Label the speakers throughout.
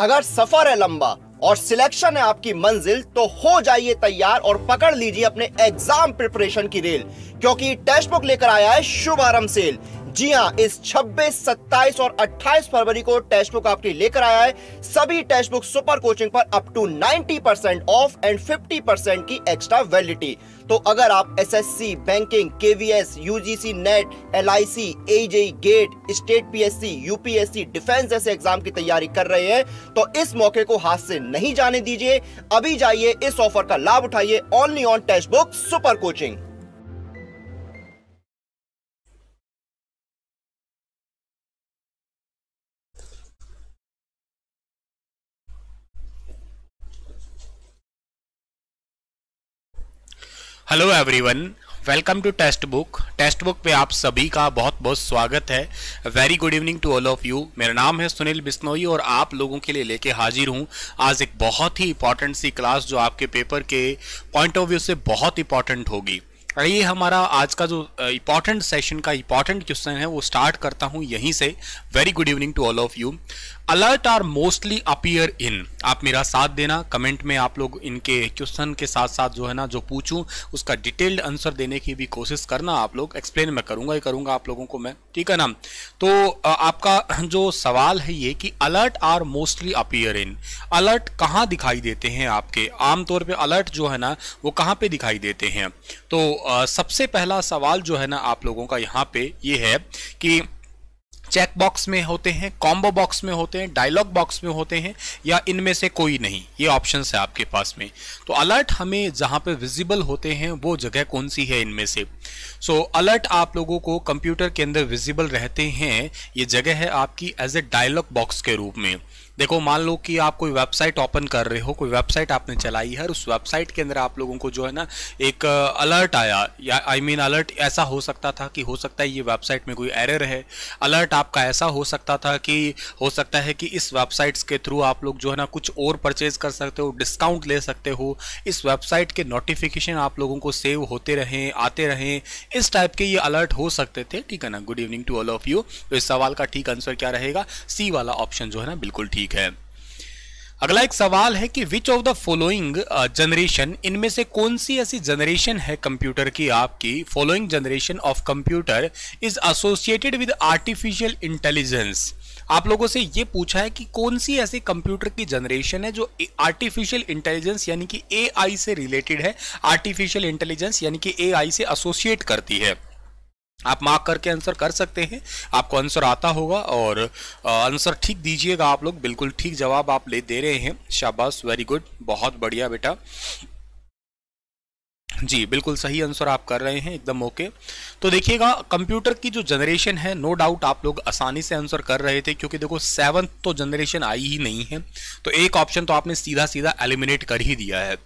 Speaker 1: अगर सफर है लंबा और सिलेक्शन है आपकी मंजिल तो हो
Speaker 2: जाइए तैयार और पकड़ लीजिए अपने एग्जाम प्रिपरेशन की रेल क्योंकि टेक्स्ट बुक लेकर आया है शुभारंभ सेल जी हाँ इस 26, 27 और 28 फरवरी को टेक्स्ट बुक आपके लेकर आया है सभी टेक्स्ट बुक सुपर कोचिंग पर up to 90 percent off and 50 percent की एक्स्ट्रा वैलिडिटी तो अगर आप SSC, banking KVS, UGC NET L I GATE state PSC, UPSC defence जैसे एग्जाम की तैयारी कर रहे हैं तो इस मौके को हाथ से नहीं जाने दीजिए अभी जाइए इस ऑफर
Speaker 1: का लाभ उठाइए only on text book super coaching hello everyone welcome to Testbook Testbook
Speaker 2: पे आप सभी का बहुत बहुत स्वागत है very good evening to all of you मेरा नाम है सुनील बिस्नोई और आप लोगों के लिए लेके हाजिर हूँ आज एक बहुत ही इंपॉर्टेंट सी क्लास जो आपके पेपर के पॉइंट ऑफ व्यू से बहुत इंपॉर्टेंट होगी ये हमारा आज का जो इंपॉर्टेंट सेशन का इंपॉर्टेंट क्वेश्चन है वो स्टार्ट करता हूँ यहीं से very good evening to all of you alert are mostly appear in आप मेरा साथ देना कमेंट में आप लोग इनके क्वेश्चन के साथ साथ जो है ना जो पूछूं उसका डिटेल्ड आंसर देने की भी कोशिश करना आप लोग एक्सप्लेन मैं करूंगा ही करूंगा आप लोगों को मैं ठीक है ना तो आपका जो सवाल है ये कि alert are mostly appear in alert कहाँ दिखाई देते हैं आपके आमतौर पर अलर्ट जो है ना वो कहाँ पे दिखाई देते हैं तो सबसे पहला सवाल जो है ना आप लोगों का यहाँ पे ये यह है कि चेक बॉक्स में होते हैं कॉम्बो बॉक्स में होते हैं डायलॉग बॉक्स में होते हैं या इनमें से कोई नहीं ये ऑप्शन है आपके पास में तो अलर्ट हमें जहाँ पे विजिबल होते हैं वो जगह कौन सी है इनमें से सो so, अलर्ट आप लोगों को कंप्यूटर के अंदर विजिबल रहते हैं ये जगह है आपकी एज ए डायलॉग बॉक्स के रूप में देखो मान लो कि आप कोई वेबसाइट ओपन कर रहे हो कोई वेबसाइट आपने चलाई है और उस वेबसाइट के अंदर आप लोगों को जो है ना एक अलर्ट uh, आया या आई मीन अलर्ट ऐसा हो सकता था कि हो सकता है ये वेबसाइट में कोई एरर है अलर्ट आपका ऐसा हो सकता था कि हो सकता है कि इस वेबसाइट्स के थ्रू आप लोग जो है ना कुछ और परचेज कर सकते हो डिस्काउंट ले सकते हो इस वेबसाइट के नोटिफिकेशन आप लोगों को सेव होते रहें आते रहें इस टाइप के ये अलर्ट हो सकते थे ठीक है ना good evening to all of you तो इस सवाल का ठीक आंसर क्या रहेगा सी वाला ऑप्शन जो है ना बिल्कुल ठीक ठीक है अगला एक सवाल है कि which of the following generation इनमें से कौन सी ऐसी जनरेशन है कंप्यूटर की आपकी following generation of computer is associated with artificial intelligence आप लोगों से ये पूछा है कि कौन सी ऐसी कंप्यूटर की जनरेशन है जो आर्टिफिशियल इंटेलिजेंस यानी कि एआई से रिलेटेड है आर्टिफिशियल इंटेलिजेंस यानी कि एआई से एसोसिएट करती है आप मार्क करके आंसर कर सकते हैं आपको आंसर आता होगा और आंसर ठीक दीजिएगा आप लोग बिल्कुल ठीक जवाब आप ले दे रहे हैं शाबाश वेरी गुड बहुत बढ़िया बेटा जी बिल्कुल सही आंसर आप कर रहे हैं एकदम ओके तो देखिएगा कंप्यूटर की जो जनरेशन है नो डाउट आप लोग आसानी से आंसर कर रहे थे क्योंकि देखो सेवन्थ तो जनरेशन आई ही नहीं है तो एक ऑप्शन तो आपने सीधा सीधा एलिमिनेट कर ही दिया है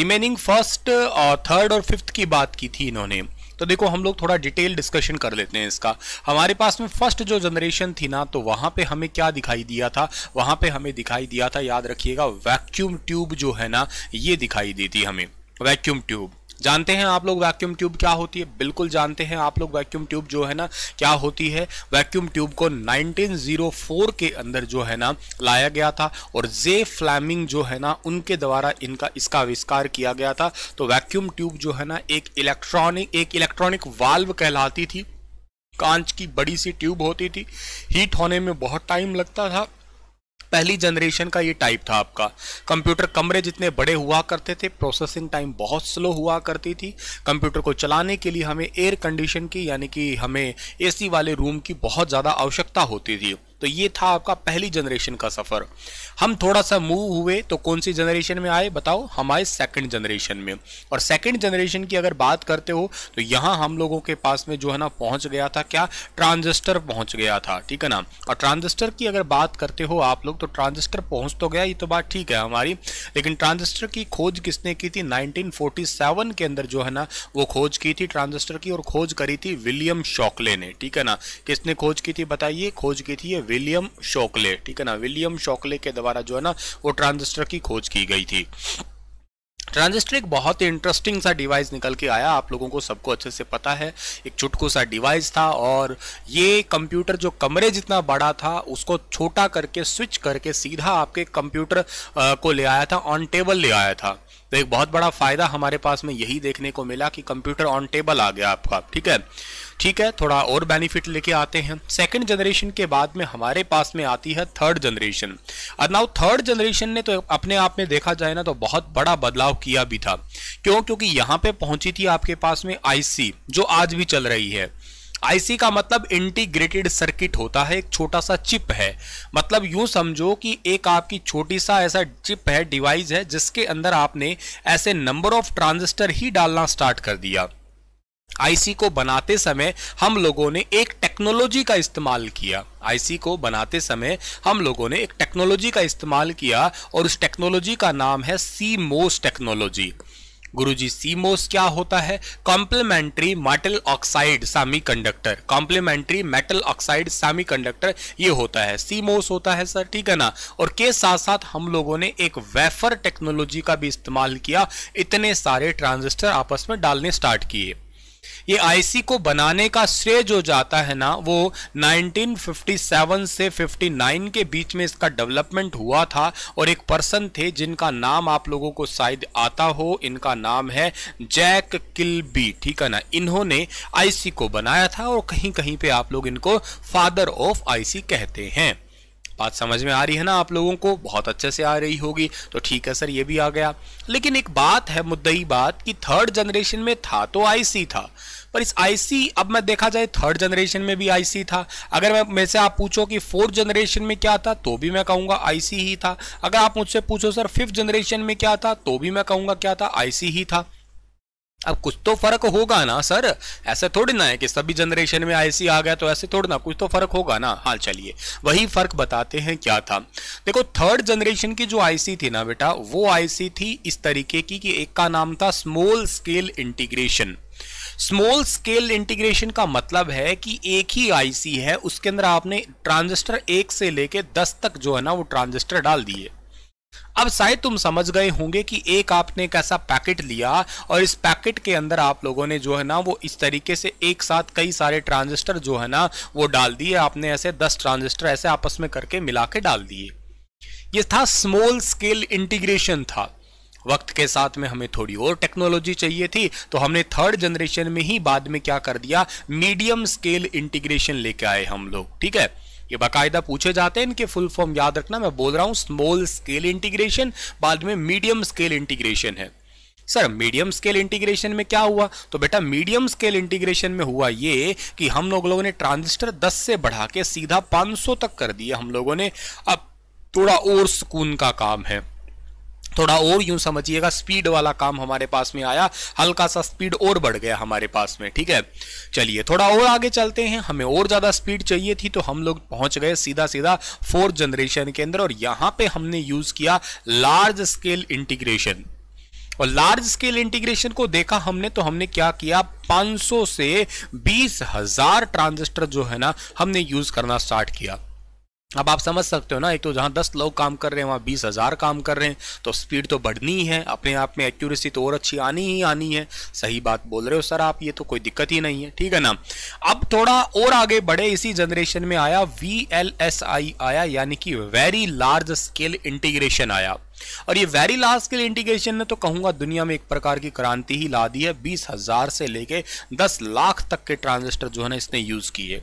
Speaker 2: रिमेनिंग फर्स्ट और थर्ड और फिफ्थ की बात की थी इन्होंने तो देखो हम लोग थोड़ा डिटेल डिस्कशन कर लेते हैं इसका हमारे पास में फर्स्ट जो जनरेशन थी ना तो वहां पे हमें क्या दिखाई दिया था वहां पे हमें दिखाई दिया था याद रखिएगा वैक्यूम ट्यूब जो है ना ये दिखाई दी थी हमें वैक्यूम ट्यूब जानते हैं आप लोग वैक्यूम ट्यूब क्या होती है बिल्कुल जानते हैं आप लोग वैक्यूम ट्यूब जो है ना क्या होती है वैक्यूम ट्यूब को 1904 के अंदर जो है ना लाया गया था और जे फ्लैमिंग जो है ना उनके द्वारा इनका इसका आविष्कार किया गया था तो वैक्यूम ट्यूब जो है ना एक इलेक्ट्रॉनिक एक इलेक्ट्रॉनिक वाल्व कहलाती थी कांच की बड़ी सी ट्यूब होती थी हीट होने में बहुत टाइम लगता था पहली जनरेशन का ये टाइप था आपका कंप्यूटर कमरे जितने बड़े हुआ करते थे प्रोसेसिंग टाइम बहुत स्लो हुआ करती थी कंप्यूटर को चलाने के लिए हमें एयर कंडीशन की यानी कि हमें एसी वाले रूम की बहुत ज़्यादा आवश्यकता होती थी तो ये था आपका पहली जनरेशन का सफ़र हम थोड़ा सा मूव हुए तो कौन सी जनरेशन में आए बताओ हमारे सेकंड जनरेशन में और सेकंड जनरेशन की अगर बात करते हो तो यहाँ हम लोगों के पास में जो है ना पहुंच गया था क्या ट्रांजिस्टर पहुंच गया था ठीक है ना और ट्रांजिस्टर की अगर बात करते हो आप लोग तो ट्रांजिस्टर पहुंच तो गया ये तो बात ठीक है हमारी लेकिन ट्रांजिस्टर की खोज किसने की थी नाइनटीन के अंदर जो है ना वो खोज की थी ट्रांजिस्टर की और खोज करी थी विलियम शॉकले ने ठीक है ना किसने खोज की थी बताइए खोज की थी ये विलियम शोकले ठीक है ना विलियम शोकले के द्वारा जो है ना वो ट्रांजिस्टर की खोज की गई थी ट्रांजिस्टर एक बहुत ही इंटरेस्टिंग सा डिवाइस निकल के आया आप लोगों को सबको अच्छे से पता है एक चुटकू सा डिवाइस था और ये कंप्यूटर जो कमरे जितना बड़ा था उसको छोटा करके स्विच करके सीधा आपके कंप्यूटर को ले आया था ऑन टेबल ले आया था तो एक बहुत बड़ा फायदा हमारे पास में यही देखने को मिला कि कंप्यूटर ऑन टेबल आ गया आपका ठीक है ठीक है थोड़ा और बेनिफिट लेके आते हैं सेकेंड जनरेशन के बाद में हमारे पास में आती है थर्ड जनरेशन और नाउ थर्ड जनरेशन ने तो अपने आप में देखा जाए ना तो बहुत बड़ा बदलाव किया भी था क्यों क्योंकि यहाँ पे पहुंची थी आपके पास में आईसी जो आज भी चल रही है आईसी का मतलब इंटीग्रेटेड सर्किट होता है एक छोटा सा चिप है मतलब यूं समझो कि एक आपकी छोटी सा ऐसा चिप है डिवाइस है जिसके अंदर आपने ऐसे नंबर ऑफ ट्रांजिस्टर ही डालना स्टार्ट कर दिया आईसी को बनाते समय हम लोगों ने एक टेक्नोलॉजी का इस्तेमाल किया आईसी को बनाते समय हम लोगों ने एक टेक्नोलॉजी का इस्तेमाल किया और उस टेक्नोलॉजी का नाम है सी मोस टेक्नोलॉजी गुरुजी सीमोस क्या होता है complementary metal oxide semiconductor complementary metal oxide semiconductor ये होता है सीमोस होता है सर ठीक है ना और के साथ साथ हम लोगों ने एक वेफर टेक्नोलॉजी का भी इस्तेमाल किया इतने सारे ट्रांजिस्टर आपस में डालने स्टार्ट किए ये आईसी को बनाने का श्रेय जो जाता है ना वो 1957 से 59 के बीच में इसका डेवलपमेंट हुआ था और एक पर्सन थे जिनका नाम आप लोगों को शायद आता हो इनका नाम है जैक किलबी ठीक है ना इन्होंने आईसी को बनाया था और कहीं कहीं पे आप लोग इनको फादर ऑफ आईसी कहते हैं बात समझ में आ रही है ना आप लोगों को बहुत अच्छे से आ रही होगी तो ठीक है सर ये भी आ गया लेकिन एक बात है मुद्दई बात कि थर्ड जनरेशन में था तो आईसी था पर इस आईसी अब मैं देखा जाए थर्ड जनरेशन में भी आईसी था अगर मैं मेरे से आप पूछो कि फोर्थ जनरेशन में क्या था तो भी मैं कहूँगा आईसी ही था अगर आप मुझसे पूछो सर फिफ्थ जनरेशन में क्या था तो भी मैं कहूँगा क्या था आईसी ही था अब कुछ तो फर्क होगा ना सर ऐसे थोड़ी ना है कि सभी जनरेशन में आईसी आ गया तो ऐसे थोड़ी ना कुछ तो फर्क होगा ना हाँ चलिए वही फर्क बताते हैं क्या था देखो थर्ड जनरेशन की जो आईसी थी ना बेटा वो आईसी थी इस तरीके की कि एक का नाम था small scale integration small scale integration का मतलब है कि एक ही आईसी है उसके अंदर आपने ट्रांजिस्टर एक से लेके दस तक जो है ना वो ट्रांजिस्टर डाल दिए अब शायद तुम समझ गए होंगे कि एक आपने एक ऐसा पैकेट लिया और इस पैकेट के अंदर आप लोगों ने जो है ना वो इस तरीके से एक साथ कई सारे ट्रांजिस्टर जो है ना वो डाल दिए आपने ऐसे दस ट्रांजिस्टर ऐसे आपस में करके मिला के डाल दिए ये था स्मॉल स्केल इंटीग्रेशन था वक्त के साथ में हमें थोड़ी और टेक्नोलॉजी चाहिए थी तो हमने थर्ड जनरेशन में ही बाद में क्या कर दिया मीडियम स्केल इंटीग्रेशन लेके आए हम लोग ठीक है ये बाकायदा पूछे जाते हैं इनके फुल फॉर्म याद रखना मैं बोल रहा हूँ स्मॉल स्केल इंटीग्रेशन बाद में मीडियम स्केल इंटीग्रेशन है सर मीडियम स्केल इंटीग्रेशन में क्या हुआ तो बेटा मीडियम स्केल इंटीग्रेशन में हुआ ये कि हम लोग लोगों ने ट्रांजिस्टर 10 से बढ़ा के सीधा 500 तक कर दिया हम लोगों ने अब थोड़ा और सुकून का काम है थोड़ा और यूं समझिएगा स्पीड वाला काम हमारे पास में आया हल्का सा स्पीड और बढ़ गया हमारे पास में ठीक है चलिए थोड़ा और आगे चलते हैं हमें और ज़्यादा स्पीड चाहिए थी तो हम लोग पहुंच गए सीधा सीधा फोर्थ जनरेशन के अंदर और यहाँ पे हमने यूज़ किया लार्ज स्केल इंटीग्रेशन और लार्ज स्केल इंटीग्रेशन को देखा हमने तो हमने क्या किया 500 से बीस हजार ट्रांजिस्टर जो है ना हमने यूज करना स्टार्ट किया अब आप समझ सकते हो ना एक तो जहाँ दस लोग काम कर रहे हैं वहाँ बीस हज़ार काम कर रहे हैं तो स्पीड तो बढ़नी ही है अपने आप में एक्यूरेसी तो और अच्छी आनी ही आनी है सही बात बोल रहे हो सर आप ये तो कोई दिक्कत ही नहीं है ठीक है ना अब थोड़ा और आगे बढ़े इसी जनरेशन में आया वी एल एस आई आया यानी कि वेरी लार्ज स्केल इंटीग्रेशन आया और ये वेरी लार्ज स्केल इंटीग्रेशन ने तो कहूंगा दुनिया में एक प्रकार की क्रांति ही ला दी है बीस हजार से लेके दस लाख तक के ट्रांजिस्टर जो है ना इसने यूज किए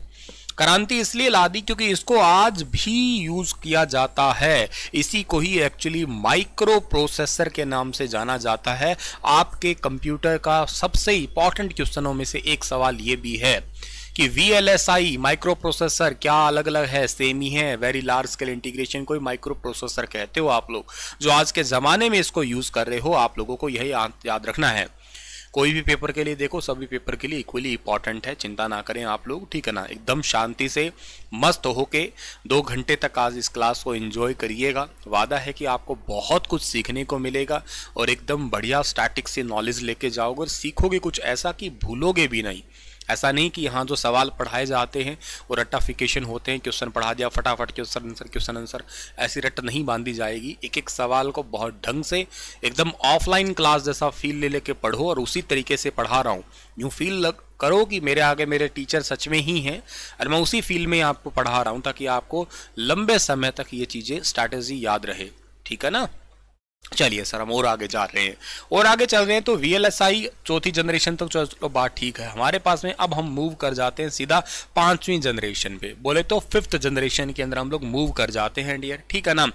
Speaker 2: क्रांति इसलिए ला दी क्योंकि इसको आज भी यूज किया जाता है इसी को ही एक्चुअली माइक्रो प्रोसेसर के नाम से जाना जाता है आपके कंप्यूटर का सबसे इंपॉर्टेंट क्वेश्चनों में से एक सवाल ये भी है कि V L S I microprocessor क्या अलग अलग है सेम ही है वेरी लार्ज स्केल इंटीग्रेशन को माइक्रो प्रोसेसर कहते हो आप लोग जो आज के ज़माने में इसको यूज़ कर रहे हो आप लोगों को यही याद रखना है कोई भी पेपर के लिए देखो सभी पेपर के लिए इक्वली इंपॉर्टेंट है चिंता ना करें आप लोग ठीक है ना एकदम शांति से मस्त होके दो घंटे तक आज इस क्लास को एंजॉय करिएगा वादा है कि आपको बहुत कुछ सीखने को मिलेगा और एकदम बढ़िया स्टैटिक से नॉलेज लेके जाओगे और सीखोगे कुछ ऐसा कि भूलोगे भी नहीं ऐसा नहीं कि यहाँ जो सवाल पढ़ाए जाते हैं वो रट्टाफिकेशन होते हैं क्वेश्चन पढ़ा दिया फटाफट क्वेश्चन आंसर क्वेश्चन आंसर ऐसी रट्ट नहीं बांधी जाएगी एक एक सवाल को बहुत ढंग से एकदम ऑफलाइन क्लास जैसा फील ले लेके पढ़ो और उसी तरीके से पढ़ा रहा हूँ यूँ फील लग करो कि मेरे आगे मेरे टीचर सच में ही हैं और मैं उसी फील्ड में आपको पढ़ा रहा हूँ ताकि आपको लंबे समय तक ये चीज़ें स्ट्रैटेजी याद रहे ठीक है ना चलिए सर हम और आगे जा रहे हैं और आगे चल रहे हैं तो वी एल एस आई चौथी जनरेशन तक तो चलो बात ठीक है हमारे पास में अब हम मूव कर जाते हैं सीधा पांचवी जनरेशन पे बोले तो फिफ्थ जनरेशन के अंदर हम लोग मूव कर जाते हैं डियर ठीक है ना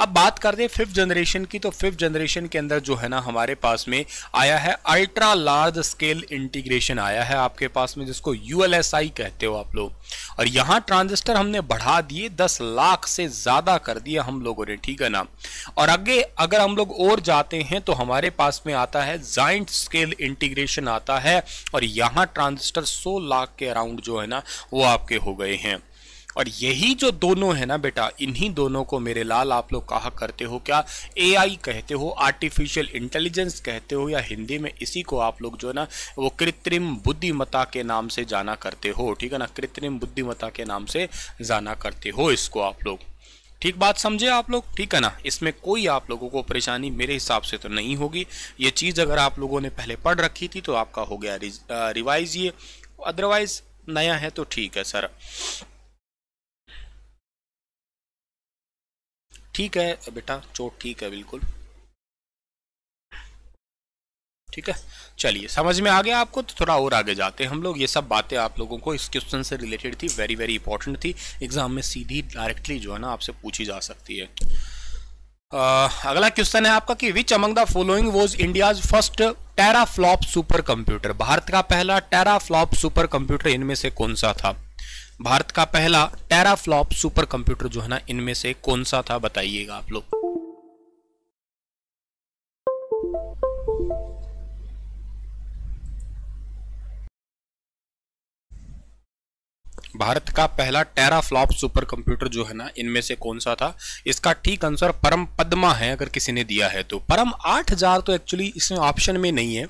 Speaker 2: अब बात करते हैं फिफ्थ जनरेशन की तो फिफ्थ जनरेशन के अंदर जो है ना हमारे पास में आया है अल्ट्रा लार्ज स्केल इंटीग्रेशन आया है आपके पास में जिसको यू आई कहते हो आप लोग और यहाँ ट्रांजिस्टर हमने बढ़ा दिए दस लाख से ज़्यादा कर दिया हम लोगों ने ठीक है ना और आगे अगर हम हम लोग और जाते हैं तो हमारे पास में आता है जाइंट स्केल इंटीग्रेशन आता है और यहाँ ट्रांजिस्टर 100 लाख के अराउंड जो है ना वो आपके हो गए हैं और यही जो दोनों है ना बेटा इन्हीं दोनों को मेरे लाल आप लोग कहा करते हो क्या एआई कहते हो आर्टिफिशियल इंटेलिजेंस कहते हो या हिंदी में इसी को आप लोग जो है ना वो कृत्रिम बुद्धिमता के नाम से जाना करते हो ठीक है ना कृत्रिम बुद्धिमता के नाम से जाना करते हो इसको आप लोग ठीक बात समझे आप लोग ठीक है ना इसमें कोई आप लोगों को परेशानी मेरे हिसाब से तो नहीं होगी ये चीज़ अगर आप लोगों ने पहले पढ़ रखी थी तो आपका हो गया रिवाइज ये अदरवाइज नया है
Speaker 1: तो ठीक है सर ठीक है बेटा चोट ठीक है बिल्कुल
Speaker 2: ठीक है चलिए समझ में आ गया आपको तो थोड़ा और आगे जाते हैं हम लोग ये सब बातें आप लोगों को इस क्वेश्चन से रिलेटेड थी वेरी वेरी इंपॉर्टेंट थी एग्जाम में सीधी डायरेक्टली जो है ना आपसे पूछी जा सकती है आ, अगला क्वेश्चन है आपका कि which among the following was India's first teraflop super computer भारत का पहला टेरा फ्लॉप सुपर कंप्यूटर इनमें से कौन सा था भारत का पहला टेरा फ्लॉप सुपर कंप्यूटर जो है ना इनमें से कौन सा था
Speaker 1: बताइएगा आप लोग
Speaker 2: भारत का पहला टेरा फ्लॉप सुपर कंप्यूटर जो है ना इनमें से कौन सा था इसका ठीक आंसर परम पद्मा है अगर किसी ने दिया है तो परम आठ हजार तो एक्चुअली इसमें ऑप्शन में नहीं है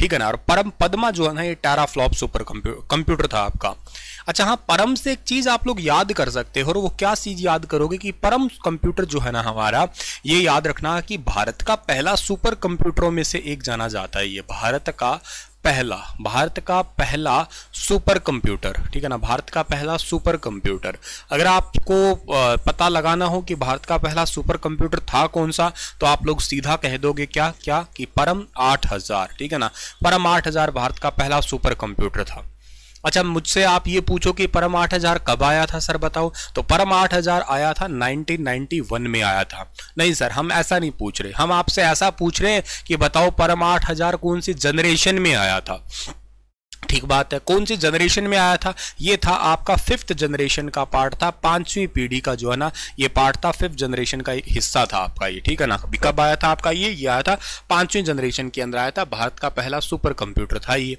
Speaker 2: ठीक है ना और परम पद्मा जो है ना ये टेरा फ्लॉप सुपर कंप्यूटर था आपका अच्छा हाँ परम से एक चीज आप लोग याद कर सकते हो और वो क्या चीज याद करोगे कि परम कंप्यूटर जो है ना हमारा ये याद रखना कि भारत का पहला सुपर कंप्यूटरों में से एक जाना जाता है ये भारत का पहला भारत का पहला सुपर कंप्यूटर ठीक है ना भारत का पहला सुपर कंप्यूटर अगर आपको पता लगाना हो कि भारत का पहला सुपर कंप्यूटर था कौन सा तो आप लोग सीधा कह दोगे क्या क्या कि परम आठ हजार ठीक है ना परम आठ हजार भारत का पहला सुपर कंप्यूटर था अच्छा मुझसे आप ये पूछो कि परम आठ हजार कब आया था सर बताओ तो परम आठ हजार आया था 1991 में आया था नहीं सर हम ऐसा नहीं पूछ रहे हम आपसे ऐसा पूछ रहे हैं कि बताओ परम आठ हजार कौन सी जनरेशन में आया था ठीक बात है कौन सी जनरेशन में आया था ये था आपका फिफ्थ जनरेशन का पार्ट था पांचवी पीढ़ी का जो है ना ये पार्ट था फिफ्थ जनरेशन का हिस्सा था आपका ये ठीक है ना अभी कब आया था आपका ये ये आया था पांचवी जनरेशन के अंदर आया था भारत का पहला सुपर कंप्यूटर था ये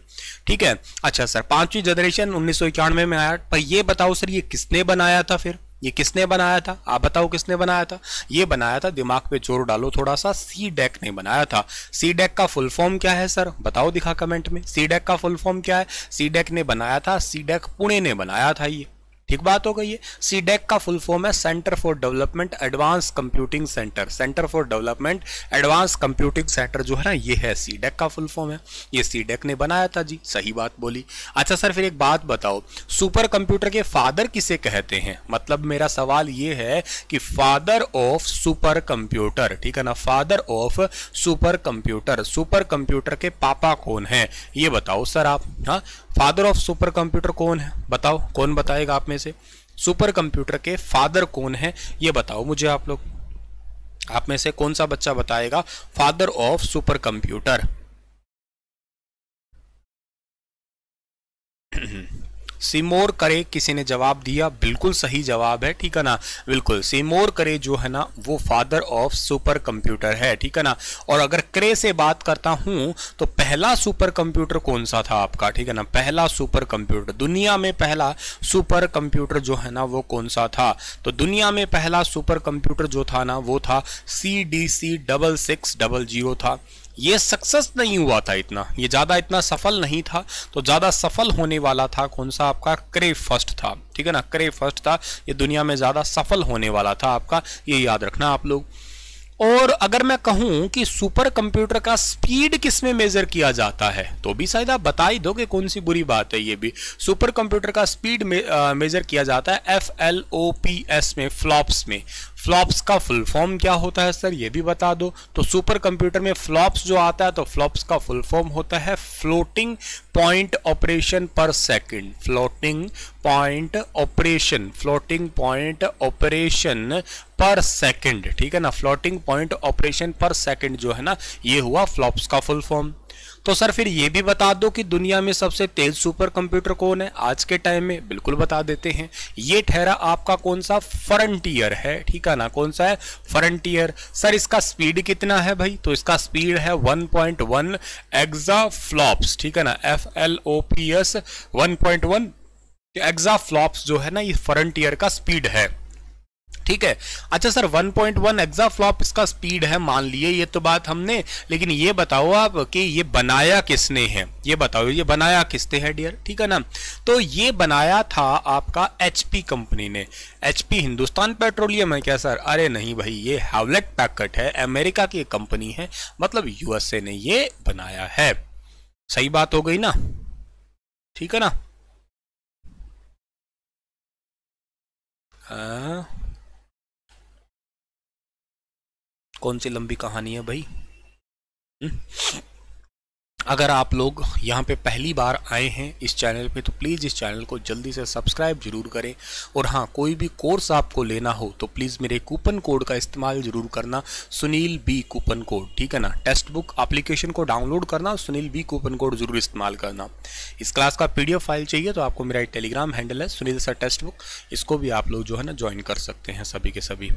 Speaker 2: ठीक है अच्छा सर पांचवी जनरेशन उन्नीस में आया पर यह बताओ सर ये किसने बनाया था फिर ये किसने बनाया था आप बताओ किसने बनाया था ये बनाया था दिमाग पे जोर डालो थोड़ा सा सी डेक ने बनाया था सी डेक का फुल फॉर्म क्या है सर बताओ दिखा कमेंट में सी डेक का फुल फॉर्म क्या है सी डेक ने बनाया था सी डेक पुणे ने बनाया था ये ठीक बात हो गई है सीडेक e का फुल फॉर्म है centre for development advance computing centre centre for development advance computing centre जो है ना ये है सीडेक e का फुल फॉर्म है ये सीडेक e ने बनाया था जी सही बात बोली अच्छा सर फिर एक बात बताओ सुपर कंप्यूटर के फादर किसे कहते हैं मतलब मेरा सवाल ये है कि फादर ऑफ सुपर कंप्यूटर ठीक है ना father of super computer super computer के पापा कौन है ये बताओ सर आप हाँ फादर ऑफ सुपर कंप्यूटर कौन है बताओ कौन बताएगा आप में से सुपर कंप्यूटर के फादर कौन है ये बताओ मुझे आप लोग आप में से कौन सा बच्चा बताएगा father of super computer Seymour Cray किसी ने जवाब दिया बिल्कुल सही जवाब है ठीक है ना बिल्कुल सिमोर करे जो है ना वो फादर ऑफ सुपर कंप्यूटर है ठीक है ना और अगर करे से बात करता हूं तो पहला सुपर कंप्यूटर कौन सा था आपका ठीक है ना पहला सुपर कंप्यूटर दुनिया में पहला सुपर कंप्यूटर जो है ना वो कौन सा था तो दुनिया में पहला सुपर कंप्यूटर जो था ना वो था C D C double six double zero था ये सक्सेस नहीं हुआ था इतना ये ज़्यादा इतना सफल नहीं था तो ज़्यादा सफल होने वाला था कौन सा आपका क्रे फर्स्ट था ठीक है ना क्रे फर्स्ट था ये दुनिया में ज़्यादा सफल होने वाला था आपका ये याद रखना आप लोग और अगर मैं कहूं कि सुपर कंप्यूटर का स्पीड किस में मेजर किया जाता है तो भी शायद आप बता ही दो कि कौन सी बुरी बात है ये भी सुपर कंप्यूटर का स्पीड मे, आ, मेजर किया जाता है F L O P S में फ्लॉप्स में फ्लॉप्स का फुल फॉर्म क्या होता है सर ये भी बता दो तो सुपर कंप्यूटर में फ्लॉप्स जो आता है तो फ्लॉप्स का फुल फॉर्म होता है floating point operation per second floating point operation floating point operation per second ठीक है ना floating point operation per second जो है ना ये हुआ फ्लॉप्स का फुल फॉर्म तो सर फिर ये भी बता दो कि दुनिया में सबसे तेज सुपर कंप्यूटर कौन है आज के टाइम में बिल्कुल बता देते हैं ये ठहरा आपका कौन सा फ्रंटियर है ठीक है ना कौन सा है फ्रंटियर सर इसका स्पीड कितना है भाई तो इसका स्पीड है 1.1 पॉइंट वन एग्जा फ्लॉप्स ठीक है ना F L O P S one point one exa flops जो है ना ये फ्रंटियर का स्पीड है ठीक है अच्छा सर 1.1 पॉइंट वन एग्जाफ्लॉप इसका स्पीड है मान लिए ये तो बात हमने लेकिन ये बताओ आप कि ये बनाया किसने है ये बताओ ये बनाया किसने है डियर ठीक है ना तो ये बनाया था आपका एच कंपनी ने एच हिंदुस्तान पेट्रोलियम है क्या सर अरे नहीं भाई ये हेवलेट पैकेट है अमेरिका की कंपनी है मतलब यूएसए ने ये बनाया
Speaker 1: है सही बात हो गई ना ठीक है ना आ... हाँ। कौन सी लंबी कहानी है भाई हम्म।
Speaker 2: अगर आप लोग यहाँ पे पहली बार आए हैं इस चैनल पे तो प्लीज़ इस चैनल को जल्दी से सब्सक्राइब जरूर करें और हाँ कोई भी कोर्स आपको लेना हो तो प्लीज़ मेरे कूपन कोड का इस्तेमाल जरूर करना सुनील बी कूपन कोड ठीक है ना टेक्स्ट बुक एप्लीकेशन को डाउनलोड करना और सुनील बी कूपन कोड जरूर इस्तेमाल करना इस क्लास का पी फाइल चाहिए तो आपको मेरा टेलीग्राम हैंडल है सुनील सर टेक्स्ट बुक इसको भी आप लोग जो है ना ज्वाइन कर सकते हैं सभी के सभी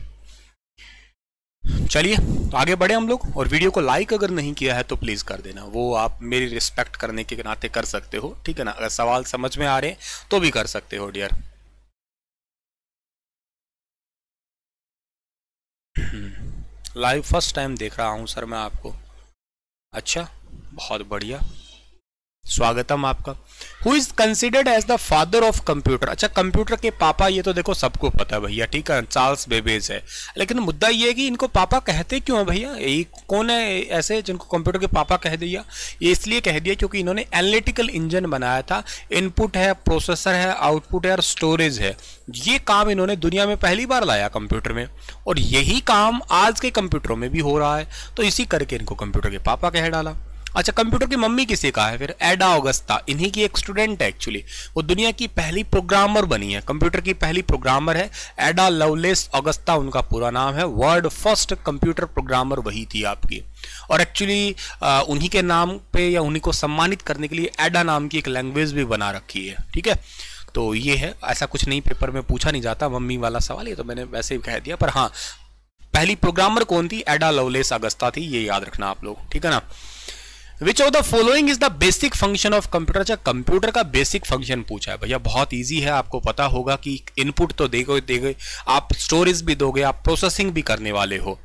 Speaker 2: चलिए आगे बढ़े हम लोग और वीडियो को लाइक अगर नहीं किया है तो प्लीज़ कर देना वो
Speaker 1: आप मेरी रिस्पेक्ट करने के नाते कर सकते हो ठीक है ना अगर सवाल समझ में आ रहे हैं तो भी कर सकते हो डियर लाइव फर्स्ट टाइम देख रहा हूं सर मैं आपको अच्छा
Speaker 2: बहुत बढ़िया स्वागतम आपका who is considered as the father of computer अच्छा कंप्यूटर के पापा ये तो देखो सबको पता है भैया ठीक है चार्ल्स बेबेज है लेकिन मुद्दा ये है कि इनको पापा कहते क्यों है भैया ये कौन है ऐसे जिनको कंप्यूटर के पापा कह दिया ये इसलिए कह दिया क्योंकि इन्होंने एनालिटिकल इंजन बनाया था इनपुट है प्रोसेसर है आउटपुट है और स्टोरेज है ये काम इन्होंने दुनिया में पहली बार लाया कंप्यूटर में और यही काम आज के कंप्यूटरों में भी हो रहा है तो इसी करके इनको कंप्यूटर के पापा कह डाला अच्छा कंप्यूटर की मम्मी किसे कहा है फिर एडा ओगस्ता इन्हीं की एक स्टूडेंट है एक्चुअली वो दुनिया की पहली प्रोग्रामर बनी है कंप्यूटर की पहली प्रोग्रामर है एडा लवलेस ओगस्ता उनका पूरा नाम है वर्ल्ड फर्स्ट कंप्यूटर प्रोग्रामर वही थी आपकी और एक्चुअली उन्हीं के नाम पे या उन्हीं को सम्मानित करने के लिए एडा नाम की एक लैंग्वेज भी बना रखी है ठीक है तो ये है ऐसा कुछ नहीं पेपर में पूछा नहीं जाता मम्मी वाला सवाल ये तो मैंने वैसे ही कह दिया पर हाँ पहली प्रोग्रामर कौन थी एडा लवलेस अगस्ता थी ये याद रखना आप लोग ठीक है ना which of the following is the basic function of computer अच्छा कंप्यूटर का बेसिक फंक्शन पूछा है भैया बहुत ईजी है आपको पता होगा कि इनपुट तो देगो देगे आप स्टोरेज भी दोगे आप प्रोसेसिंग भी करने वाले हो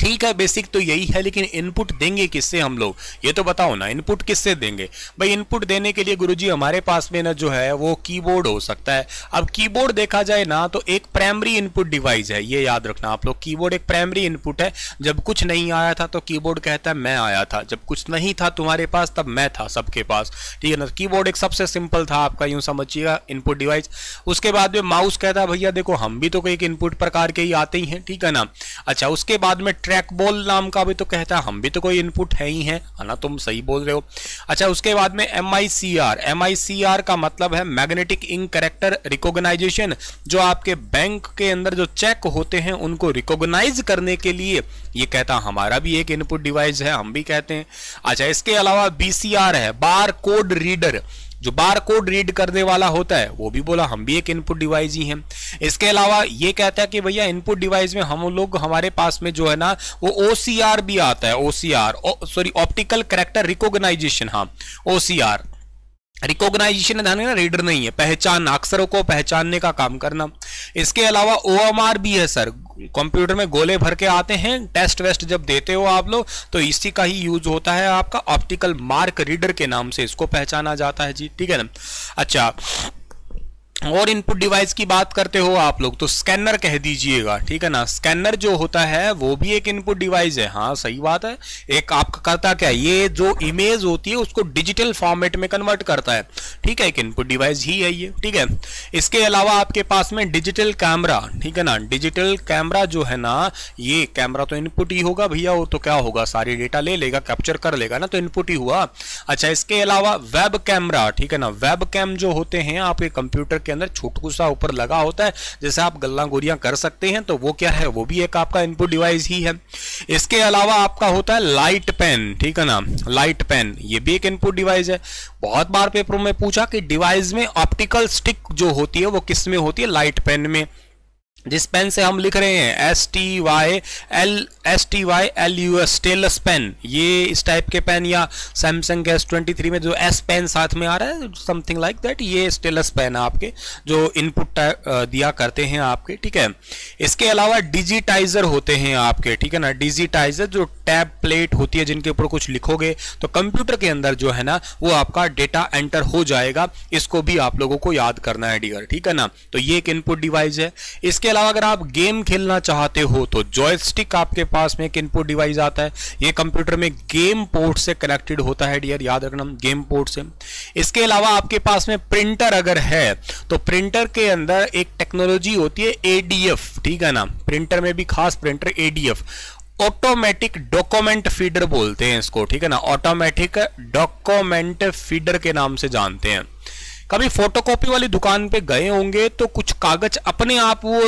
Speaker 2: ठीक है बेसिक तो यही है लेकिन इनपुट देंगे किससे हम लोग ये तो बताओ ना इनपुट किससे देंगे भाई इनपुट देने के लिए गुरुजी हमारे पास में ना जो है वो कीबोर्ड हो सकता है अब कीबोर्ड देखा जाए ना तो एक प्राइमरी इनपुट डिवाइस है ये याद रखना आप लोग कीबोर्ड एक प्राइमरी इनपुट है जब कुछ नहीं आया था तो की कहता है मैं आया था जब कुछ नहीं था तुम्हारे पास तब मैं था सबके पास ठीक है ना की एक सबसे सिंपल था आपका यूं समझिएगा इनपुट डिवाइस उसके बाद में माउस कहता है भैया देखो हम भी तो एक इनपुट प्रकार के ही आते ही हैं ठीक है ना अच्छा उसके बाद में ट्रैक बॉल नाम का भी तो कहता है हम भी तो कोई इनपुट है ही है हाँ ना तुम सही बोल रहे हो अच्छा उसके बाद में M I C R M I C R का मतलब है मैग्नेटिक इंक करेक्टर रिकोगनाइजेशन जो आपके बैंक के अंदर जो चेक होते हैं उनको रिकोगनाइज करने के लिए ये कहता हमारा भी एक इनपुट डिवाइस है हम भी कहते हैं अच्छा इसके अलावा बी सी आर है बार कोड रीडर जो बार कोड रीड करने वाला होता है वो भी बोला हम भी एक इनपुट डिवाइस ही हैं इसके अलावा ये कहता है कि भैया इनपुट डिवाइस में हम लोग हमारे पास में जो है ना वो ओ भी आता है O sorry optical character recognition हाँ ओ रिकॉग्नाइजेशन ध्यान रीडर नहीं है पहचान अक्सरों को पहचानने का काम करना इसके अलावा ओ भी है सर कंप्यूटर में गोले भर के आते हैं टेस्ट वेस्ट जब देते हो आप लोग तो इसी का ही यूज होता है आपका ऑप्टिकल मार्क रीडर के नाम से इसको पहचाना जाता है जी ठीक है ना अच्छा और इनपुट डिवाइस की बात करते हो आप लोग तो स्कैनर कह दीजिएगा ठीक है ना स्कैनर जो होता है वो भी एक इनपुट डिवाइस है हाँ सही बात है एक आपका करता क्या है ये जो इमेज होती है उसको डिजिटल फॉर्मेट में कन्वर्ट करता है ठीक है एक इनपुट डिवाइस ही है ये ठीक है इसके अलावा आपके पास में डिजिटल कैमरा ठीक है ना डिजिटल कैमरा जो है ना ये कैमरा तो इनपुट ही होगा भैया वो तो क्या होगा सारी डेटा ले लेगा कैप्चर कर लेगा ना तो इनपुट ही हुआ अच्छा इसके अलावा वेब कैमरा ठीक है ना वेब कैम जो होते हैं आपके कंप्यूटर के अंदर छोटू सा ऊपर लगा होता है जैसे आप गल्ला गोरियां कर सकते हैं तो वो क्या है वो भी एक आपका इनपुट डिवाइस ही है इसके अलावा आपका होता है लाइट पेन ठीक है ना लाइट पेन ये भी एक इनपुट डिवाइस है बहुत बार पेपरों में पूछा कि डिवाइस में ऑप्टिकल स्टिक जो होती है वो किस में होती है लाइट पेन में जिस पेन से हम लिख रहे हैं S T Y L S T Y L U S stainless pen ये इस टाइप के पेन या सैमसंग एस ट्वेंटी थ्री में जो एस पेन साथ में आ रहा है समथिंग लाइक दैट ये स्टेनलेस पेन है आपके जो इनपुट दिया करते हैं आपके ठीक है इसके अलावा डिजिटाइजर होते हैं आपके ठीक है ना डिजिटाइजर जो टैब प्लेट होती है जिनके ऊपर कुछ लिखोगे तो कंप्यूटर के अंदर जो है ना वो आपका डेटा एंटर हो जाएगा इसको भी आप लोगों को याद करना है डियर ठीक है ना तो ये एक इनपुट डिवाइस है इसके अलावा अगर आप गेम खेलना चाहते हो तो जॉयस्टिक आपके पास में एक इनपुट डिवाइस आता है ये कंप्यूटर में गेम पोर्ट से कनेक्टेड होता है डियर याद रखना गेम पोर्ट से इसके अलावा आपके पास में प्रिंटर अगर है तो प्रिंटर के अंदर एक टेक्नोलॉजी होती है एडीएफ ठीक है ना प्रिंटर में भी खास printer ADF automatic document feeder बोलते हैं इसको ठीक है ना ऑटोमेटिक डॉक्यूमेंट फीडर के नाम से जानते हैं कभी फोटोकॉपी वाली दुकान पे गए होंगे तो कुछ कागज अपने आप वो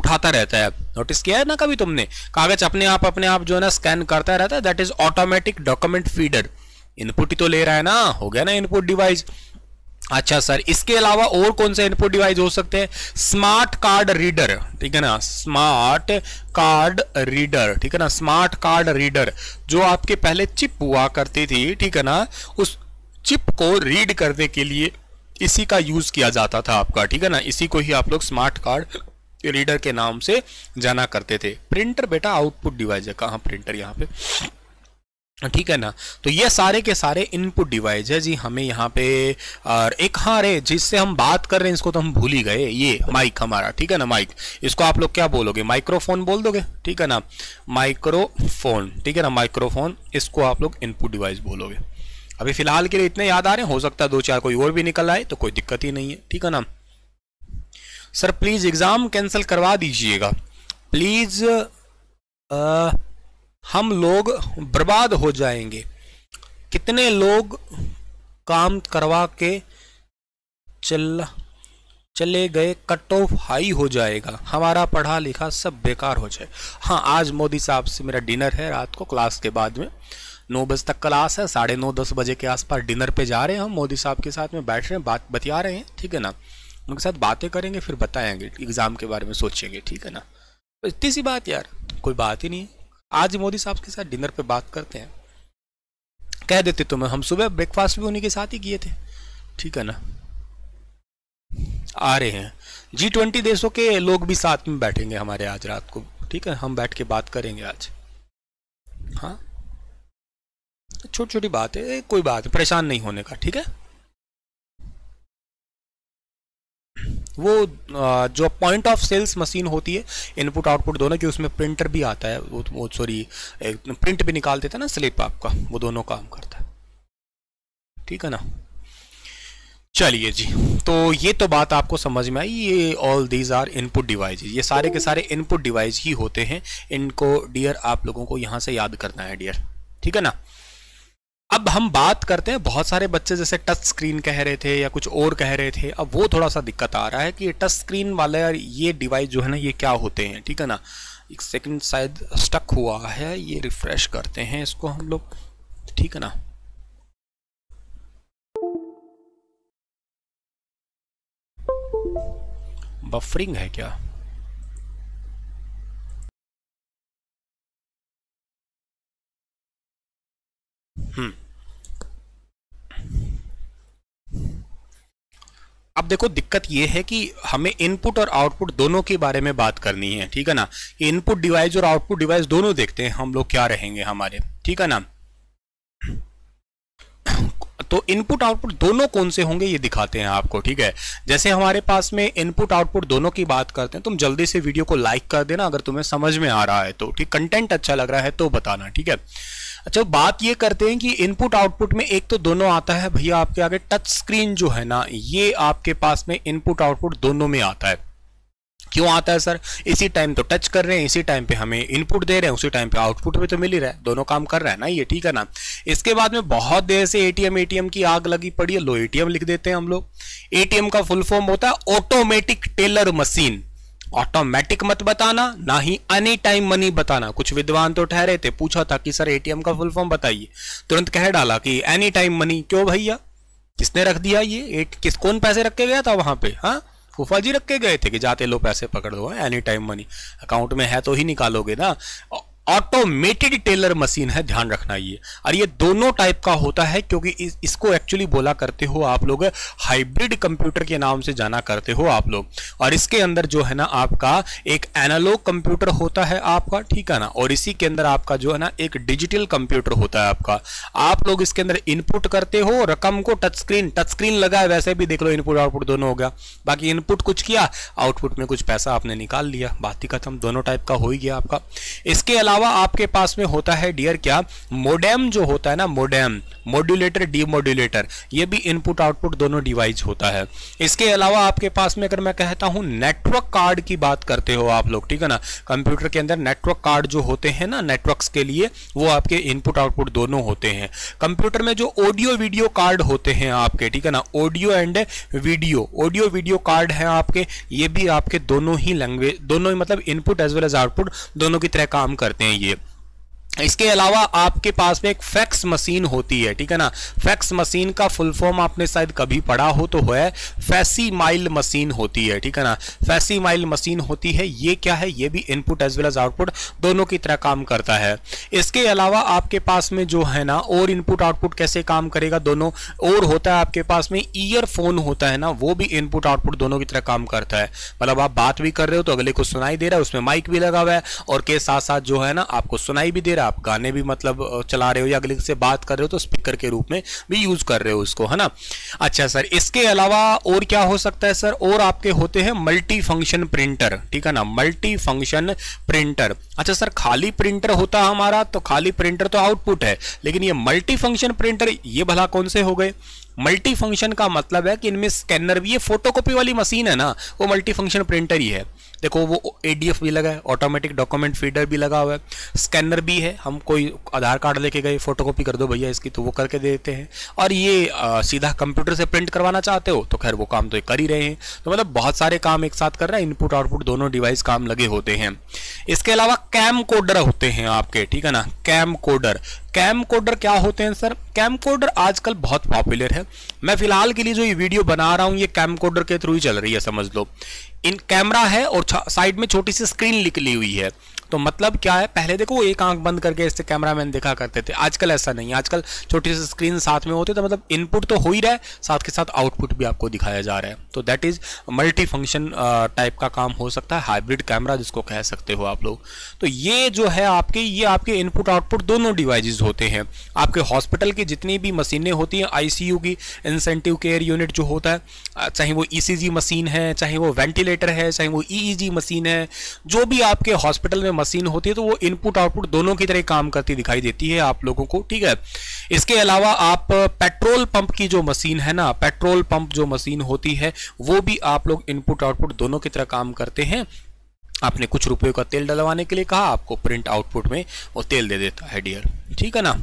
Speaker 2: उठाता रहता है नोटिस किया है ना कभी तुमने कागज अपने आप अपने आप जो है ना स्कैन करता रहता है that is automatic document feeder input ही तो ले रहा है ना हो गया ना इनपुट डिवाइस अच्छा सर इसके अलावा और कौन से इनपुट डिवाइस हो सकते हैं स्मार्ट कार्ड रीडर ठीक है ना स्मार्ट कार्ड रीडर ठीक है ना स्मार्ट कार्ड रीडर जो आपके पहले चिप हुआ करती थी ठीक है ना उस चिप को रीड करने के लिए इसी का यूज किया जाता था आपका ठीक है ना इसी को ही आप लोग स्मार्ट कार्ड रीडर के नाम से जाना करते थे प्रिंटर बेटा आउटपुट डिवाइस है कहा प्रिंटर यहाँ पे ठीक है ना तो ये सारे के सारे इनपुट डिवाइस है जी हमें यहाँ पे और एक हाँ रे जिससे हम बात कर रहे हैं इसको तो हम भूल ही गए ये माइक हमारा ठीक है ना माइक इसको आप लोग क्या बोलोगे माइक्रोफोन बोल दोगे ठीक है ना माइक्रोफोन ठीक है ना माइक्रोफोन इसको आप लोग इनपुट डिवाइस बोलोगे अभी फिलहाल के लिए इतने याद आ रहे हैं हो सकता है दो चार कोई और भी निकल आए तो कोई दिक्कत ही नहीं है ठीक है ना सर प्लीज एग्जाम कैंसिल करवा दीजिएगा प्लीज आ, हम लोग बर्बाद हो जाएंगे कितने लोग काम करवा के चल चले गए कट ऑफ हाई हो जाएगा हमारा पढ़ा लिखा सब बेकार हो जाए हाँ आज मोदी साहब से मेरा डिनर है रात को क्लास के बाद में नौ बजे तक क्लास है साढ़े नौ दस बजे के आसपास डिनर पे जा रहे हैं हम मोदी साहब के साथ में बैठ रहे हैं बात बतिया रहे हैं ठीक है ना उनके साथ बातें करेंगे फिर बताएंगे एग्ज़ाम के बारे में सोचेंगे ठीक है ना तो इतनी सी बात यार कोई बात ही नहीं है आज मोदी साहब के साथ डिनर पे बात करते हैं कह देते तुम्हें तो हम सुबह ब्रेकफास्ट भी उन्हीं के साथ ही किए थे ठीक है ना आ रहे हैं जी ट्वेंटी देशों के लोग भी साथ में बैठेंगे हमारे आज रात को ठीक है हम बैठ के
Speaker 1: बात करेंगे आज हाँ छोटी छोटी बात है कोई बात परेशान नहीं होने का ठीक है
Speaker 2: वो जो पॉइंट ऑफ सेल्स मशीन होती है इनपुट आउटपुट दोनों की उसमें प्रिंटर भी आता है वो, वो सॉरी प्रिंट भी निकाल देता है ना स्लिप आपका वो दोनों काम करता है ठीक है ना चलिए जी तो ये तो बात आपको समझ में आई ये all these are input device ये सारे के सारे इनपुट डिवाइस ही होते हैं इनको डियर आप लोगों को यहाँ से याद करना है डियर ठीक है ना अब हम बात करते हैं बहुत सारे बच्चे जैसे टच स्क्रीन कह रहे थे या कुछ और कह रहे थे अब वो थोड़ा सा दिक्कत आ रहा है कि टच स्क्रीन वाले ये डिवाइस जो है ना ये क्या होते हैं ठीक है ना एक सेकंड शायद
Speaker 1: स्टक हुआ है ये रिफ्रेश करते हैं इसको हम लोग ठीक है ना बफरिंग है क्या अब देखो दिक्कत ये है
Speaker 2: कि हमें इनपुट और आउटपुट दोनों के बारे में बात करनी है ठीक है ना इनपुट डिवाइस और आउटपुट डिवाइस दोनों देखते हैं हम लोग क्या रहेंगे हमारे ठीक है ना तो इनपुट आउटपुट दोनों कौन से होंगे ये दिखाते हैं आपको ठीक है जैसे हमारे पास में इनपुट आउटपुट दोनों की बात करते हैं तुम जल्दी से वीडियो को लाइक कर देना अगर तुम्हें समझ में आ रहा है तो ठीक कंटेंट अच्छा लग रहा है तो बताना ठीक है अच्छा बात ये करते हैं कि इनपुट आउटपुट में एक तो दोनों आता है भैया आपके आगे टच स्क्रीन जो है ना ये आपके पास में इनपुट आउटपुट दोनों में आता है क्यों आता है सर इसी टाइम तो टच कर रहे हैं इसी टाइम पे हमें इनपुट दे रहे हैं उसी टाइम पे आउटपुट भी तो मिल ही रहा है दोनों काम कर रहा है ना ये ठीक है ना इसके बाद में बहुत देर से एटीएम एटीएम की आग लगी पड़ी है लो एटीएम लिख देते हैं हम लोग एटीएम का फुल फॉर्म होता है ऑटोमेटिक टेलर मशीन ऑटोमेटिक मत बताना ना ही एनी टाइम मनी बताना कुछ विद्वान तो ठहरे थे पूछा था कि सर एटीएम का फुल फॉर्म बताइए तुरंत कह डाला कि एनी टाइम मनी क्यों भैया किसने रख दिया ये एट किस कौन पैसे रख के गया था वहां पे हाँ फूफा जी रख के गए थे कि जाते लो पैसे पकड़ दो एनी टाइम मनी अकाउंट में है तो ही निकालोगे ना ऑटोमेटेड टेलर मशीन है ध्यान रखना ये और ये दोनों टाइप का होता है क्योंकि इस, इसको एक्चुअली बोला करते हो आप लोग हाइब्रिड कंप्यूटर के नाम से जाना करते हो आप लोग और इसके अंदर जो है ना आपका एक एनालॉग कंप्यूटर होता है आपका ठीक है ना और इसी के अंदर आपका जो है ना एक डिजिटल कंप्यूटर होता है आपका आप लोग इसके अंदर इनपुट करते हो रकम को टच स्क्रीन टच स्क्रीन लगा है वैसे भी देख लो इनपुट आउटपुट दोनों हो गया बाकी इनपुट कुछ किया आउटपुट में कुछ पैसा आपने निकाल लिया बात ही खत्म दोनों टाइप का हो ही गया आपका इसके अलावा अलावा आपके पास में होता है डियर क्या मोडेम जो होता है ना मोडेम मोड्यूलेटर डीमोड्यूलेटर ये भी इनपुट आउटपुट दोनों डिवाइस होता है इसके अलावा आपके पास में अगर मैं कहता हूं नेटवर्क कार्ड की बात करते हो आप लोग ठीक है ना कंप्यूटर के अंदर नेटवर्क कार्ड जो होते हैं ना नेटवर्क्स के लिए वो आपके इनपुट आउटपुट दोनों होते हैं कंप्यूटर में जो ऑडियो वीडियो कार्ड होते हैं आपके ठीक है ना audio and video audio video card है आपके ये भी आपके दोनों ही लैंग्वेज दोनों ही मतलब input as well as output दोनों की तरह काम करते हैं and yep. इसके अलावा आपके पास में एक फैक्स मशीन होती है ठीक है ना फैक्स मशीन का फुल फॉर्म आपने शायद कभी पढ़ा हो तो है फैसी माइल मशीन होती है ठीक है ना फैसी माइल मशीन होती है ये क्या है ये भी input as well as output दोनों की तरह काम करता है इसके अलावा आपके पास में जो है ना और इनपुट आउटपुट कैसे काम करेगा दोनों और होता है आपके पास में ईयरफोन होता है ना वो भी इनपुट आउटपुट दोनों की तरह काम करता है मतलब आप बात भी कर रहे हो तो अगले को सुनाई दे रहा है उसमें माइक भी लगा हुआ है और के साथ साथ जो है ना आपको सुनाई भी दे रहा है आप गाने भी मतलब चला रहे हो या अगले से बात कर रहे हो तो स्पीकर के रूप में भी यूज़ कर रहे हो उसको है ना अच्छा सर इसके अलावा और क्या हो सकता है सर और आपके होते हैं मल्टी फंक्शन प्रिंटर ठीक है ना मल्टी फंक्शन प्रिंटर अच्छा सर खाली प्रिंटर होता हमारा तो खाली प्रिंटर तो आउटपुट है लेकिन ये मल्टी फंक्शन प्रिंटर ये भला कौन से हो गए मल्टी फंक्शन का मतलब है कि इनमें स्कैनर भी ये फोटोकॉपी वाली मशीन है ना वो मल्टी फंक्शन प्रिंटर ही है देखो वो ए भी लगा है ऑटोमेटिक डॉक्यूमेंट फीडर भी लगा हुआ है स्कैनर भी है हम कोई आधार कार्ड लेके गए फोटोकॉपी कर दो भैया इसकी तो वो करके दे देते हैं और ये आ, सीधा कंप्यूटर से प्रिंट करवाना चाहते हो तो खैर वो काम तो कर ही रहे हैं तो मतलब बहुत सारे काम एक साथ कर रहा है इनपुट आउटपुट दोनों डिवाइस काम लगे होते हैं इसके अलावा कैम कोडर होते हैं आपके ठीक है ना कैम कोडर कैम कोडर क्या होते हैं सर कैम कोडर आजकल बहुत पॉपुलर है मैं फिलहाल के लिए जो ये वीडियो बना रहा हूँ ये कैम कोडर के थ्रू ही चल रही है समझ लो इन कैमरा है और साइड में छोटी सी स्क्रीन निकली हुई है तो मतलब क्या है पहले देखो एक आंख बंद करके इससे कैमरामैन देखा करते थे आजकल ऐसा नहीं है आजकल छोटी सी स्क्रीन साथ में होती तो मतलब इनपुट तो हो ही रहा है साथ के साथ आउटपुट भी आपको दिखाया जा रहा है तो that is multi function type का काम हो सकता है हाइब्रिड कैमरा जिसको कह सकते हो आप लोग तो ये जो है आपके ये आपके इनपुट आउटपुट दोनों डिवाइज होते हैं आपके हॉस्पिटल की जितनी भी मशीनें होती हैं आईसीयू की इंसेंटिव केयर यूनिट जो होता है चाहे वो ईसीजी e मशीन है चाहे वो वेंटिलेटर है चाहे वो ईईजी e मशीन e है जो भी आपके हॉस्पिटल में मशीन होती है तो वो इनपुट आउटपुट दोनों की तरह काम करती दिखाई देती है आप लोगों को ठीक है इसके अलावा आप पेट्रोल पंप की जो मशीन है ना पेट्रोल पंप जो मशीन होती है वो भी आप लोग इनपुट आउटपुट दोनों की तरह काम करते हैं आपने कुछ रुपये का तेल डलवाने के लिए कहा आपको प्रिंट आउटपुट में वो तेल दे देता है डियर ठीक है ना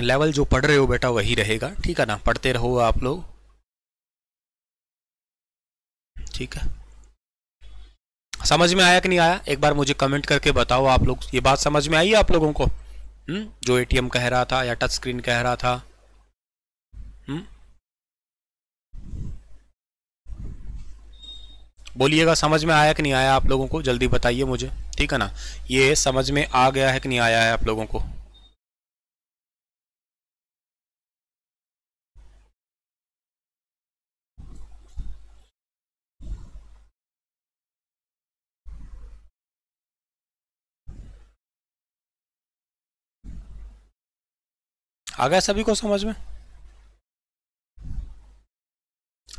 Speaker 1: लेवल जो पढ़ रहे हो बेटा वही रहेगा ठीक है ना पढ़ते रहो आप लोग ठीक है समझ में आया कि नहीं आया एक बार मुझे
Speaker 2: कमेंट करके बताओ आप लोग ये बात समझ में आई है आप लोगों को हुँ? हम्म? जो एटीएम कह रहा था या टच स्क्रीन कह रहा था हम्म? बोलिएगा समझ में आया कि नहीं आया आप लोगों को जल्दी बताइए मुझे ठीक
Speaker 1: है ना ये समझ में आ गया है कि नहीं आया है आप लोगों को आ गया सभी को समझ में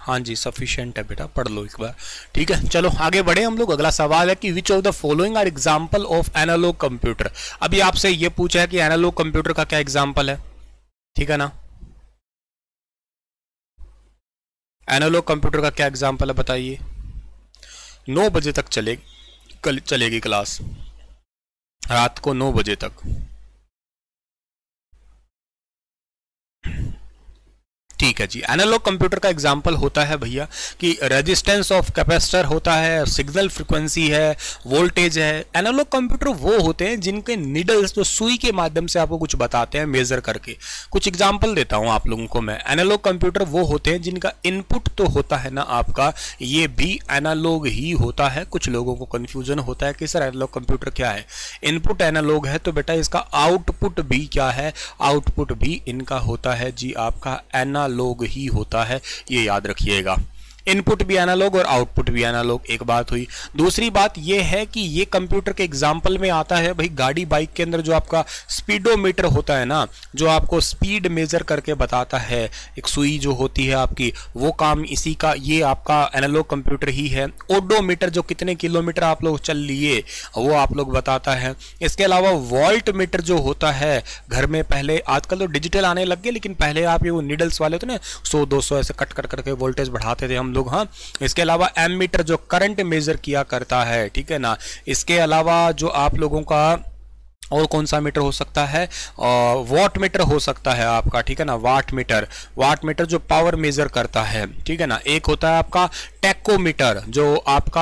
Speaker 1: हाँ जी सफिशियंट
Speaker 2: है बेटा पढ़ लो एक बार ठीक है चलो आगे बढ़े हम लोग अगला सवाल है कि which of the following are example of analog computer अभी आपसे ये पूछा है कि एनालॉग कंप्यूटर का क्या एग्जाम्पल है ठीक है ना एनालॉग कंप्यूटर का क्या एग्जाम्पल है बताइए नौ बजे तक चलेगी कल चलेगी क्लास
Speaker 1: रात को नौ बजे तक ठीक है जी एनालॉग कंप्यूटर का एग्जाम्पल होता है भैया
Speaker 2: कि रेजिस्टेंस ऑफ कैपेसिटर होता है सिग्नल फ्रिक्वेंसी है वोल्टेज है एनालॉग कंप्यूटर वो होते हैं जिनके निडल्स जो सुई के माध्यम से आपको कुछ बताते हैं मेजर करके कुछ एग्जाम्पल देता हूं आप लोगों को मैं एनालॉग कंप्यूटर वो होते हैं जिनका इनपुट तो होता है ना आपका ये भी एनालॉग ही होता है कुछ लोगों को कन्फ्यूजन होता है कि सर एनालॉग कंप्यूटर क्या है इनपुट एनालॉग है तो बेटा इसका आउटपुट भी क्या है आउटपुट भी इनका होता है जी आपका एना लोग ही होता है ये याद रखिएगा इनपुट भी एनालॉग और आउटपुट भी एनालॉग एक बात हुई दूसरी बात यह है कि ये कंप्यूटर के एग्जाम्पल में आता है भाई गाड़ी बाइक के अंदर जो आपका स्पीडोमीटर होता है ना जो आपको स्पीड मेजर करके बताता है एक सुई जो होती है आपकी वो काम इसी का ये आपका एनालॉग कंप्यूटर ही है ओडोमीटर जो कितने किलोमीटर आप लोग चल लिए वो आप लोग बताता है इसके अलावा वॉल्ट मीटर जो होता है घर में पहले आजकल तो डिजिटल आने लग गए लेकिन पहले आप ये वो निडल्स वाले थे ना सौ दो सौ ऐसे कट कट करके वोल्टेज बढ़ाते थे हम लोग हाँ इसके अलावा एम मीटर जो करंट मेजर किया करता है ठीक है ना इसके अलावा जो आप लोगों का और कौन सा मीटर हो सकता है वाट मीटर हो सकता है आपका ठीक है ना वाट मीटर वाट मीटर जो पावर मेजर करता है ठीक है ना एक होता है आपका टेकोमीटर जो आपका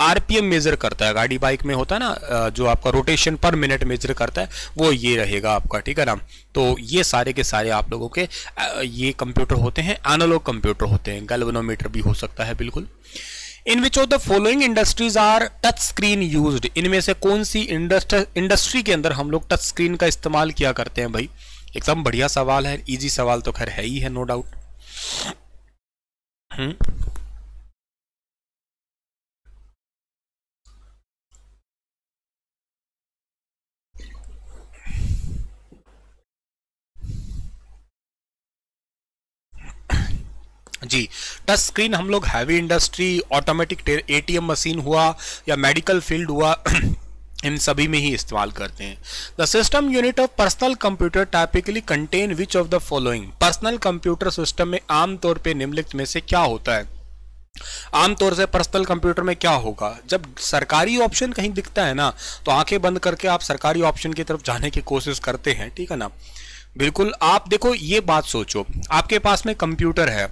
Speaker 2: आरपीएम मेजर करता है गाड़ी बाइक में होता है ना जो आपका रोटेशन पर मिनट मेजर करता है वो ये रहेगा आपका ठीक है ना तो ये सारे के सारे आप लोगों के ये कंप्यूटर होते हैं एनालॉग कंप्यूटर होते हैं गल्वनोमीटर भी हो सकता है बिल्कुल in which of the following industries are touch screen use इनमें से कौन सी इंडस्ट्री के अंदर हम लोग टच स्क्रीन का इस्तेमाल किया करते हैं भाई एकदम बढ़िया
Speaker 1: सवाल है इजी सवाल तो खैर है ही है नो डाउट जी टच स्क्रीन हम लोग
Speaker 2: heavy industry automatic ATM machine हुआ या मेडिकल फील्ड हुआ इन सभी में ही इस्तेमाल करते हैं the system unit of personal computer typically contain which of the following personal computer system में आमतौर पर निम्नलिखित में से क्या होता है आमतौर से पर्सनल कंप्यूटर में क्या होगा जब सरकारी ऑप्शन कहीं दिखता है ना तो आंखें बंद करके आप सरकारी ऑप्शन की तरफ जाने की कोशिश करते हैं ठीक है ना बिल्कुल आप देखो ये बात सोचो आपके पास में कंप्यूटर है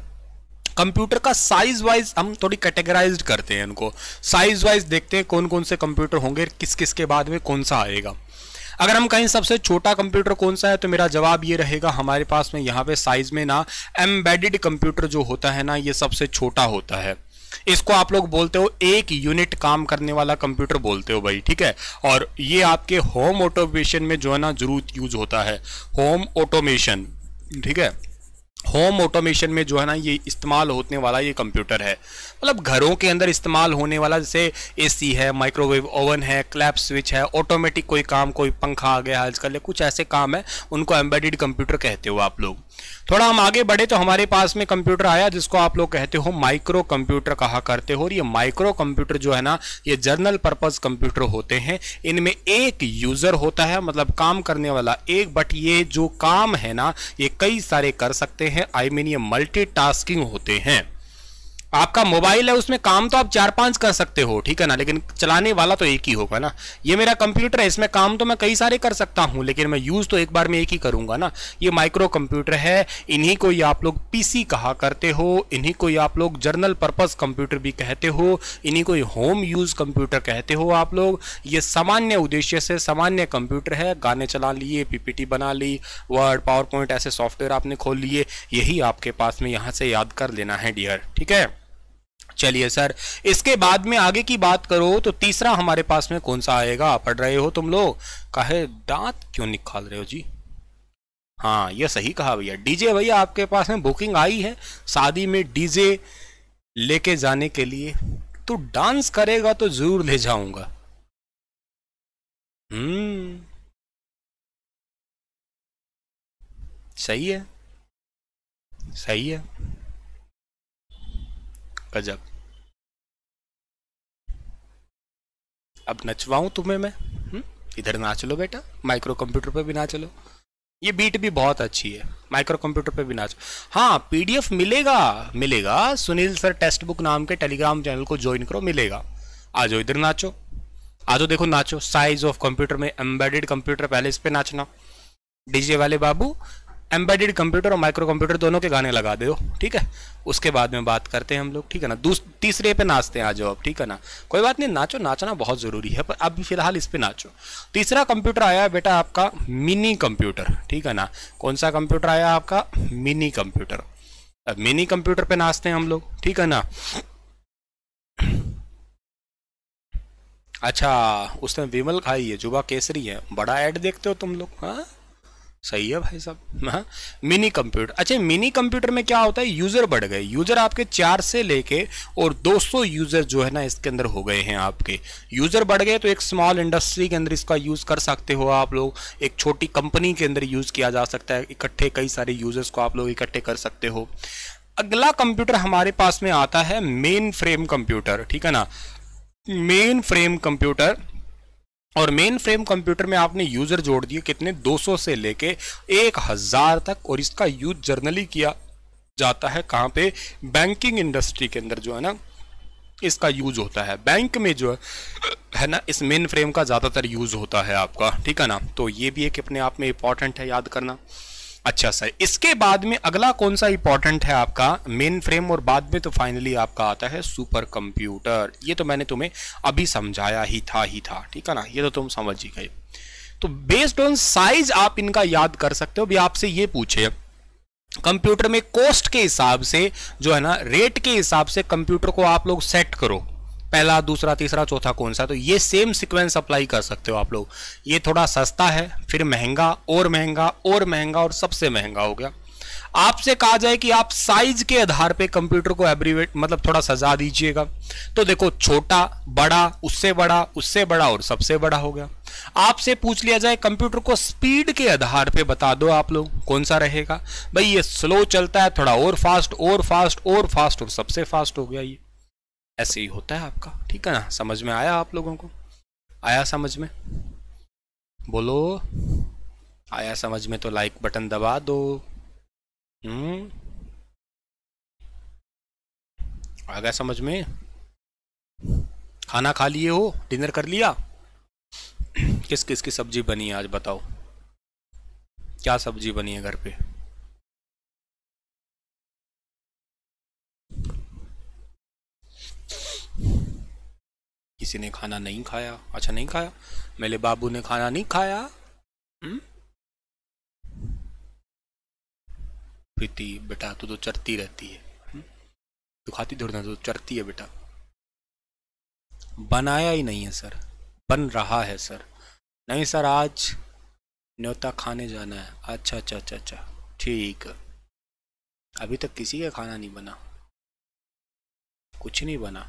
Speaker 2: कंप्यूटर का साइज वाइज हम थोड़ी कैटेगराइज करते हैं उनको साइज वाइज देखते हैं कौन कौन से कंप्यूटर होंगे किस किस के बाद में कौन सा आएगा अगर हम कहीं सबसे छोटा कंप्यूटर कौन सा है तो मेरा जवाब ये रहेगा हमारे पास में यहाँ पे साइज में ना एम्बेडेड कंप्यूटर जो होता है ना ये सबसे छोटा होता है इसको आप लोग बोलते हो एक यूनिट काम करने वाला कंप्यूटर बोलते हो भाई ठीक है और ये आपके होम ऑटोमेशन में जो है ना जरूर यूज होता है होम ऑटोमेशन ठीक है होम ऑटोमेशन में जो है ना ये इस्तेमाल होने वाला ये कंप्यूटर है मतलब घरों के अंदर इस्तेमाल होने वाला जैसे एसी है माइक्रोवेव ओवन है क्लैप स्विच है ऑटोमेटिक कोई काम कोई पंखा आ गया आजकल कुछ ऐसे काम है उनको एम्बेडेड कंप्यूटर कहते हो आप लोग थोड़ा हम आगे बढ़े तो हमारे पास में कंप्यूटर आया जिसको आप लोग कहते हो माइक्रो कंप्यूटर कहा करते हो और ये माइक्रो कंप्यूटर जो है ना ये जर्नल पर्पज कंप्यूटर होते हैं इनमें एक यूजर होता है मतलब काम करने वाला एक बट ये जो काम है ना ये कई सारे कर सकते हैं आई मीन ये मल्टी होते हैं आपका मोबाइल है उसमें काम तो आप चार पांच कर सकते हो ठीक है ना लेकिन चलाने वाला तो एक ही होगा ना ये मेरा कंप्यूटर है इसमें काम तो मैं कई सारे कर सकता हूँ लेकिन मैं यूज़ तो एक बार में एक ही करूँगा ना ये माइक्रो कंप्यूटर है इन्हीं को ही आप लोग पीसी कहा करते हो इन्हीं को ही आप लोग जर्नल पर्पज़ कंप्यूटर भी कहते हो इन्हीं को होम यूज़ कंप्यूटर कहते हो आप लोग ये सामान्य उद्देश्य से सामान्य कंप्यूटर है गाने चला लिए पीपीटी बना ली वर्ड पावर पॉइंट ऐसे सॉफ्टवेयर आपने खोल लिए यही आपके पास में यहाँ से याद कर लेना है डियर ठीक है चलिए सर इसके बाद में आगे की बात करो तो तीसरा हमारे पास में कौन सा आएगा पढ़ रहे हो तुम लोग कहे दांत क्यों निकाल रहे हो जी हाँ ये सही कहा भैया डीजे भैया आपके पास में बुकिंग आई है शादी में डीजे लेके
Speaker 1: जाने के लिए तो डांस करेगा तो जरूर ले जाऊंगा हम्म सही है सही है गजब अब नचवाऊ तुम्हें मैं हम्म?
Speaker 2: इधर ना चलो बेटा माइक्रो कंप्यूटर पे भी ना चलो ये बीट भी बहुत अच्छी है माइक्रो कंप्यूटर पे भी नाच हाँ पीडीएफ मिलेगा मिलेगा सुनील सर टेक्स्ट बुक नाम के टेलीग्राम चैनल को ज्वाइन करो मिलेगा आ जाओ इधर नाचो आ जाओ देखो नाचो साइज ऑफ कंप्यूटर में एम्बेडेड कंप्यूटर पहले इस पे नाचना डीजे वाले बाबू एम्बेडेड कंप्यूटर और माइक्रो कंप्यूटर दोनों के गाने लगा दो ठीक है उसके बाद में बात करते हैं हम लोग ठीक है ना तीसरे पे नाचते हैं आ जाओ ठीक है ना कोई बात नहीं नाचो नाचना बहुत ज़रूरी है पर अभी फिलहाल इस पर नाचो तीसरा कंप्यूटर आया बेटा आपका मिनी कंप्यूटर ठीक है ना कौन सा कंप्यूटर आया आपका मिनी कंप्यूटर अब मिनी कंप्यूटर पे नाचते हैं हम लोग ठीक है ना अच्छा उसमें विमल खाई है जुबा केसरी है बड़ा ऐड देखते हो तुम लोग हाँ सही है भाई साहब हाँ मिनी कंप्यूटर अच्छा मिनी कंप्यूटर में क्या होता है यूज़र बढ़ गए यूज़र आपके चार से लेके और 200 यूज़र जो है ना इसके अंदर हो गए हैं आपके यूज़र बढ़ गए तो एक स्मॉल इंडस्ट्री के अंदर इसका यूज़ कर सकते हो आप लोग एक छोटी कंपनी के अंदर यूज़ किया जा सकता है इकट्ठे कई सारे यूज़र्स को आप लोग इकट्ठे कर सकते हो अगला कंप्यूटर हमारे पास में आता है मेन फ्रेम कंप्यूटर ठीक है ना मेन फ्रेम कंप्यूटर और मेन फ्रेम कंप्यूटर में आपने यूजर जोड़ दिए कितने 200 से लेके 1000 तक और इसका यूज जर्नली किया जाता है कहाँ पे बैंकिंग इंडस्ट्री के अंदर जो है ना इसका यूज होता है बैंक में जो है ना इस मेन फ्रेम का ज़्यादातर यूज होता है आपका ठीक है ना तो ये भी एक अपने आप में इंपॉर्टेंट है याद करना अच्छा सर इसके बाद में अगला कौन सा इंपॉर्टेंट है आपका मेन फ्रेम और बाद में तो फाइनली आपका आता है सुपर कंप्यूटर ये तो मैंने तुम्हें अभी समझाया ही था ही था ठीक है ना ये तो तुम समझ ही गए तो बेस्ड ऑन साइज आप इनका याद कर सकते हो भी आपसे ये पूछे कंप्यूटर में कॉस्ट के हिसाब से जो है ना रेट के हिसाब से कंप्यूटर को आप लोग सेट करो पहला दूसरा तीसरा चौथा कौन सा तो ये सेम सिक्वेंस अप्लाई कर सकते हो आप लोग ये थोड़ा सस्ता है फिर महंगा और महंगा और महंगा और सबसे महंगा हो गया आपसे कहा जाए कि आप साइज के आधार पे कंप्यूटर को एब्रीवेट मतलब थोड़ा सजा दीजिएगा तो देखो छोटा बड़ा उससे बड़ा उससे बड़ा और सबसे बड़ा हो गया आपसे पूछ लिया जाए कंप्यूटर को स्पीड के आधार पे बता दो आप लोग कौन सा रहेगा भाई ये स्लो चलता है थोड़ा और फास्ट और फास्ट और फास्ट और सबसे फास्ट हो गया ये ऐसे ही होता है आपका ठीक है ना समझ में आया आप लोगों को आया समझ में बोलो आया समझ में तो लाइक बटन दबा दो
Speaker 1: हम्म आ गया समझ में खाना खा लिए हो डिनर कर लिया किस किस की सब्जी बनी है आज बताओ क्या सब्जी बनी है घर पे किसी ने खाना नहीं खाया अच्छा नहीं खाया
Speaker 2: मेरे बाबू ने खाना नहीं खाया हम्म? प्रीति बेटा तू तो चरती रहती है हुँ? हम्म? तू खाती थोड़ी ना तो चरती है बेटा बनाया ही नहीं है सर बन रहा है सर नहीं सर आज न्योता खाने जाना है अच्छा अच्छा अच्छा अच्छा
Speaker 1: ठीक अभी तक किसी का खाना नहीं बना कुछ नहीं बना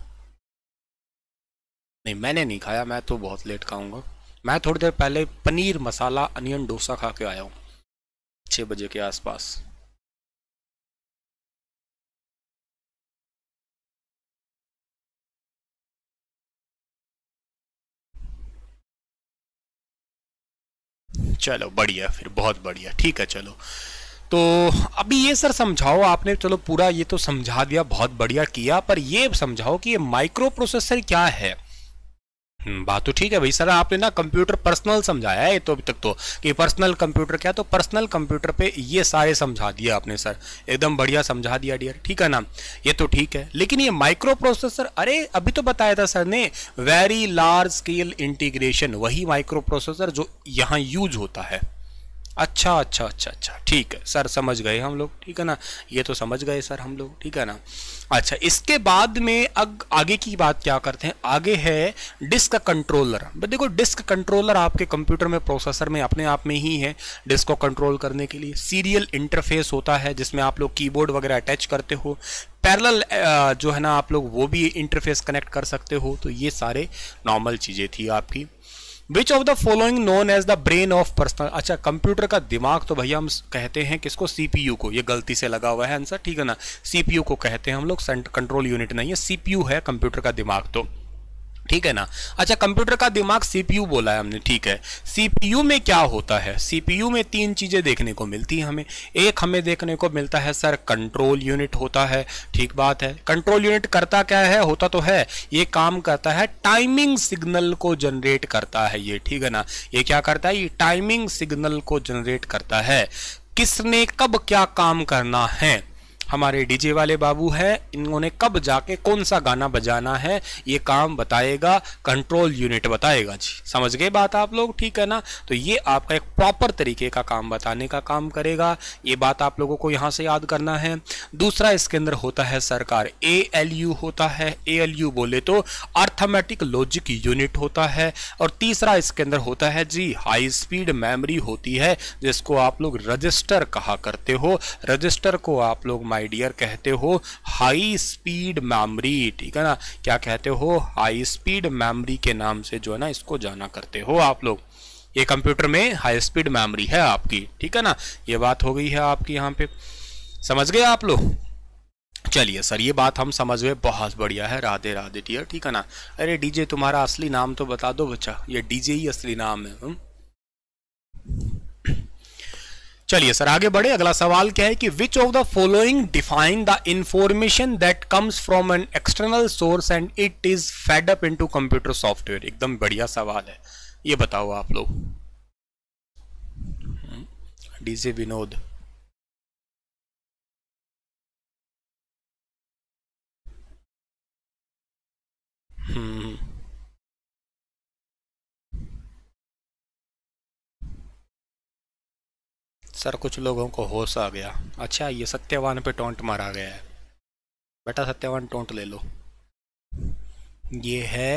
Speaker 1: नहीं मैंने नहीं खाया मैं तो बहुत लेट खाऊंगा मैं थोड़ी देर पहले पनीर मसाला अनियन डोसा खा के आया हूँ छः बजे के आसपास चलो बढ़िया फिर बहुत बढ़िया ठीक है चलो
Speaker 2: तो अभी ये सर समझाओ आपने चलो पूरा ये तो समझा दिया बहुत बढ़िया किया पर ये समझाओ कि ये माइक्रो प्रोसेसर क्या है हम्म, बात तो ठीक है भाई सर आपने ना कंप्यूटर पर्सनल समझाया है तो अभी तक तो कि पर्सनल कंप्यूटर क्या तो पर्सनल कंप्यूटर पे ये सारे समझा दिया आपने सर एकदम बढ़िया समझा दिया डियर ठीक है ना ये तो ठीक है लेकिन ये माइक्रो प्रोसेसर अरे अभी तो बताया था सर ने वेरी लार्ज स्केल इंटीग्रेशन वही माइक्रो प्रोसेसर जो यहाँ यूज होता है अच्छा अच्छा अच्छा अच्छा ठीक है सर समझ गए हम लोग ठीक है ना ये तो समझ गए सर हम लोग ठीक है ना अच्छा इसके बाद में अग आगे की बात क्या करते हैं आगे है डिस्क कंट्रोलर देखो डिस्क कंट्रोलर आपके कंप्यूटर में प्रोसेसर में अपने आप में ही है डिस्क को कंट्रोल करने के लिए सीरियल इंटरफेस होता है जिसमें आप लोग कीबोर्ड वगैरह अटैच करते हो पैरल जो है ना आप लोग वो भी इंटरफेस कनेक्ट कर सकते हो तो ये सारे नॉर्मल चीज़ें थी आपकी which of the following known as the brain of personal अच्छा कंप्यूटर का दिमाग तो भैया हम कहते हैं किसको सीपीयू को ये गलती से लगा हुआ है आंसर ठीक है ना सीपीयू को कहते हैं हम लोग कंट्रोल यूनिट नहीं है सीपीयू है कंप्यूटर का दिमाग तो ठीक है ना अच्छा कंप्यूटर का दिमाग सीपीयू बोला है हमने ठीक है सीपीयू में क्या होता है सीपीयू में तीन चीज़ें देखने को मिलती हैं हमें एक हमें देखने को मिलता है सर कंट्रोल यूनिट होता है ठीक बात है कंट्रोल यूनिट करता क्या है होता तो है ये काम करता है टाइमिंग सिग्नल को जनरेट करता है ये ठीक है ना ये क्या करता है ये टाइमिंग सिग्नल को जनरेट करता है किसने कब क्या काम करना है हमारे डीजे वाले बाबू हैं इन्होंने कब जाके कौन सा गाना बजाना है ये काम बताएगा कंट्रोल यूनिट बताएगा जी समझ गए बात आप लोग ठीक है ना तो ये आपका एक प्रॉपर तरीके का काम बताने का काम करेगा ये बात आप लोगों को यहाँ से याद करना है दूसरा इसके अंदर होता है सरकार ए एल यू होता है ए एल यू बोले तो अर्थमेटिक लॉजिक यूनिट होता है और तीसरा इसके अंदर होता है जी हाई स्पीड मेमरी होती है जिसको आप लोग रजिस्टर कहा करते हो रजिस्टर को आप लोग माई डियर कहते हो हाई स्पीड मेमोरी ठीक है ना क्या कहते हो हाई स्पीड मेमोरी के नाम से जो है ना इसको जाना करते हो आप लोग ये कंप्यूटर में हाई स्पीड मेमोरी है आपकी ठीक है ना ये बात हो गई है आपकी यहाँ पे समझ गए आप लोग चलिए सर ये बात हम समझ गए बहुत बढ़िया है राधे राधे टीयर ठीक है ना अरे डीजे तुम्हारा असली नाम तो बता दो बच्चा ये डीजे ही असली नाम है हुँ? हम्म? चलिए सर आगे बढ़े अगला सवाल क्या है कि which of the following define the information that comes from an external source and it is fed up into computer software एकदम बढ़िया सवाल है ये बताओ
Speaker 1: आप लोग डीजे विनोद हम्म सर कुछ लोगों को होश आ गया अच्छा ये सत्यवान पे टोंट मारा गया है बेटा सत्यवान टोंट ले लो
Speaker 2: ये है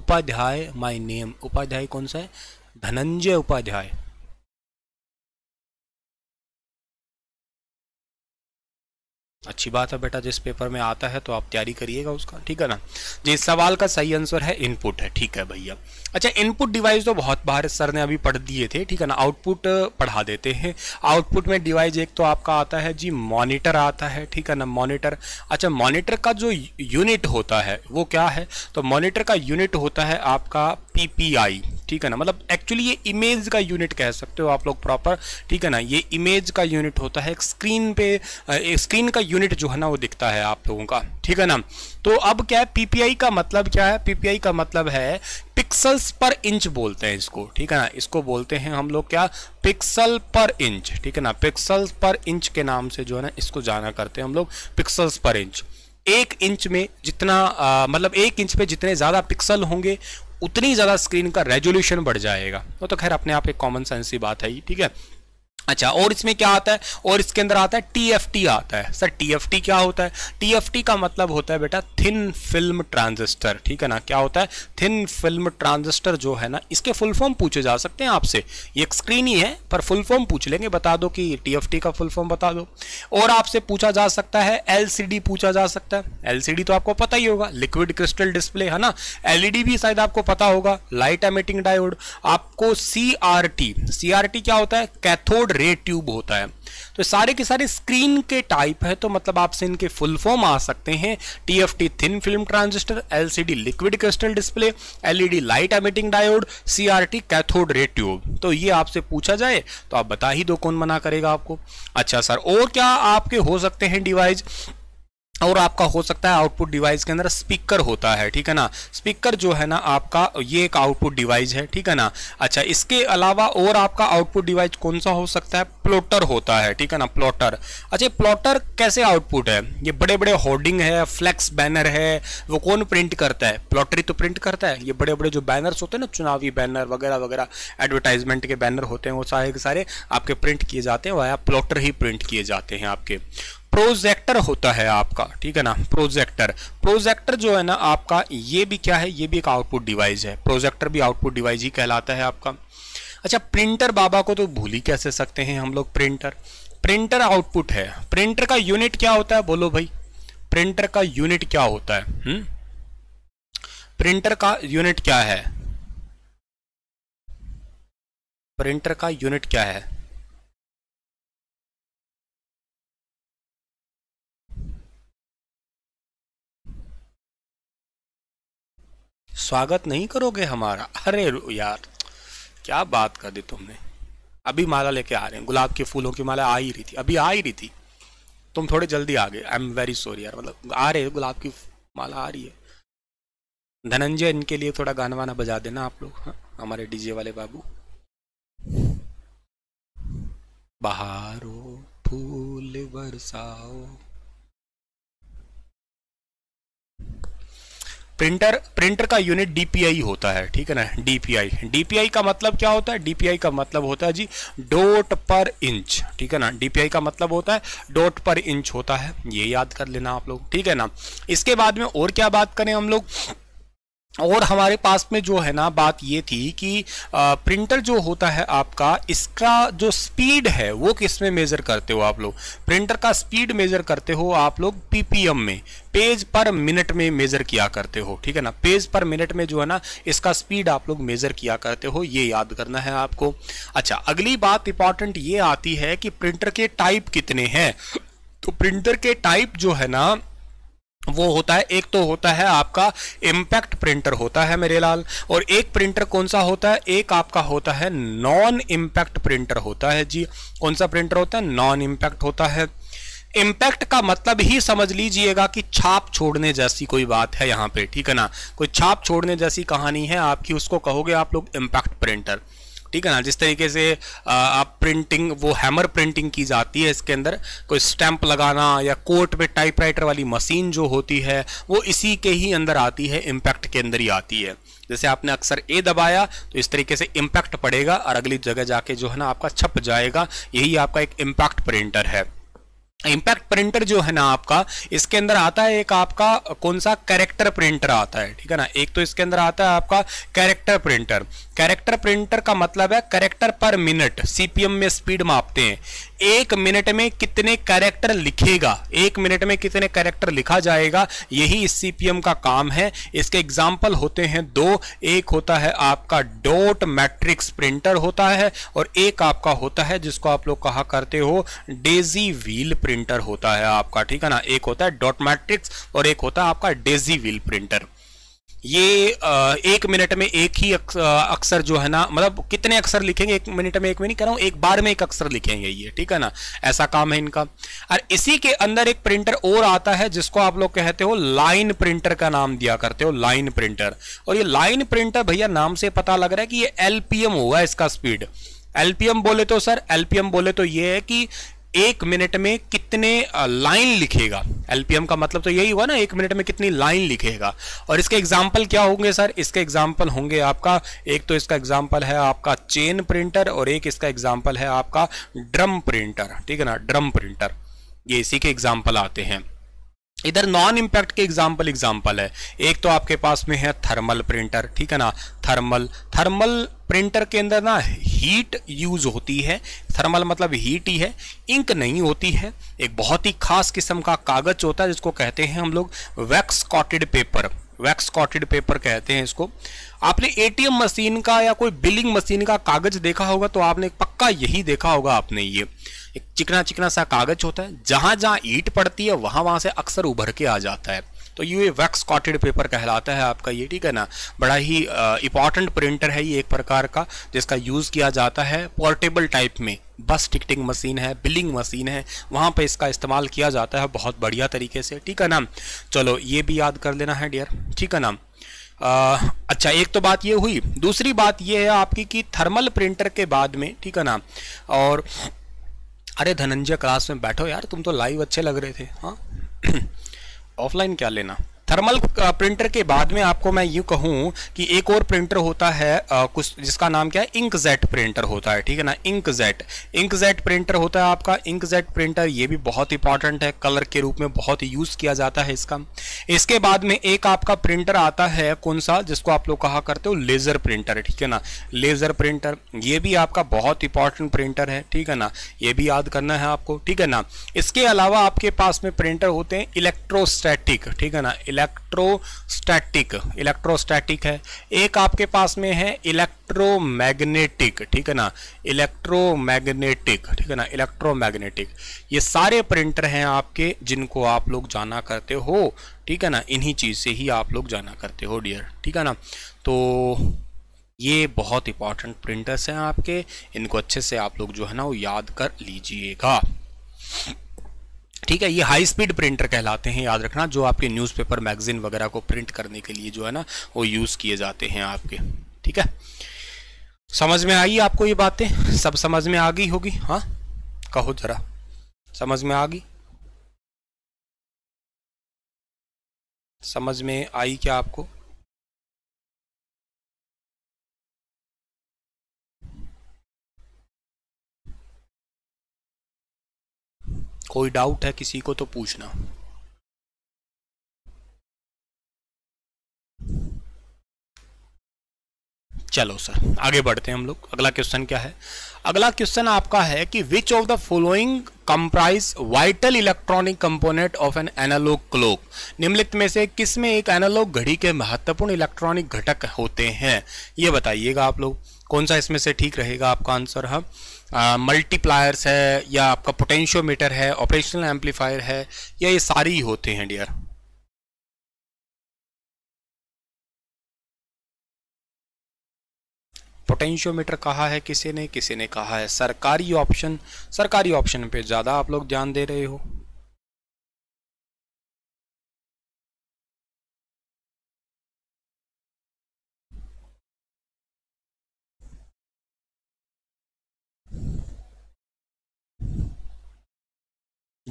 Speaker 2: उपाध्याय माय नेम उपाध्याय
Speaker 1: कौन सा है धनंजय उपाध्याय अच्छी बात है बेटा जिस पेपर में आता है तो आप तैयारी करिएगा
Speaker 2: उसका ठीक है ना जी सवाल का सही आंसर है इनपुट है ठीक है भैया अच्छा इनपुट डिवाइस तो बहुत बार सर ने अभी पढ़ दिए थे ठीक है ना आउटपुट पढ़ा देते हैं आउटपुट में डिवाइस एक तो आपका आता है जी मॉनिटर आता है ठीक है ना मॉनिटर अच्छा मॉनिटर का जो यूनिट होता है वो क्या है तो मॉनिटर का यूनिट होता है आपका PPI ठीक है ना मतलब एक्चुअली ये इमेज का यूनिट कह सकते हो आप लोग प्रॉपर ठीक है ना ये इमेज का यूनिट होता है स्क्रीन पे स्क्रीन का यूनिट जो है ना वो दिखता है आप लोगों का ठीक है ना तो अब क्या है पीपीआई का मतलब क्या है पीपीआई का मतलब है पिक्सल्स पर इंच बोलते हैं इसको ठीक है ना इसको बोलते हैं हम लोग क्या पिक्सल पर इंच ठीक है ना पिक्सल्स पर इंच के नाम से जो है ना इसको जाना करते हैं हम लोग पिक्सल्स पर इंच एक इंच में जितना आ, मतलब एक इंच पे जितने ज़्यादा पिक्सल होंगे उतनी ज़्यादा स्क्रीन का रेजोल्यूशन बढ़ जाएगा वो तो खैर अपने आप एक कॉमन सेंस की बात है ठीक है अच्छा और इसमें क्या आता है और इसके अंदर आता है टी आता है सर टी क्या होता है टी का मतलब होता है बेटा थिन फिल्म ट्रांजिस्टर ठीक है ना क्या होता है थिन फिल्म ट्रांजिस्टर जो है ना इसके फुल फॉर्म पूछे जा सकते हैं आपसे ये एक स्क्रीन ही है पर फुल फॉर्म पूछ लेंगे बता दो कि टी का फुल फॉर्म बता दो और आपसे पूछा जा सकता है एल पूछा जा सकता है एल तो आपको पता ही होगा लिक्विड क्रिस्टल डिस्प्ले है ना एलईडी e भी शायद आपको पता होगा लाइट एमिटिंग डायोड आपको सी आर क्या होता है कैथोड रे ट्यूब होता है तो सारे के सारे स्क्रीन के टाइप है तो मतलब आपसे इनके फुल फॉर्म आ सकते हैं TFT thin film transistor LCD liquid crystal display LED light emitting diode CRT cathode ray tube तो ये आपसे पूछा जाए तो आप बता ही दो कौन मना करेगा आपको अच्छा सर और क्या आपके हो सकते हैं डिवाइस और आपका हो सकता है आउटपुट डिवाइस के अंदर स्पीकर होता है ठीक है ना स्पीकर जो है ना आपका ये एक आउटपुट डिवाइस है ठीक है ना अच्छा इसके अलावा और आपका आउटपुट डिवाइस कौन सा हो सकता है प्लॉटर होता है ठीक है ना प्लॉटर अच्छा प्लॉटर कैसे आउटपुट है ये बड़े बड़े होर्डिंग है फ्लैक्स बैनर है वो कौन प्रिंट करता है प्लॉटरी तो प्रिंट करता है ये बड़े बड़े जो बैनर्स होते हैं ना चुनावी बैनर वगैरह वगैरह एडवर्टाइजमेंट के बैनर होते हैं वो सारे के सारे आपके प्रिंट किए जाते हैं वह प्लॉटर ही प्रिंट किए जाते हैं आपके प्रोजेक्टर होता है आपका ठीक है ना प्रोजेक्टर प्रोजेक्टर जो है ना आपका ये भी क्या है ये भी एक आउटपुट डिवाइस है प्रोजेक्टर भी आउटपुट डिवाइस ही कहलाता है आपका अच्छा प्रिंटर बाबा को तो भूल ही कैसे सकते हैं हम लोग प्रिंटर प्रिंटर आउटपुट है प्रिंटर का यूनिट क्या होता है बोलो भाई प्रिंटर का यूनिट क्या होता
Speaker 1: है प्रिंटर हम्म? का यूनिट क्या है प्रिंटर का यूनिट क्या है स्वागत नहीं करोगे हमारा अरे यार
Speaker 2: क्या बात कर दी तुमने अभी माला लेके आ रहे हैं गुलाब के फूलों की माला आ ही रही थी अभी आ ही रही थी तुम थोड़े जल्दी आ गए आई एम वेरी सॉरी यार मतलब आ रहे गुलाब की माला आ रही है धनंजय इनके लिए थोड़ा गाना वाना बजा देना आप लोग हाँ हमारे
Speaker 1: डीजे वाले बाबू बहारो फूल बरसाओ
Speaker 2: प्रिंटर प्रिंटर का यूनिट डीपीआई होता है ठीक है ना डीपीआई डीपीआई का मतलब क्या होता है डीपीआई का मतलब होता है जी डोट पर इंच ठीक है ना डीपीआई का मतलब होता है डोट पर इंच होता है ये याद कर लेना आप लोग ठीक है ना इसके बाद में और क्या बात करें हम लोग और हमारे पास में जो है ना बात ये थी कि आ, प्रिंटर जो होता है आपका इसका जो स्पीड है वो किस में मेज़र करते हो आप लोग प्रिंटर का स्पीड मेज़र करते हो आप लोग पीपीएम में पेज पर मिनट में मेज़र किया करते हो ठीक है ना पेज पर मिनट में जो है ना इसका स्पीड आप लोग मेज़र किया करते हो ये याद करना है आपको अच्छा अगली बात इंपॉर्टेंट ये आती है कि प्रिंटर के टाइप कितने हैं तो प्रिंटर के टाइप जो है ना वो होता है एक तो होता है आपका इम्पैक्ट प्रिंटर होता है मेरे लाल और एक प्रिंटर कौन सा होता है एक आपका होता है नॉन इम्पैक्ट प्रिंटर होता है जी कौन सा प्रिंटर होता है नॉन इम्पैक्ट होता है इम्पैक्ट का मतलब ही समझ लीजिएगा कि छाप छोड़ने जैसी कोई बात है यहाँ पे ठीक है ना कोई छाप छोड़ने जैसी कहानी है आपकी उसको कहोगे आप लोग इम्पैक्ट प्रिंटर ठीक है ना जिस तरीके से आप प्रिंटिंग वो हैमर प्रिंटिंग की जाती है इसके अंदर कोई स्टैंप लगाना या कोर्ट पे टाइपराइटर वाली मशीन जो होती है वो इसी के ही अंदर आती है इम्पैक्ट के अंदर ही आती है जैसे आपने अक्सर ए दबाया तो इस तरीके से इम्पैक्ट पड़ेगा और अगली जगह जाके जो है ना आपका छप जाएगा यही आपका एक इम्पैक्ट प्रिंटर है इम्पैक्ट प्रिंटर जो है ना आपका इसके अंदर आता है एक आपका कौन सा कैरेक्टर प्रिंटर आता है ठीक है ना एक तो इसके अंदर आता है आपका कैरेक्टर प्रिंटर कैरेक्टर प्रिंटर का मतलब है कैरेक्टर पर मिनट सीपीएम में स्पीड मापते हैं एक मिनट में कितने कैरेक्टर लिखेगा एक मिनट में कितने कैरेक्टर लिखा जाएगा यही इस सीपीएम का काम है इसके एग्जाम्पल होते हैं दो एक होता है आपका डॉट मैट्रिक्स प्रिंटर होता है और एक आपका होता है जिसको आप लोग कहा करते हो डेजी व्हील प्रिंटर होता है आपका ठीक है ना एक होता है डॉट मैट्रिक्स और एक होता है आपका डेजी व्हील प्रिंटर ये एक मिनट में एक ही अक्सर जो है ना मतलब कितने अक्सर लिखेंगे एक मिनट में एक में नहीं कह रहा हूं एक बार में एक अक्सर लिखेंगे ये ठीक है ना ऐसा काम है इनका और इसी के अंदर एक प्रिंटर और आता है जिसको आप लोग कहते हो लाइन प्रिंटर का नाम दिया करते हो लाइन प्रिंटर और ये लाइन प्रिंटर भैया नाम से पता लग रहा है कि ये एलपीएम होगा इसका स्पीड एलपीएम बोले तो सर एलपीएम बोले तो ये है कि एक मिनट में कितने लाइन लिखेगा एलपीएम का मतलब तो यही हुआ ना एक मिनट में कितनी लाइन लिखेगा और इसके एग्जाम्पल क्या होंगे सर इसके एग्जाम्पल होंगे आपका एक तो इसका एग्जाम्पल है आपका चेन प्रिंटर और एक इसका एग्जाम्पल है आपका ड्रम प्रिंटर ठीक है ना ड्रम प्रिंटर ये इसी के एग्जाम्पल आते हैं इधर नॉन इम्पैक्ट के एग्जाम्पल एग्जाम्पल है एक तो आपके पास में है थर्मल प्रिंटर ठीक है ना थर्मल थर्मल प्रिंटर के अंदर ना हीट यूज होती है थर्मल मतलब हीट ही है इंक नहीं होती है एक बहुत ही खास किस्म का कागज होता है जिसको कहते हैं हम लोग wax coated paper wax coated paper कहते हैं इसको आपने एटीएम मशीन का या कोई बिलिंग मशीन का कागज देखा होगा तो आपने पक्का यही देखा होगा आपने ये एक चिकना चिकना सा कागज होता है जहां जहां ईट पड़ती है वहां वहां से अक्सर उभर के आ जाता है तो ये वैक्स कॉटेड पेपर कहलाता है आपका ये ठीक है ना बड़ा ही इंपॉर्टेंट प्रिंटर है ये एक प्रकार का जिसका यूज़ किया जाता है पोर्टेबल टाइप में बस टिकटिंग मशीन है बिलिंग मशीन है वहाँ पे इसका इस्तेमाल किया जाता है बहुत बढ़िया तरीके से ठीक है ना चलो ये भी याद कर लेना है डियर ठीक है ना आ, अच्छा एक तो बात ये हुई दूसरी बात ये है आपकी कि थर्मल प्रिंटर के बाद में ठीक है ना और अरे धनंजय क्लास में बैठो यार तुम तो लाइव अच्छे लग रहे थे हाँ ऑफलाइन क्या लेना थर्मल प्रिंटर के बाद में आपको मैं यूँ कहूँ कि एक और प्रिंटर होता है आ, कुछ जिसका नाम क्या है इंक जेट प्रिंटर होता है ठीक है ना ink jet ink jet printer होता है आपका इंक जेट प्रिंटर ये भी बहुत इंपॉर्टेंट है कलर के रूप में बहुत यूज़ किया जाता है इसका इसके बाद में एक आपका प्रिंटर आता है कौन सा जिसको आप लोग कहा करते हो लेज़र प्रिंटर ठीक है ना लेज़र प्रिंटर ये भी आपका बहुत इंपॉर्टेंट प्रिंटर है ठीक है ना ये भी याद करना है आपको ठीक है ना इसके अलावा आपके पास में प्रिंटर होते हैं इलेक्ट्रोस्टैटिक ठीक है ना इलेक्ट्रोस्टैटिक इलेक्ट्रोस्टैटिक है एक आपके पास में है इलेक्ट्रोमैग्नेटिक ठीक है ना इलेक्ट्रोमैग्नेटिक ठीक है ना इलेक्ट्रोमैग्नेटिक ये सारे प्रिंटर हैं आपके जिनको आप लोग जाना करते हो ठीक है ना इन्हीं चीज़ से ही आप लोग जाना करते हो डियर ठीक है ना तो ये बहुत इंपॉर्टेंट प्रिंटर्स हैं आपके इनको अच्छे से आप लोग जो है ना वो याद कर लीजिएगा ठीक है ये हाई स्पीड प्रिंटर कहलाते हैं याद रखना जो आपके न्यूज़पेपर मैगजीन वगैरह को प्रिंट करने के लिए जो है ना वो यूज़ किए जाते हैं आपके ठीक है समझ में आई आपको ये बातें सब समझ में आ गई होगी हाँ कहो जरा
Speaker 1: समझ में आ गई समझ में आई क्या आपको कोई डाउट है किसी को तो पूछना चलो सर आगे
Speaker 2: बढ़ते हैं हम लोग अगला क्वेश्चन क्या है अगला क्वेश्चन आपका है कि which of the following comprise vital electronic component of an analogue clock निम्नलिखित में से किस में एक एनालॉग घड़ी के महत्वपूर्ण इलेक्ट्रॉनिक घटक होते हैं ये बताइएगा आप लोग कौन सा इसमें से ठीक रहेगा आपका आंसर है हाँ। मल्टीप्लायर्स है या आपका पोटेंशियोमीटर
Speaker 1: है ऑपरेशनल एम्पलीफायर है या ये सारे ही होते हैं डियर पोटेंशियोमीटर कहा है किसी ने किसी ने कहा है सरकारी ऑप्शन सरकारी ऑप्शन पे ज़्यादा आप लोग ध्यान दे रहे हो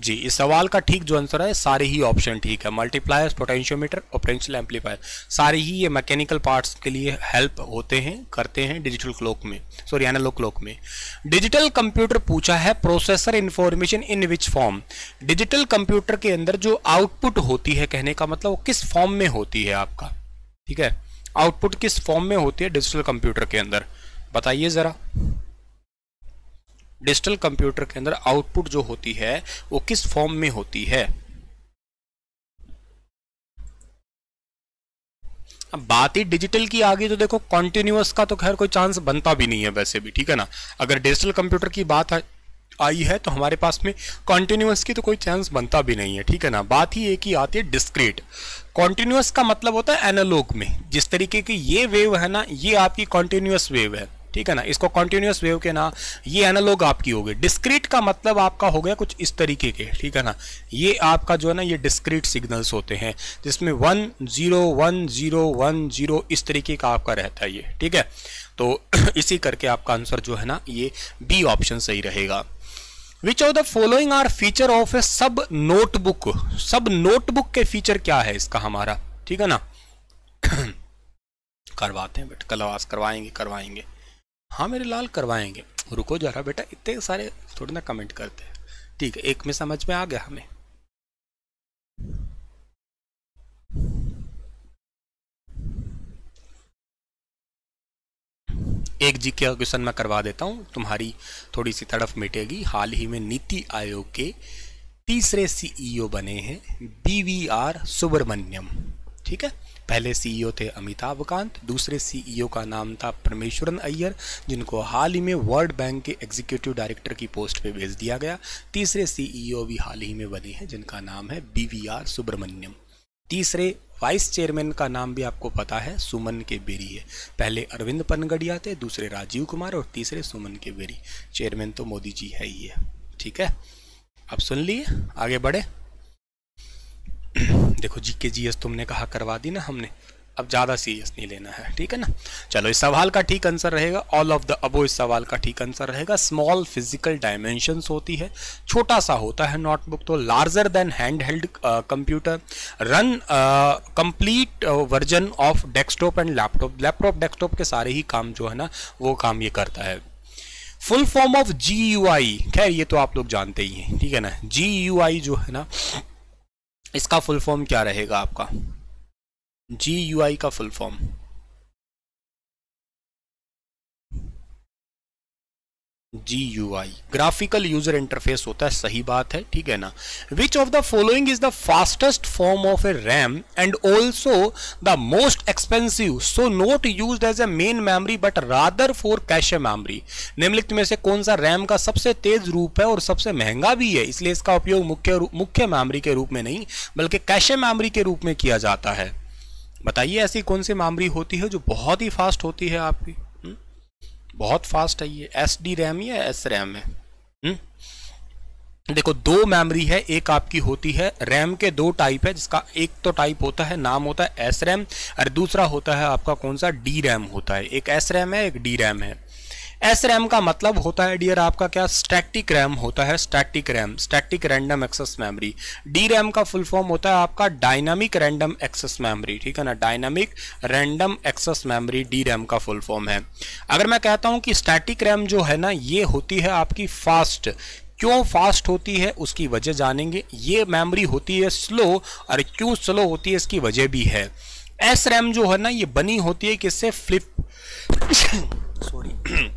Speaker 1: जी इस सवाल का ठीक जो आंसर है सारे ही ऑप्शन ठीक है मल्टीप्लायर्स पोटेंशियोमीटर और
Speaker 2: पोटेंशियल एम्पलीफायर सारे ही ये मैकेनिकल पार्ट्स के लिए हेल्प होते हैं करते हैं डिजिटल क्लॉक में सॉरी एनालॉग क्लॉक में डिजिटल कंप्यूटर पूछा है processor information in which form digital computer के अंदर जो आउटपुट होती है कहने का मतलब वो किस फॉर्म में होती है आपका ठीक है आउटपुट किस फॉर्म में होती है डिजिटल कंप्यूटर के अंदर बताइए ज़रा डिजिटल कंप्यूटर के अंदर आउटपुट जो होती है वो किस फॉर्म में होती है अब बात ही डिजिटल की आ गई तो देखो कॉन्टिन्यूस का तो खैर कोई चांस बनता भी नहीं है वैसे भी ठीक है ना अगर डिजिटल कंप्यूटर की बात आई है तो हमारे पास में कॉन्टिन्यूस की तो कोई चांस बनता भी नहीं है ठीक है ना बात ही एक ही आती है डिस्क्रीट कॉन्टिन्यूस का मतलब होता है एनालॉग में जिस तरीके की ये वेव है ना ये आपकी कॉन्टिन्यूस वेव है ठीक है ना इसको कॉन्टिन्यूस वेव के ना ये एनालॉग आपकी होगी डिस्क्रीट का मतलब आपका हो गया कुछ इस तरीके के ठीक है ना ये आपका जो है ना ये डिस्क्रीट सिग्नल्स होते हैं जिसमें one zero one zero one zero इस तरीके का आपका रहता है ये ठीक है तो इसी करके आपका आंसर जो है ना ये बी ऑप्शन सही रहेगा which of the following are feature of a sub notebook सब नोटबुक के फीचर क्या है इसका हमारा ठीक है ना करवाते हैं बट कल आवाज करवाएंगे करवाएंगे हाँ मेरे लाल करवाएंगे रुको जरा बेटा इतने सारे थोड़ी ना कमेंट करते हैं ठीक है
Speaker 1: एक में समझ में आ गया हमें
Speaker 2: एक जी के क्वेश्चन मैं करवा देता हूँ तुम्हारी थोड़ी सी तड़फ मिटेगी हाल ही में नीति आयोग के तीसरे सीईओ e बने हैं बीवीआर सुब्रमण्यम ठीक है पहले सीईओ e थे अमिताभ कांत दूसरे सीईओ e का नाम था परमेश्वरन अय्यर जिनको हाल ही में वर्ल्ड बैंक के एग्जीक्यूटिव डायरेक्टर की पोस्ट पे भेज दिया गया तीसरे सीईओ e भी हाल ही में बने हैं जिनका नाम है बीवीआर सुब्रमण्यम तीसरे वाइस चेयरमैन का नाम भी आपको पता है सुमन के बेरी है पहले अरविंद पनगड़िया थे दूसरे राजीव कुमार और तीसरे सुमन के बेरी चेयरमैन तो मोदी जी है ही है ठीक है अब सुन लिए आगे बढ़े देखो जी के जी एस तुमने कहा करवा दी ना हमने अब ज़्यादा सीरियस नहीं लेना है ठीक है ना चलो इस सवाल का ठीक आंसर रहेगा ऑल ऑफ द अबो इस सवाल का ठीक आंसर रहेगा स्मॉल फिजिकल डायमेंशन होती है छोटा सा होता है नोटबुक तो larger than hand held computer run complete version of desktop and laptop laptop desktop के सारे ही काम जो है ना वो काम ये करता है full form of G U I खैर ये तो आप लोग जानते ही हैं ठीक है ना
Speaker 1: जी यू आई जो है ना इसका फुल फॉर्म क्या रहेगा आपका जी यू आई का full form G U I graphical user interface होता है सही बात
Speaker 2: है ठीक है ना which of the following is the fastest form of a RAM and also the most expensive so not use as a main memory but rather for cache memory निम्नलिखित में से कौन सा रैम का सबसे तेज रूप है और सबसे महंगा भी है इसलिए इसका उपयोग मुख्य मुख्य मेमरी के रूप में नहीं बल्कि कैश मेमरी के रूप में किया जाता है बताइए ऐसी कौन सी मेमरी होती है जो बहुत ही फास्ट होती है आपकी बहुत फास्ट है ये एस डी रैम या एस रैम है हुँ? हम्म? देखो दो मेमोरी है एक आपकी होती है रैम के दो टाइप है जिसका एक तो टाइप होता है नाम होता है एस रैम और दूसरा होता है आपका कौन सा डी रैम होता है एक एस रैम है एक डी रैम है एस रैम का मतलब होता है डियर आपका क्या स्टैटिक रैम होता है static RAM static random access memory D RAM का फुल फॉर्म होता है आपका डायनामिक रैंडम एक्सेस मेमोरी ठीक है ना dynamic random access memory D RAM का फुल फॉर्म है अगर मैं कहता हूं कि स्टैटिक रैम जो है ना ये होती है आपकी फास्ट क्यों फास्ट होती है उसकी वजह जानेंगे ये मेमोरी होती है स्लो और क्यों स्लो होती है इसकी वजह भी है एस रैम जो है ना ये बनी होती है किससे फ्लिप सॉरी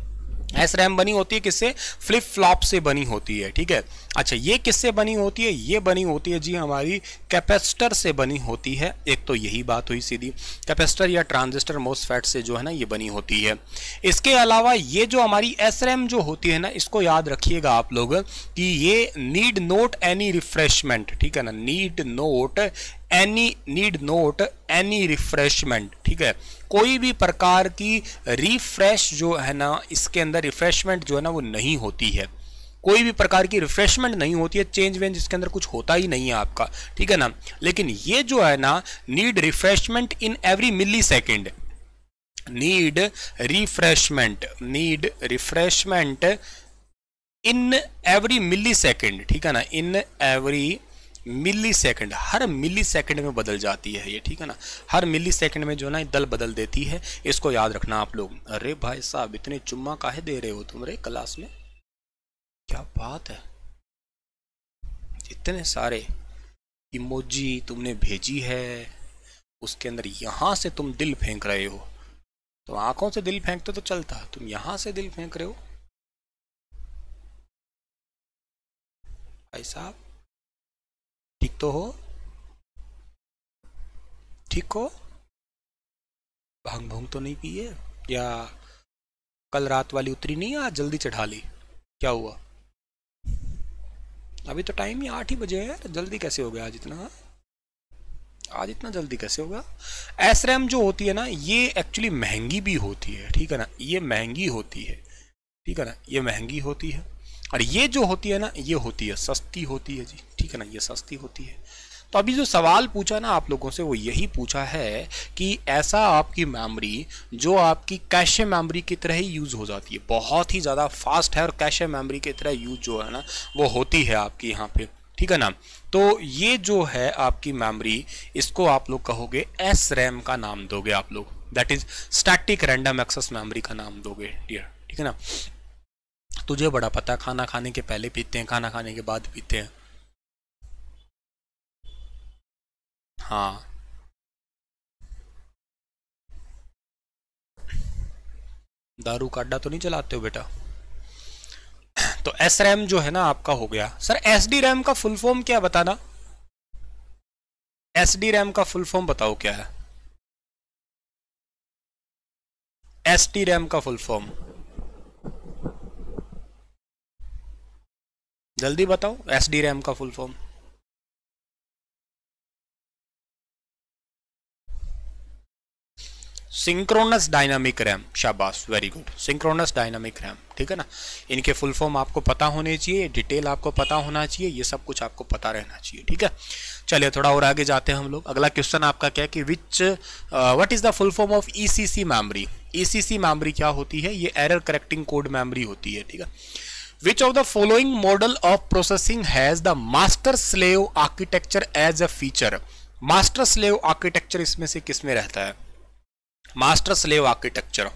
Speaker 2: एस रैम बनी होती है किससे फ्लिप फ्लॉप से बनी होती है ठीक है अच्छा ये किससे बनी होती है ये बनी होती है जी हमारी कैपेसिटर से बनी होती है एक तो यही बात हुई सीधी कैपेसिटर या ट्रांजिस्टर मोस्फेट से जो है ना ये बनी होती है इसके अलावा ये जो हमारी एस रैम जो होती है ना इसको याद रखिएगा आप लोग कि ये नीड नोट एनी रिफ्रेशमेंट ठीक है ना need not any need not any refreshment ठीक है कोई भी प्रकार की रिफ्रेश जो है ना इसके अंदर रिफ्रेशमेंट जो है ना वो नहीं होती है कोई भी प्रकार की रिफ्रेशमेंट नहीं होती है चेंज वेंज इसके अंदर कुछ होता ही नहीं है आपका ठीक है ना लेकिन ये जो है ना need refreshment in every millisecond need refreshment need refreshment in every millisecond ठीक है ना इन एवरी मिली सेकेंड हर मिली सेकेंड में बदल जाती है ये ठीक है ना हर मिली सेकेंड में जो ना दल बदल देती है इसको याद रखना आप लोग अरे भाई साहब इतने चुम्मा काहे दे रहे हो तुम रे क्लास में क्या बात है इतने सारे इमोजी तुमने भेजी है उसके अंदर यहां से तुम दिल फेंक रहे हो तुम तो आंखों से दिल फेंकते तो चलता तुम यहां
Speaker 1: से दिल फेंक रहे हो भाई साहब ठीक तो हो ठीक हो भांग भोंग तो नहीं पिए या कल
Speaker 2: रात वाली उतरी नहीं आज जल्दी चढ़ा ली क्या हुआ अभी तो टाइम ही आठ ही बजे है जल्दी कैसे हो गया आज इतना आज इतना जल्दी कैसे होगा एस रैम जो होती है ना ये एक्चुअली महंगी भी होती है ठीक है ना ये महंगी होती है ठीक है ना ये महंगी होती है और ये जो होती है ना ये होती है सस्ती होती है जी ठीक है ना ये सस्ती होती है तो अभी जो सवाल पूछा ना आप लोगों से वो यही पूछा है कि ऐसा आपकी मेमोरी जो आपकी कैश मेमोरी की तरह ही यूज़ हो जाती है बहुत ही ज़्यादा फास्ट है और कैश मेमोरी की तरह यूज़ जो है ना वो होती है आपकी यहाँ पे ठीक है ना तो ये जो है आपकी मेमोरी इसको आप लोग कहोगे एस रैम का नाम दोगे आप लोग that is static random access memory का नाम दोगे डियर ठीक है ना तुझे बड़ा पता खाना खाने के पहले पीते हैं खाना खाने के बाद पीते हैं
Speaker 1: हाँ दारू काड्डा तो
Speaker 2: नहीं चलाते हो बेटा तो एस रैम जो है ना आपका हो गया सर एस डी रैम
Speaker 1: का फुल फॉर्म क्या बताना एस डी रैम का फुल फॉर्म बताओ क्या है एस टी रैम का फुल फॉर्म जल्दी बताओ एस डी रैम का full form synchronous dynamic RAM शाबाश very good synchronous
Speaker 2: dynamic RAM ठीक है ना इनके फुल फॉर्म आपको पता होने चाहिए डिटेल आपको पता होना चाहिए ये सब कुछ आपको पता रहना चाहिए ठीक है चलिए थोड़ा और आगे जाते हैं हम लोग अगला क्वेश्चन आपका क्या है कि which what is the full form of E C C memory E C C memory क्या होती है ये एरर करेक्टिंग कोड मेमरी होती है ठीक है which of the following model of processing has the master slave architecture as a feature master slave architecture इसमें से किसमें रहता है मास्टर स्लेव आर्किटेक्चर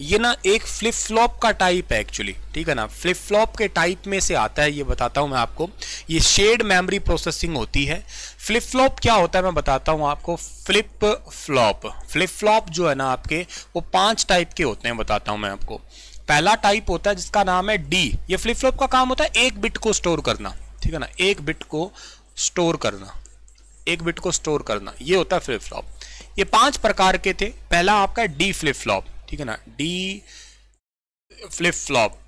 Speaker 2: ये ना एक फ्लिप फ्लॉप का टाइप है एक्चुअली ठीक है ना फ्लिप फ्लॉप के टाइप में से आता है ये बताता हूँ मैं आपको ये शेड मेमोरी प्रोसेसिंग होती है फ्लिप फ्लॉप क्या होता है मैं बताता हूं आपको फ्लिप फ्लॉप फ्लिप फ्लॉप जो है ना आपके वो पांच टाइप के होते हैं बताता हूँ मैं आपको पहला टाइप होता है जिसका नाम है डी ये फ्लिप फ्लॉप का काम होता है एक बिट को स्टोर करना ठीक है ना एक बिट को स्टोर करना एक बिट को स्टोर करना ये होता है फ्लिप फ्लॉप ये पांच प्रकार के थे पहला आपका डी फ्लिप फ्लॉप ठीक है ना D flip flop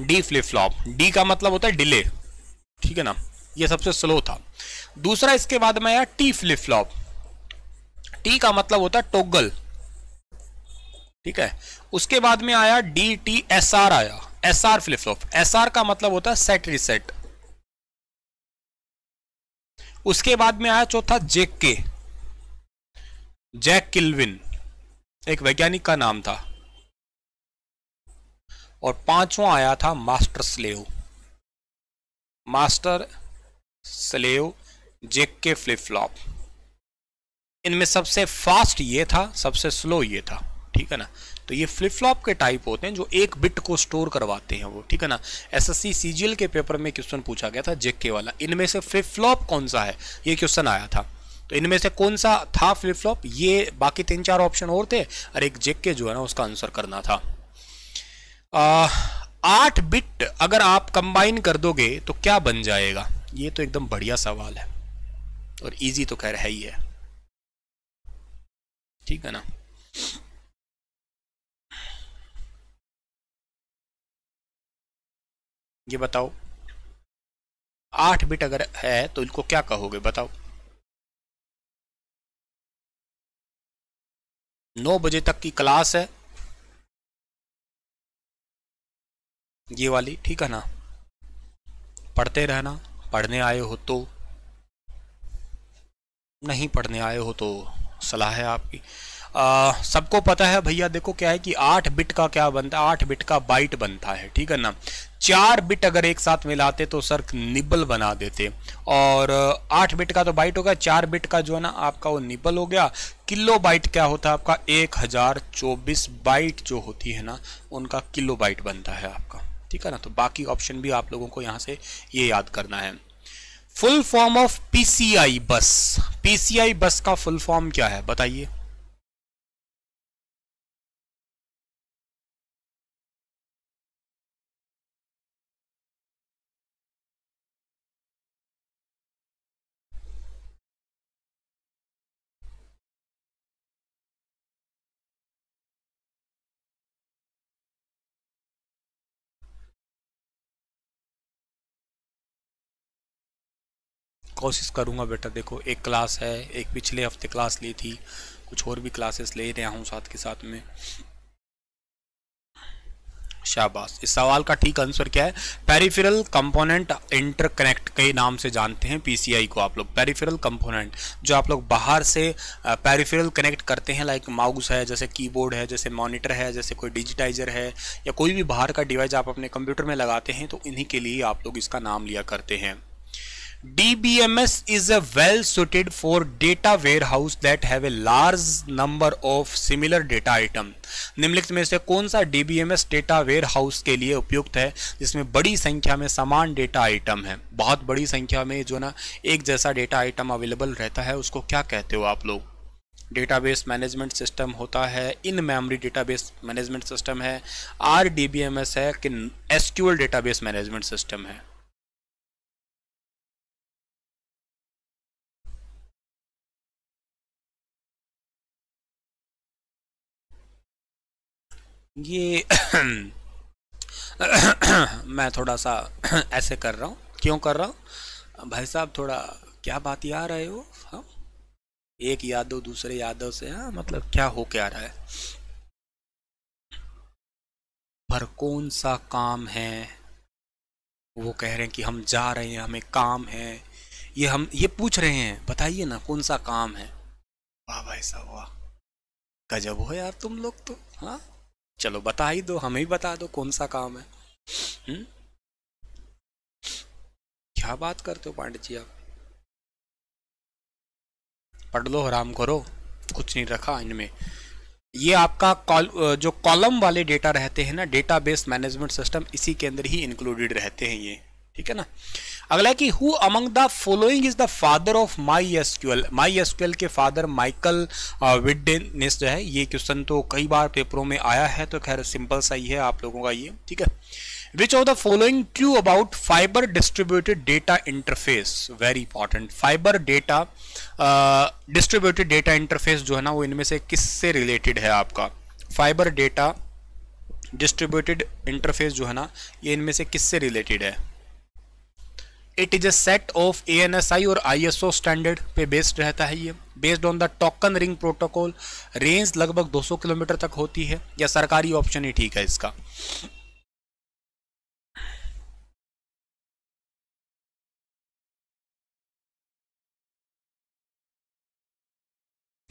Speaker 2: D flip flop D का मतलब होता है डिले ठीक है ना ये सबसे स्लो था दूसरा इसके बाद में आया टी फ्लिप फ्लॉप टी का मतलब होता है टोगल ठीक है उसके बाद में आया डी टी एस आर आया S R flip flop S R का मतलब होता है सेट रिसेट उसके बाद में आया चौथा जेक के जैक किल्विन एक वैज्ञानिक का नाम था और पांचवा आया था master slave master slave J K flip flop इनमें सबसे फास्ट ये था सबसे स्लो ये था ठीक है ना तो ये फ्लिप फ्लॉप के टाइप होते हैं जो एक बिट को स्टोर करवाते हैं वो ठीक है ना एसएससी सीजीएल के पेपर में क्वेश्चन पूछा गया था जेके वाला इनमें से फ्लिप फ्लॉप कौन सा है ये क्वेश्चन आया था तो इनमें से कौन सा था फ्लिप फ्लॉप ये बाकी तीन चार ऑप्शन और थे और एक जेके जो है ना उसका आंसर करना था आठ बिट अगर आप कंबाइन कर दोगे तो क्या बन जाएगा ये तो एकदम बढ़िया सवाल है और इजी तो खैर है ही है
Speaker 1: ठीक है ना ये बताओ आठ बिट अगर है तो इनको क्या कहोगे बताओ नौ बजे तक की क्लास है ये वाली ठीक है ना पढ़ते रहना पढ़ने आए हो तो नहीं पढ़ने आए
Speaker 2: हो तो सलाह है आपकी सबको पता है भैया देखो क्या है कि आठ बिट का क्या बनता है आठ बिट का बाइट बनता है ठीक है ना चार बिट अगर एक साथ मिलाते तो सर निबल बना देते और आठ बिट का तो बाइट होगा चार बिट का जो है ना आपका वो निबल हो गया किलो बाइट क्या होता है आपका एक हजार चौबीस बाइट जो होती है ना उनका किलो बाइट बनता है आपका ठीक है ना तो बाकी ऑप्शन भी आप लोगों को यहाँ से ये याद करना है full form of PCI bus PCI bus का फुल
Speaker 1: फॉर्म क्या है बताइए कोशिश करूँगा बेटा देखो एक क्लास है एक पिछले हफ्ते
Speaker 2: क्लास ली थी कुछ और भी क्लासेस ले रहा हूँ साथ के साथ में शाबाश इस सवाल का ठीक आंसर क्या है पेरिफेरल कंपोनेंट इंटरकनेक्ट के नाम से जानते हैं पीसीआई को आप लोग पेरिफेरल कंपोनेंट जो आप लोग बाहर से पेरिफेरल कनेक्ट करते हैं लाइक माउस है जैसे कीबोर्ड है जैसे मॉनिटर है जैसे कोई डिजिटाइजर है या कोई भी बाहर का डिवाइस आप अपने कंप्यूटर में लगाते हैं तो इन्हीं के लिए आप लोग इसका नाम लिया करते हैं DBMS is a well suited for data warehouse that have a large number of similar data item निम्नलिखित में से कौन सा DBMS डेटा हाउस के लिए उपयुक्त है जिसमें बड़ी संख्या में समान डेटा आइटम है बहुत बड़ी संख्या में जो ना एक जैसा डेटा आइटम अवेलेबल रहता है उसको क्या कहते हो आप लोग डेटाबेस मैनेजमेंट सिस्टम होता है in memory database management system
Speaker 1: है आर है कि एस डेटाबेस मैनेजमेंट सिस्टम है ये मैं थोड़ा सा ऐसे कर रहा हूँ
Speaker 2: क्यों कर रहा हूँ भाई साहब थोड़ा क्या बात आ रहे हो हाँ एक यादव दूसरे यादव से हाँ मतलब क्या हो क्या रहा है पर कौन सा काम है वो कह रहे हैं कि हम जा रहे हैं हमें काम है ये हम ये पूछ रहे हैं बताइए ना कौन सा काम है
Speaker 1: वाह भाई साहब वाह
Speaker 2: गजब हो यार तुम लोग तो हाँ चलो बता ही दो हमें ही बता दो कौन सा काम है हुँ? हम्म? क्या बात करते हो पांडे जी आप पढ़ लो हराम करो कुछ नहीं रखा इनमें ये आपका कॉल जो कॉलम वाले डेटा रहते हैं ना डेटाबेस मैनेजमेंट सिस्टम इसी के अंदर ही इंक्लूडेड रहते हैं ये ठीक है ना अगला कि who among the following is the father of My SQL My SQL के फादर माइकल विडेनिस जो है ये क्वेश्चन तो कई बार पेपरों में आया है तो खैर सिंपल सा ही है आप लोगों का ये ठीक है which of the following true about fibre distributed data interface very important fibre data distributed data interface जो है ना वो इनमें से किससे रिलेटेड है आपका फाइबर डेटा डिस्ट्रीब्यूटेड इंटरफेस जो है ना ये इनमें से किससे रिलेटेड है it is a set of a और आई एस ओ स्टैंडर्ड पे बेस्ड रहता है ये based on the token ring protocol range लगभग 200 किलोमीटर तक होती है या सरकारी ऑप्शन ही ठीक
Speaker 1: है इसका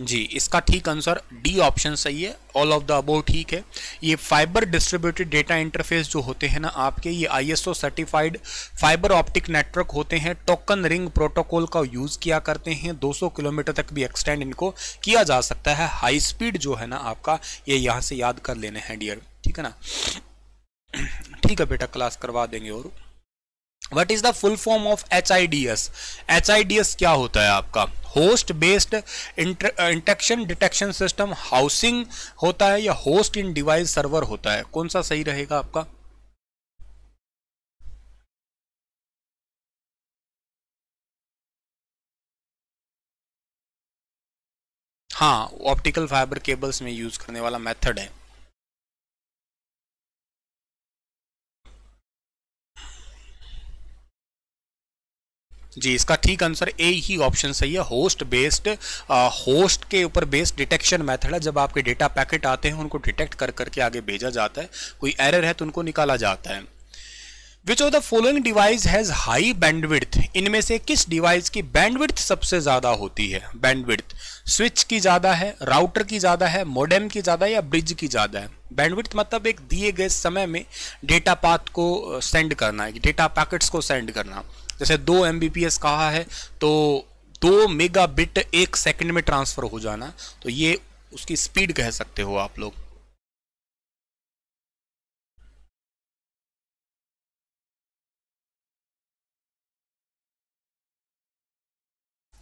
Speaker 1: जी इसका ठीक आंसर डी ऑप्शन सही है ऑल ऑफ द अबो ठीक है ये फाइबर
Speaker 2: डिस्ट्रीब्यूटेड डेटा इंटरफेस जो होते हैं ना आपके ये ISO certified fibre optic network होते हैं टोकन रिंग प्रोटोकॉल का यूज़ किया करते हैं 200 किलोमीटर तक भी एक्सटेंड इनको किया जा सकता है हाई स्पीड जो है ना आपका ये यहाँ से याद कर लेने हैं डियर ठीक है ना ठीक है बेटा क्लास करवा देंगे और what is the full form of H I D S H I D S क्या होता है आपका host based intrusion detection system housing होता है या होस्ट इन डिवाइस सर्वर होता
Speaker 1: है कौन सा सही रहेगा आपका हाँ ऑप्टिकल फाइबर केबल्स में यूज करने वाला मेथड है जी इसका ठीक आंसर ए ही ऑप्शन सही है होस्ट बेस्ड होस्ट
Speaker 2: के ऊपर बेस्ड डिटेक्शन मेथड है जब आपके डेटा पैकेट आते हैं उनको डिटेक्ट कर करके आगे भेजा जाता है कोई एरर है तो उनको निकाला जाता है which of the following device has high bandwidth इनमें से किस डिवाइस की बैंडविड्थ सबसे ज्यादा होती है बैंडविड्थ स्विच की ज्यादा है राउटर की ज्यादा है मोडेम की ज्यादा है या ब्रिज की ज्यादा है बैंडविड्थ मतलब एक दिए गए समय में डेटा पाथ को सेंड करना है डेटा पैकेट्स को सेंड करना जैसे दो एम कहा है तो दो मेगा बिट एक सेकेंड में ट्रांसफ़र
Speaker 1: हो जाना तो ये उसकी स्पीड कह सकते हो आप लोग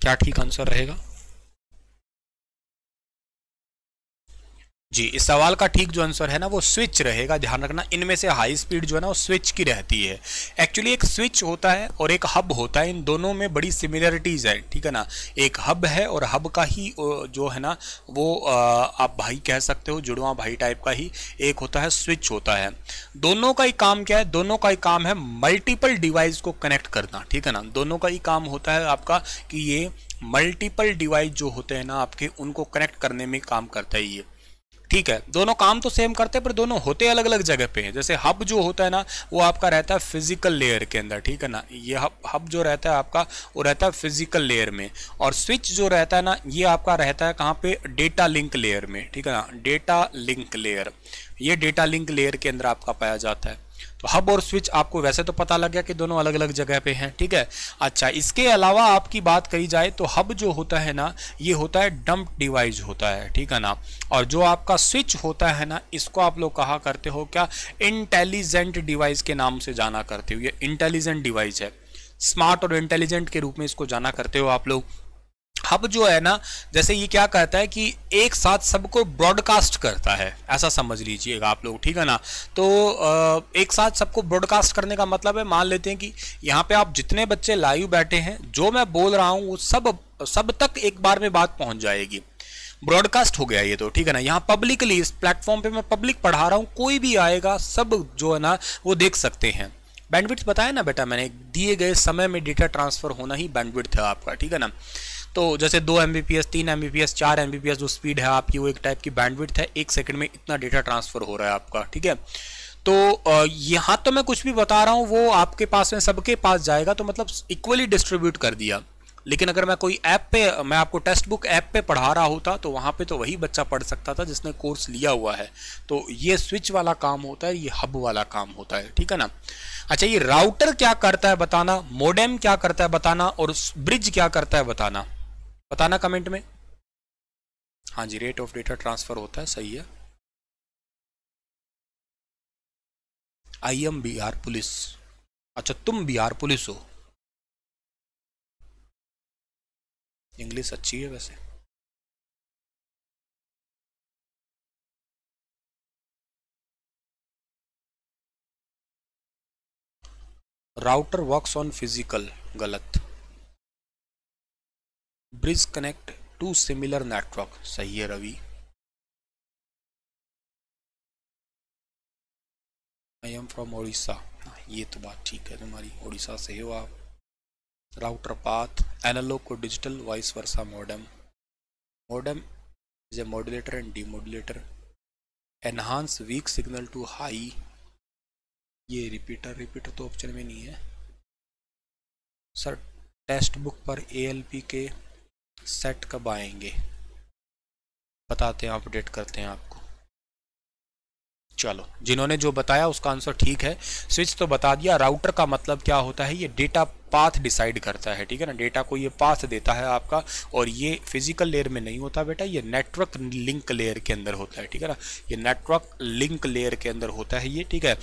Speaker 1: क्या ठीक आंसर रहेगा जी इस सवाल का ठीक जो आंसर है ना वो स्विच
Speaker 2: रहेगा ध्यान रखना इनमें से हाई स्पीड जो है ना वो स्विच की रहती है एक्चुअली एक स्विच होता है और एक हब होता है इन दोनों में बड़ी सिमिलरिटीज़ है ठीक है ना एक हब है और हब का ही जो है ना वो आप भाई कह सकते हो जुड़वा भाई टाइप का ही एक होता है स्विच होता है दोनों का ही काम क्या है दोनों का ही काम है मल्टीपल डिवाइस को कनेक्ट करना ठीक है ना दोनों का ही काम होता है आपका कि ये मल्टीपल डिवाइस जो होते हैं ना आपके उनको कनेक्ट करने में काम करता है ये ठीक है दोनों काम तो सेम करते हैं पर दोनों होते अलग अलग जगह पे हैं जैसे हब जो होता है ना वो आपका रहता है फिजिकल लेयर के अंदर ठीक है ना ये हब हब जो रहता है आपका वो रहता है फिजिकल लेयर में और स्विच जो रहता है ना ये आपका रहता है कहाँ पे डेटा लिंक लेयर में ठीक है ना डेटा लिंक लेयर ये डेटा लिंक लेयर के अंदर आपका पाया जाता है तो हब और स्विच आपको वैसे तो पता लग गया कि दोनों अलग अलग जगह पे हैं ठीक है अच्छा इसके अलावा आपकी बात कही जाए तो हब जो होता है ना ये होता है डंप डिवाइस होता है ठीक है ना और जो आपका स्विच होता है ना इसको आप लोग कहा करते हो क्या इंटेलिजेंट डिवाइस के नाम से जाना करते हो ये इंटेलिजेंट डिवाइस है स्मार्ट और इंटेलिजेंट के रूप में इसको जाना करते हो आप लोग हब जो है ना जैसे ये क्या कहता है कि एक साथ सबको ब्रॉडकास्ट करता है ऐसा समझ लीजिएगा आप लोग ठीक है ना तो एक साथ सबको ब्रॉडकास्ट करने का मतलब है मान लेते हैं कि यहाँ पे आप जितने बच्चे लाइव बैठे हैं जो मैं बोल रहा हूँ वो सब सब तक एक बार में बात पहुँच जाएगी ब्रॉडकास्ट हो गया ये तो ठीक है ना यहाँ पब्लिकली इस प्लेटफॉर्म पर मैं पब्लिक पढ़ा रहा हूँ कोई भी आएगा सब जो है ना वो देख सकते हैं बैंडविड्थ बताया ना बेटा मैंने दिए गए समय में डेटा ट्रांसफर होना ही बैंडविड्थ है आपका ठीक है ना तो जैसे दो एम बी पी एस तीन एम बी पी एस चार एम बी पी एस जो स्पीड है आपकी वो एक टाइप की बैंडविड्थ है एक सेकंड में इतना डेटा ट्रांसफर हो रहा है आपका ठीक है तो यहाँ तो मैं कुछ भी बता रहा हूँ वो आपके पास में सबके पास जाएगा तो मतलब इक्वली डिस्ट्रीब्यूट कर दिया लेकिन अगर मैं कोई ऐप पे मैं आपको टेक्स्ट बुक ऐप पे पढ़ा रहा होता तो वहाँ पे तो वही बच्चा पढ़ सकता था जिसने कोर्स लिया हुआ है तो ये स्विच वाला काम होता है ये हब वाला काम होता है ठीक है ना अच्छा ये राउटर क्या करता है बताना मोडेम क्या करता है बताना और ब्रिज क्या करता है बताना बताना कमेंट में
Speaker 1: हाँ जी रेट ऑफ डेटा ट्रांसफ़र होता है सही है आई एम बिहार पुलिस अच्छा तुम बिहार पुलिस हो इंग्लिश अच्छी है वैसे राउटर वर्क्स ऑन फिजिकल गलत bridge connect to similar network सही है Ravi I am from Orissa ये तो बात ठीक है तुम्हारी उड़ीसा से हो
Speaker 2: आप राउटर पाथ एनालॉग को digital vice versa modem modem is a modulator and demodulator enhance weak signal to high ये रिपीटर रिपीटर तो ऑप्शन में नहीं है
Speaker 1: सर टेक्स्ट बुक पर एएलपी के सेट कब आएंगे बताते हैं अपडेट करते हैं आपको चलो
Speaker 2: जिन्होंने जो बताया उसका आंसर ठीक है स्विच तो बता दिया राउटर का मतलब क्या होता है ये डेटा पाथ डिसाइड करता है ठीक है ना डेटा को ये पाथ देता है आपका और ये फिजिकल लेयर में नहीं होता बेटा ये नेटवर्क लिंक लेयर के अंदर होता है ठीक है ना ये नेटवर्क लिंक लेयर के अंदर होता है ये ठीक है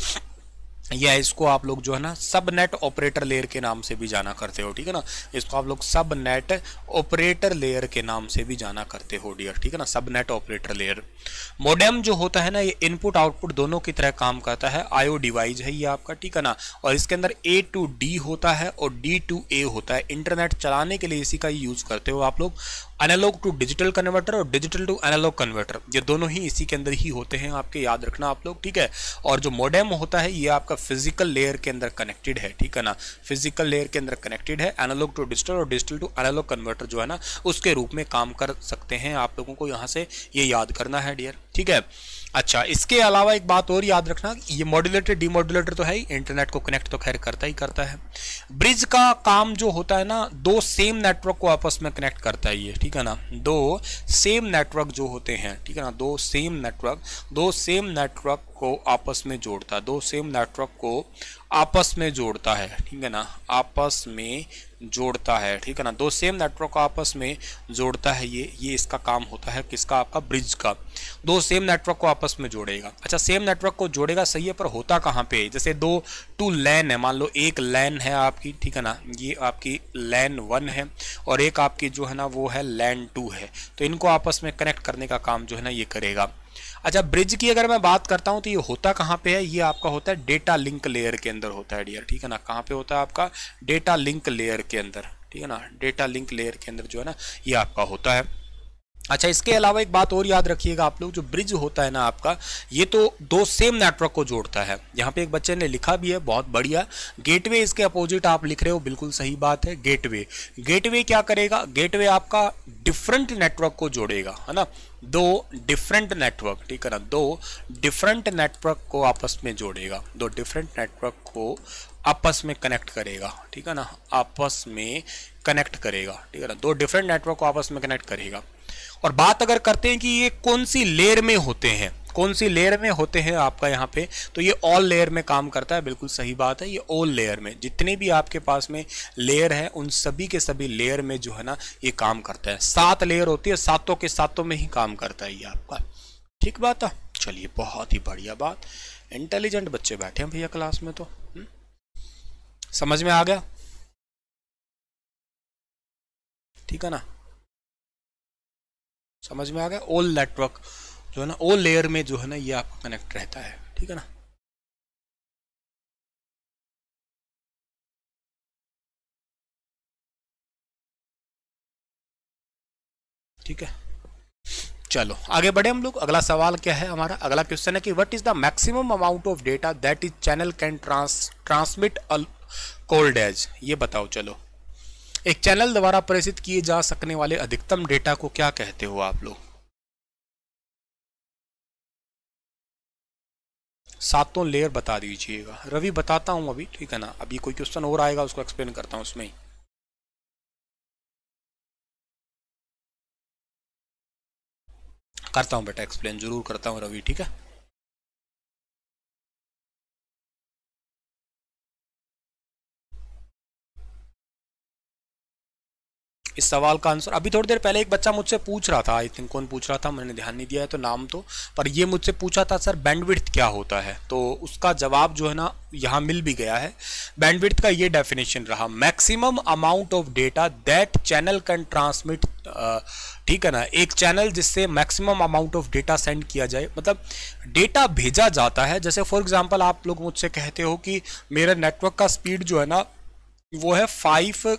Speaker 2: या इसको आप लोग जो है ना सब नेट ऑपरेटर लेयर के नाम से भी जाना करते हो ठीक है ना इसको आप लोग सब नेट ऑपरेटर लेयर के नाम से भी जाना करते हो डियर ठीक है ना सब नेट ऑपरेटर लेयर मोडेम जो होता है ना ये इनपुट आउटपुट दोनों की तरह काम करता है आईओ डिवाइस है ये आपका ठीक है ना और इसके अंदर ए टू डी होता है और डी टू ए होता है इंटरनेट चलाने के लिए इसी का यूज करते हो आप लोग एनालॉग टू डिजिटल कन्वर्टर और डिजिटल टू एनालॉग कन्वर्टर ये दोनों ही इसी के अंदर ही होते हैं आपके याद रखना आप लोग ठीक है और जो मोडेम होता है ये आपका फिजिकल लेयर के अंदर कनेक्टेड है ठीक है ना फिजिकल लेयर के अंदर कनेक्टेड है एनालॉग टू डिजिटल और डिजिटल टू एनालॉग कन्वर्टर जो है ना उसके रूप में काम कर सकते हैं आप लोगों को यहाँ से ये याद करना है डियर ठीक है अच्छा इसके अलावा एक बात और याद रखना ये मॉड्यूलेटर डीमोड्यूलेटर तो है ही इंटरनेट को कनेक्ट तो खैर करता ही करता है ब्रिज का काम जो होता है ना दो सेम नेटवर्क को आपस में कनेक्ट करता है ये ठीक है ना दो सेम नेटवर्क जो होते हैं ठीक है ना दो सेम नेटवर्क दो सेम नेटवर्क को आपस में जोड़ता है दो सेम नेटवर्क को आपस में जोड़ता है ठीक है ना आपस में जोड़ता है ठीक है ना दो सेम नेटवर्क को आपस में जोड़ता है ये ये इसका काम होता है किसका आपका ब्रिज का दो सेम नेटवर्क को आपस में जोड़ेगा अच्छा सेम नेटवर्क को जोड़ेगा सही है पर होता कहाँ पे जैसे दो टू लैन है मान लो एक लैन है आपकी ठीक है ना ये आपकी लैन वन है और एक आपकी जो है ना वो है लैन टू है तो इनको आपस में कनेक्ट करने का काम जो है ना ये करेगा अच्छा ब्रिज की अगर मैं बात करता हूँ तो ये होता कहाँ पे है ये आपका होता है डेटा लिंक लेयर के अंदर होता है डियर ठीक है ना कहाँ पे होता है आपका डेटा लिंक लेयर के अंदर ठीक है ना डेटा लिंक लेयर के अंदर जो है ना ये आपका होता है अच्छा इसके अलावा एक बात और याद रखिएगा आप लोग जो ब्रिज होता है ना आपका ये तो दो सेम नेटवर्क को जोड़ता है यहाँ पे एक बच्चे ने लिखा भी है बहुत बढ़िया गेटवे इसके अपोजिट आप लिख रहे हो बिल्कुल सही बात है गेटवे गेटवे क्या करेगा गेटवे आपका डिफरेंट नेटवर्क को जोड़ेगा है ना दो डिफरेंट नेटवर्क ठीक है ना दो डिफरेंट नेटवर्क को आपस में जोड़ेगा दो डिफरेंट नेटवर्क को आपस में कनेक्ट करेगा ठीक है ना आपस में कनेक्ट करेगा ठीक है ना दो डिफरेंट नेटवर्क को आपस में कनेक्ट करेगा और बात अगर करते हैं कि ये कौन सी लेयर में होते हैं कौन सी लेयर में होते हैं आपका यहाँ पे तो ये ऑल लेयर में काम करता है बिल्कुल सही बात है ये ऑल लेयर में जितने भी आपके पास में लेयर है उन सभी के सभी लेयर में जो है ना ये काम करता है सात लेयर होती है सातों के सातों में ही काम करता है ये आपका ठीक बात है चलिए बहुत ही बढ़िया बात
Speaker 1: इंटेलिजेंट बच्चे बैठे हैं भैया क्लास में तो हुँ? हम्म? समझ में आ गया ठीक है ना समझ में आ गया ओल नेटवर्क जो है ना ओल लेयर में जो है ना ये आपका कनेक्ट रहता है ठीक है ना ठीक है चलो आगे बढ़े हम लोग अगला सवाल क्या है हमारा अगला क्वेश्चन है कि what is the maximum
Speaker 2: amount of data that is channel can trans transmit called as ये बताओ
Speaker 1: चलो एक चैनल द्वारा प्रेषित किए जा सकने वाले अधिकतम डेटा को क्या कहते हो आप लोग सातों लेयर बता दीजिएगा रवि बताता हूं अभी ठीक है ना अभी कोई क्वेश्चन और आएगा उसको एक्सप्लेन करता हूं उसमें करता हूं बेटा एक्सप्लेन जरूर करता हूं रवि ठीक है इस सवाल का आंसर अभी थोड़ी देर पहले एक बच्चा मुझसे पूछ रहा था आई
Speaker 2: थिंक कौन पूछ रहा था मैंने ध्यान नहीं दिया है तो नाम तो पर ये मुझसे पूछा था सर बैंडविड्थ क्या होता है तो उसका जवाब जो है ना यहाँ मिल भी गया है बैंडविड्थ का ये डेफिनेशन रहा maximum amount of data that channel can transmit ठीक है ना एक चैनल जिससे maximum amount of data send किया जाए मतलब डेटा भेजा जाता है जैसे फॉर एग्जाम्पल आप लोग मुझसे कहते हो कि मेरा नेटवर्क का स्पीड जो है ना वो है फाइव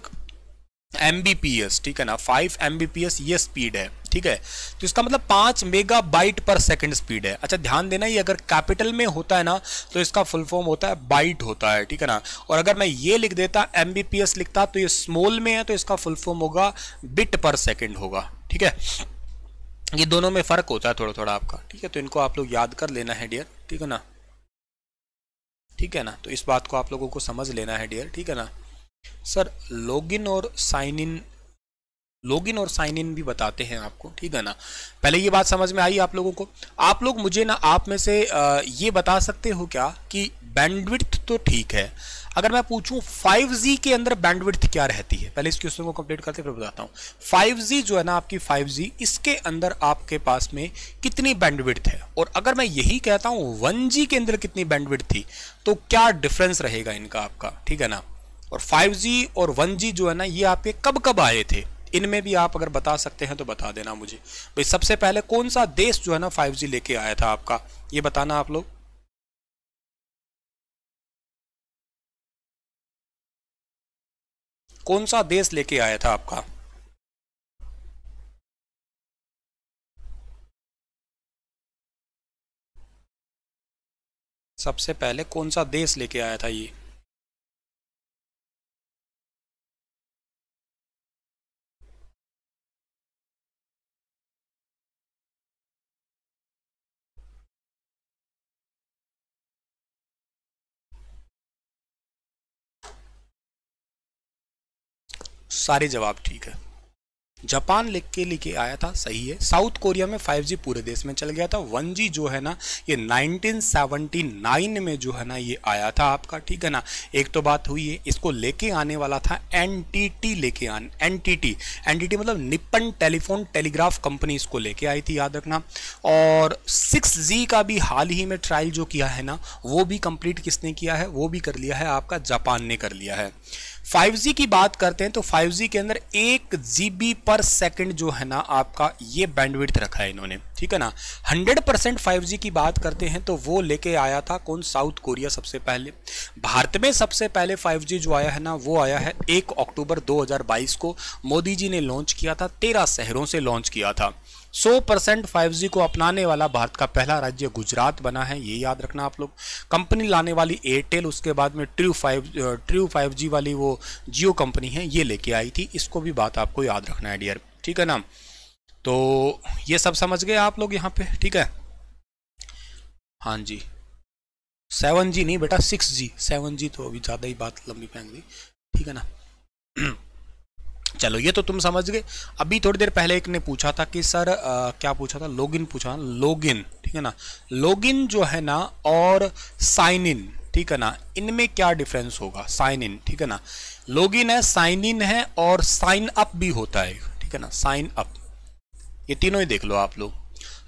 Speaker 2: एम ठीक है ना फाइव एम ये स्पीड है ठीक है तो इसका मतलब पांच megabyte per second speed है अच्छा ध्यान देना ये अगर कैपिटल में होता है ना तो इसका फुल फॉर्म होता है बाइट होता है ठीक है ना और अगर मैं ये लिख देता एम लिखता तो ये स्मॉल में है तो इसका फुल फॉर्म होगा बिट पर सेकेंड होगा ठीक है ये दोनों में फ़र्क होता है थोड़ा थोड़ा आपका ठीक है तो इनको आप लोग याद कर लेना है डियर ठीक है ना ठीक है ना तो इस बात को आप लोगों को समझ लेना है डियर ठीक है ना सर लॉगिन और साइन इन लॉगिन और साइन इन भी बताते हैं आपको ठीक है ना पहले ये बात समझ में आई आप लोगों को आप लोग मुझे ना आप में से ये बता सकते हो क्या कि बैंडविड्थ तो ठीक है अगर मैं पूछूं 5G के अंदर बैंडविड्थ क्या रहती है पहले इस क्वेश्चन को कंप्लीट करते फिर बताता हूँ 5G जो है ना आपकी 5G इसके अंदर आपके पास में कितनी बैंडविड्थ है और अगर मैं यही कहता हूँ 1G के अंदर कितनी बैंडविड्थ थी तो क्या डिफरेंस रहेगा इनका आपका ठीक है ना और 5G और 1G जो है ना ये आपके कब कब आए थे इनमें भी आप अगर बता सकते हैं तो बता देना मुझे
Speaker 1: भाई सबसे पहले कौन सा देश जो है ना 5G लेके आया था आपका ये बताना आप लोग कौन सा देश लेके आया था आपका सबसे पहले कौन सा देश लेके आया था ये सारे जवाब ठीक है जापान लिख के लेके आया था सही है
Speaker 2: साउथ कोरिया में 5G पूरे देश में चल गया था 1G जो है ना ये 1979 में जो है ना ये आया था आपका ठीक है ना एक तो बात हुई है इसको लेके आने वाला था एन लेके आन एन टी मतलब निपन टेलीफोन टेलीग्राफ कंपनी इसको लेके आई थी याद रखना और 6G का भी हाल ही में ट्रायल जो किया है ना वो भी कंप्लीट किसने किया है वो भी कर लिया है आपका जापान ने कर लिया है जी की बात करते हैं तो जी के अंदर एक जी पर सेकंड जो है ना आपका ये बैंडविड्थ रखा है इन्होंने ठीक है ना 100 परसेंट फाइव की बात करते हैं तो वो लेके आया था कौन साउथ कोरिया सबसे पहले भारत में सबसे पहले 5G जो आया है ना वो आया है 1 अक्टूबर 2022 को मोदी जी ने लॉन्च किया था तेरह शहरों से लॉन्च किया था 100 परसेंट फाइव को अपनाने वाला भारत का पहला राज्य गुजरात बना है ये याद रखना आप लोग कंपनी लाने वाली एयरटेल उसके बाद में true five true five G वाली वो जियो कंपनी है ये लेके आई थी इसको भी बात आपको याद रखना है डियर ठीक है ना तो ये सब समझ गए आप लोग यहाँ पे ठीक है हाँ जी सेवन जी नहीं बेटा सिक्स जी सेवन जी तो अभी ज़्यादा ही बात लंबी फेंक दी ठीक है ना चलो ये तो तुम समझ गए अभी थोड़ी देर पहले एक ने पूछा था कि सर आ, क्या पूछा था लॉगिन पूछा लॉगिन ठीक है ना लॉगिन जो है ना और साइन इन ठीक है ना इनमें क्या डिफरेंस होगा साइन इन ठीक है ना लॉगिन है साइन इन है और साइन अप भी होता है ठीक है ना साइन अप ये तीनों ही देख लो आप लोग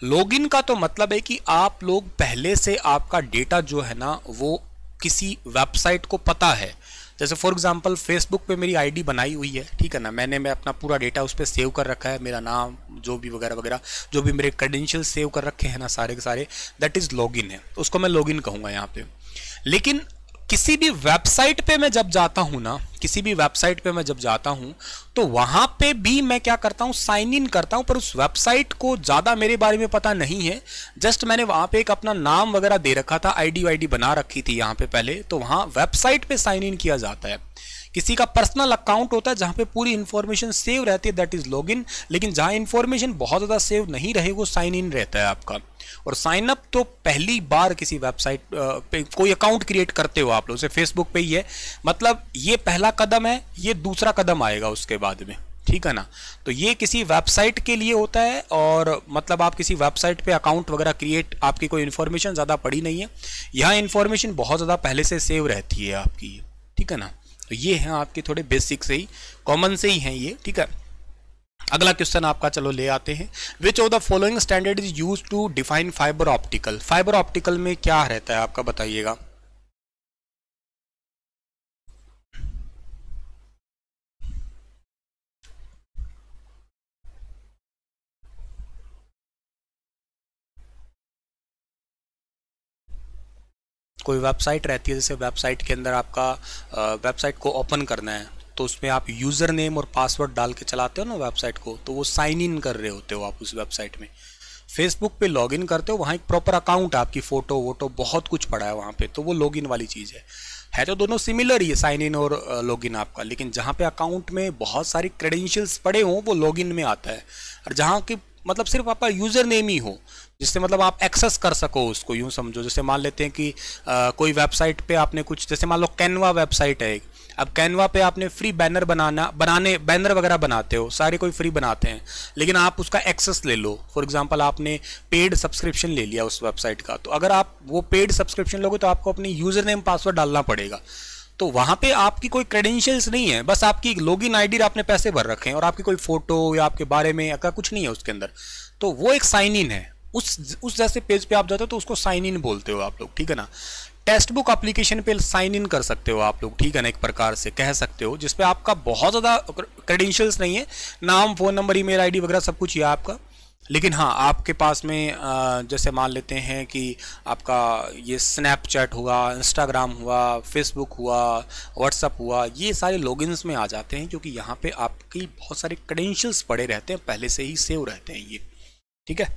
Speaker 2: लॉगिन का तो मतलब है कि आप लोग पहले से आपका डेटा जो है ना वो किसी वेबसाइट को पता है जैसे फॉर एग्जांपल फेसबुक पे मेरी आईडी बनाई हुई है ठीक है ना मैंने मैं अपना पूरा डेटा उस पर सेव कर रखा है मेरा नाम जो भी वगैरह वगैरह जो भी मेरे क्रेडेंशियल सेव कर रखे हैं ना सारे के सारे दैट इज़ लॉगिन है उसको मैं लॉगिन कहूँगा यहाँ पे लेकिन किसी भी वेबसाइट पे मैं जब जाता हूं ना किसी भी वेबसाइट पे मैं जब जाता हूं तो वहां पे भी मैं क्या करता हूं साइन इन करता हूं पर उस वेबसाइट को ज़्यादा मेरे बारे में पता नहीं है जस्ट मैंने वहां पे एक अपना नाम वगैरह दे रखा था आईडी वाईडी बना रखी थी यहाँ पे पहले तो वहां वेबसाइट पे साइन इन किया जाता है किसी का पर्सनल अकाउंट होता है जहाँ पे पूरी इन्फॉर्मेशन सेव रहती है दैट इज़ लॉग इन लेकिन जहाँ इन्फॉर्मेशन बहुत ज़्यादा सेव नहीं रहे वो साइन इन रहता है आपका और साइन अप तो पहली बार किसी वेबसाइट पे कोई अकाउंट क्रिएट करते हो आप लोग से फेसबुक पे ही है मतलब ये पहला कदम है ये दूसरा कदम आएगा उसके बाद में ठीक है ना तो ये किसी वेबसाइट के लिए होता है और मतलब आप किसी वेबसाइट पे अकाउंट वगैरह क्रिएट आपकी कोई इन्फॉर्मेशन ज़्यादा पड़ी नहीं है यहाँ इन्फॉर्मेशन बहुत ज़्यादा पहले से सेव रहती है आपकी ठीक है ना तो ये हैं आपके थोड़े बेसिक से ही कॉमन से ही हैं ये ठीक है अगला क्वेश्चन आपका चलो ले आते हैं which of the following standard is use to define fiber optical fiber optical में क्या रहता है आपका
Speaker 1: बताइएगा कोई वेबसाइट रहती है जैसे वेबसाइट के अंदर आपका वेबसाइट को ओपन करना है तो उसमें
Speaker 2: आप यूज़र नेम और पासवर्ड डाल के चलाते हो ना वेबसाइट को तो वो साइन इन कर रहे होते हो आप उस वेबसाइट में फेसबुक पे लॉगिन करते हो वहाँ एक प्रॉपर अकाउंट आपकी फ़ोटो वोटो बहुत कुछ पड़ा है वहाँ पे तो वो लॉगिन वाली चीज़ है है तो दोनों सिमिलर ही है साइन इन और लॉगिन आपका लेकिन जहाँ पे अकाउंट में बहुत सारी क्रेडेंशियल्स पड़े हों वो लॉगिन में आता है और जहाँ की मतलब सिर्फ आपका यूज़र नेम ही हो जिससे मतलब आप एक्सेस कर सको उसको यूँ समझो जैसे मान लेते हैं कि आ, कोई वेबसाइट पे आपने कुछ जैसे मान लो कैनवा वेबसाइट है अब कैनवा पे आपने फ्री बैनर बनाना बनाने बैनर वगैरह बनाते हो सारे कोई फ्री बनाते हैं लेकिन आप उसका एक्सेस ले लो फॉर एग्जांपल आपने पेड सब्सक्रिप्शन ले लिया उस वेबसाइट का तो अगर आप वो पेड सब्सक्रिप्शन लोगे तो आपको अपनी यूज़र नेम पासवर्ड डालना पड़ेगा तो वहां पे आपकी कोई क्रेडेंशियल्स नहीं है बस आपकी लॉगिन आईडी आपने पैसे भर रखे हैं और आपकी कोई फोटो या आपके बारे में या कुछ नहीं है उसके अंदर तो वो एक साइन इन है उस उस जैसे पेज पे आप जाते हो तो उसको साइन इन बोलते हो आप लोग ठीक है ना टेक्स्ट बुक अप्लीकेशन पे साइन इन कर सकते हो आप लोग ठीक है ना एक प्रकार से कह सकते हो जिसपे आपका बहुत ज़्यादा क्रेडेंशियल्स नहीं है नाम फ़ोन नंबर ईमेल आईडी वगैरह सब कुछ ही है आपका लेकिन हाँ आपके पास में जैसे मान लेते हैं कि आपका ये स्नैपचैट हुआ इंस्टाग्राम हुआ फेसबुक हुआ व्हाट्सअप हुआ ये सारे लॉगिन्स में आ जाते हैं क्योंकि यहाँ पे आपकी बहुत सारे क्रेडेंशियल्स पड़े रहते हैं पहले से ही सेव रहते हैं ये ठीक है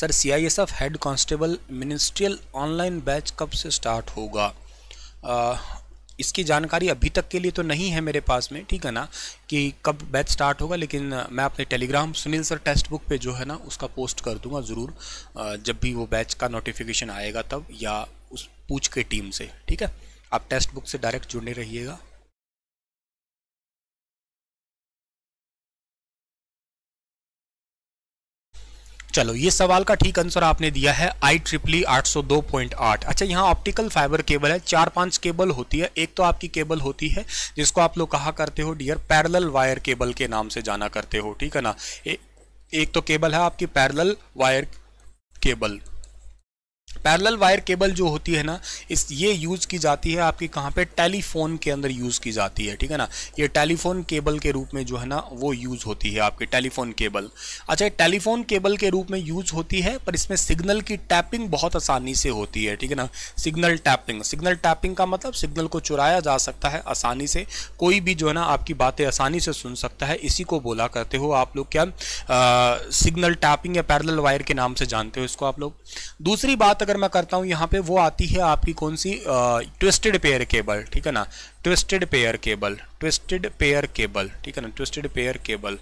Speaker 2: sir C I S F head constable ministerial online batch कब से स्टार्ट होगा इसकी जानकारी अभी तक के लिए तो नहीं है मेरे पास में ठीक है ना कि कब बैच स्टार्ट होगा लेकिन मैं अपने Telegram Sunil sir test book पर जो है ना उसका पोस्ट कर दूंगा ज़रूर जब भी वो बैच का नोटिफिकेशन आएगा तब या
Speaker 1: उस पूछ के टीम से ठीक है आप टेस्ट बुक से डायरेक्ट जुड़ने रहिएगा चलो ये सवाल का ठीक आंसर आपने दिया है आई ट्रिपली e आठ सौ दो पॉइंट
Speaker 2: आठ अच्छा यहाँ ऑप्टिकल फाइबर केबल है चार पांच केबल होती है एक तो आपकी केबल होती है जिसको आप लोग कहा करते हो डियर पैरल वायर केबल के नाम से जाना करते हो ठीक है ना ए, एक तो केबल है आपकी parallel wire cable parallel wire cable जो होती है ना इस ये यूज़ की जाती है आपके कहाँ पे टेलीफोन के अंदर यूज़ की जाती है ठीक है ना ये टेलीफोन केबल के रूप में जो है ना वो यूज़ होती है आपके टेलीफोन केबल अच्छा टेलीफोन केबल के रूप में यूज़ होती है पर इसमें सिग्नल की टैपिंग बहुत आसानी से होती है ठीक है ना सिग्नल टैपिंग सिग्नल टैपिंग का मतलब सिग्नल को चुराया जा सकता है आसानी से कोई भी जो है ना आपकी बातें आसानी से सुन सकता है इसी को बोला करते हो आप लोग क्या सिग्नल टैपिंग या पैरल वायर के नाम से जानते हो इसको आप लोग दूसरी बात अगर मैं करता हूँ यहाँ पे वो आती है आपकी कौन सी ट्विस्टेड पेयर केबल ठीक है ना twisted pair cable twisted pair cable ठीक है ना ट्विस्टेड पेयर केबल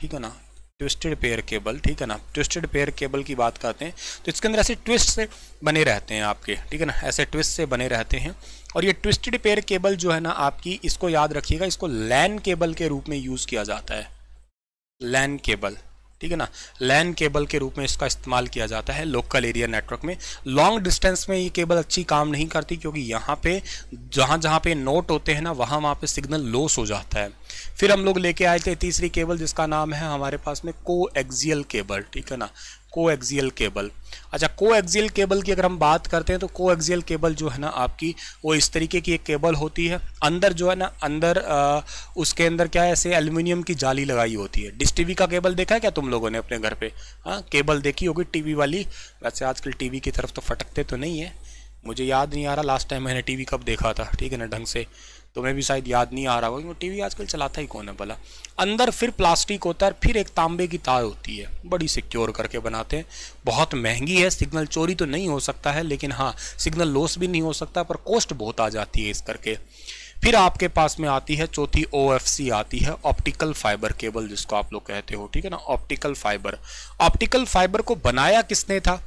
Speaker 2: ठीक है ना ट्विस्टेड पेयर केबल ठीक है ना ट्विस्टेड पेयर केबल की बात करते हैं तो इसके अंदर ऐसे ट्विस्ट से बने रहते हैं आपके ठीक है ना ऐसे ट्विस्ट से बने रहते हैं और ये ट्विस्टेड पेयर केबल जो है ना आपकी इसको याद रखिएगा इसको लैन केबल के रूप में यूज़ किया जाता है लैन केबल ठीक है ना लैन केबल के रूप में इसका इस्तेमाल किया जाता है लोकल एरिया नेटवर्क में लॉन्ग डिस्टेंस में ये केबल अच्छी काम नहीं करती क्योंकि यहाँ पे जहाँ जहाँ पे नोट होते हैं ना वहाँ वहाँ पे सिग्नल लॉस हो जाता है फिर हम लोग लेके आए थे तीसरी केबल जिसका नाम है हमारे पास में को केबल ठीक है ना को केबल अच्छा कोएक्सियल केबल की अगर हम बात करते हैं तो कोएक्सियल केबल जो है ना आपकी वो इस तरीके की एक केबल होती है अंदर जो है ना अंदर आ, उसके अंदर क्या है ऐसे एल्यूमिनियम की जाली लगाई होती है डिश टीवी का केबल देखा है क्या तुम लोगों ने अपने घर पे हाँ केबल देखी होगी टीवी वाली वैसे आजकल टीवी की तरफ तो फटकते तो नहीं है मुझे याद नहीं आ रहा लास्ट टाइम मैंने टीवी कब देखा था ठीक है ना ढंग से तुम्हें भी शायद याद नहीं आ रहा होगा क्योंकि टीवी आजकल चलाता ही कौन है भला अंदर फिर प्लास्टिक होता है फिर एक तांबे की तार होती है बड़ी सिक्योर करके बनाते हैं बहुत महंगी है सिग्नल चोरी तो नहीं हो सकता है लेकिन हाँ सिग्नल लॉस भी नहीं हो सकता पर कॉस्ट बहुत आ जाती है इस करके फिर आपके पास में आती है चौथी ओ आती है ऑप्टिकल फाइबर केबल जिसको आप लोग कहते हो ठीक है ना ऑप्टिकल फाइबर ऑप्टिकल फाइबर को बनाया किसने था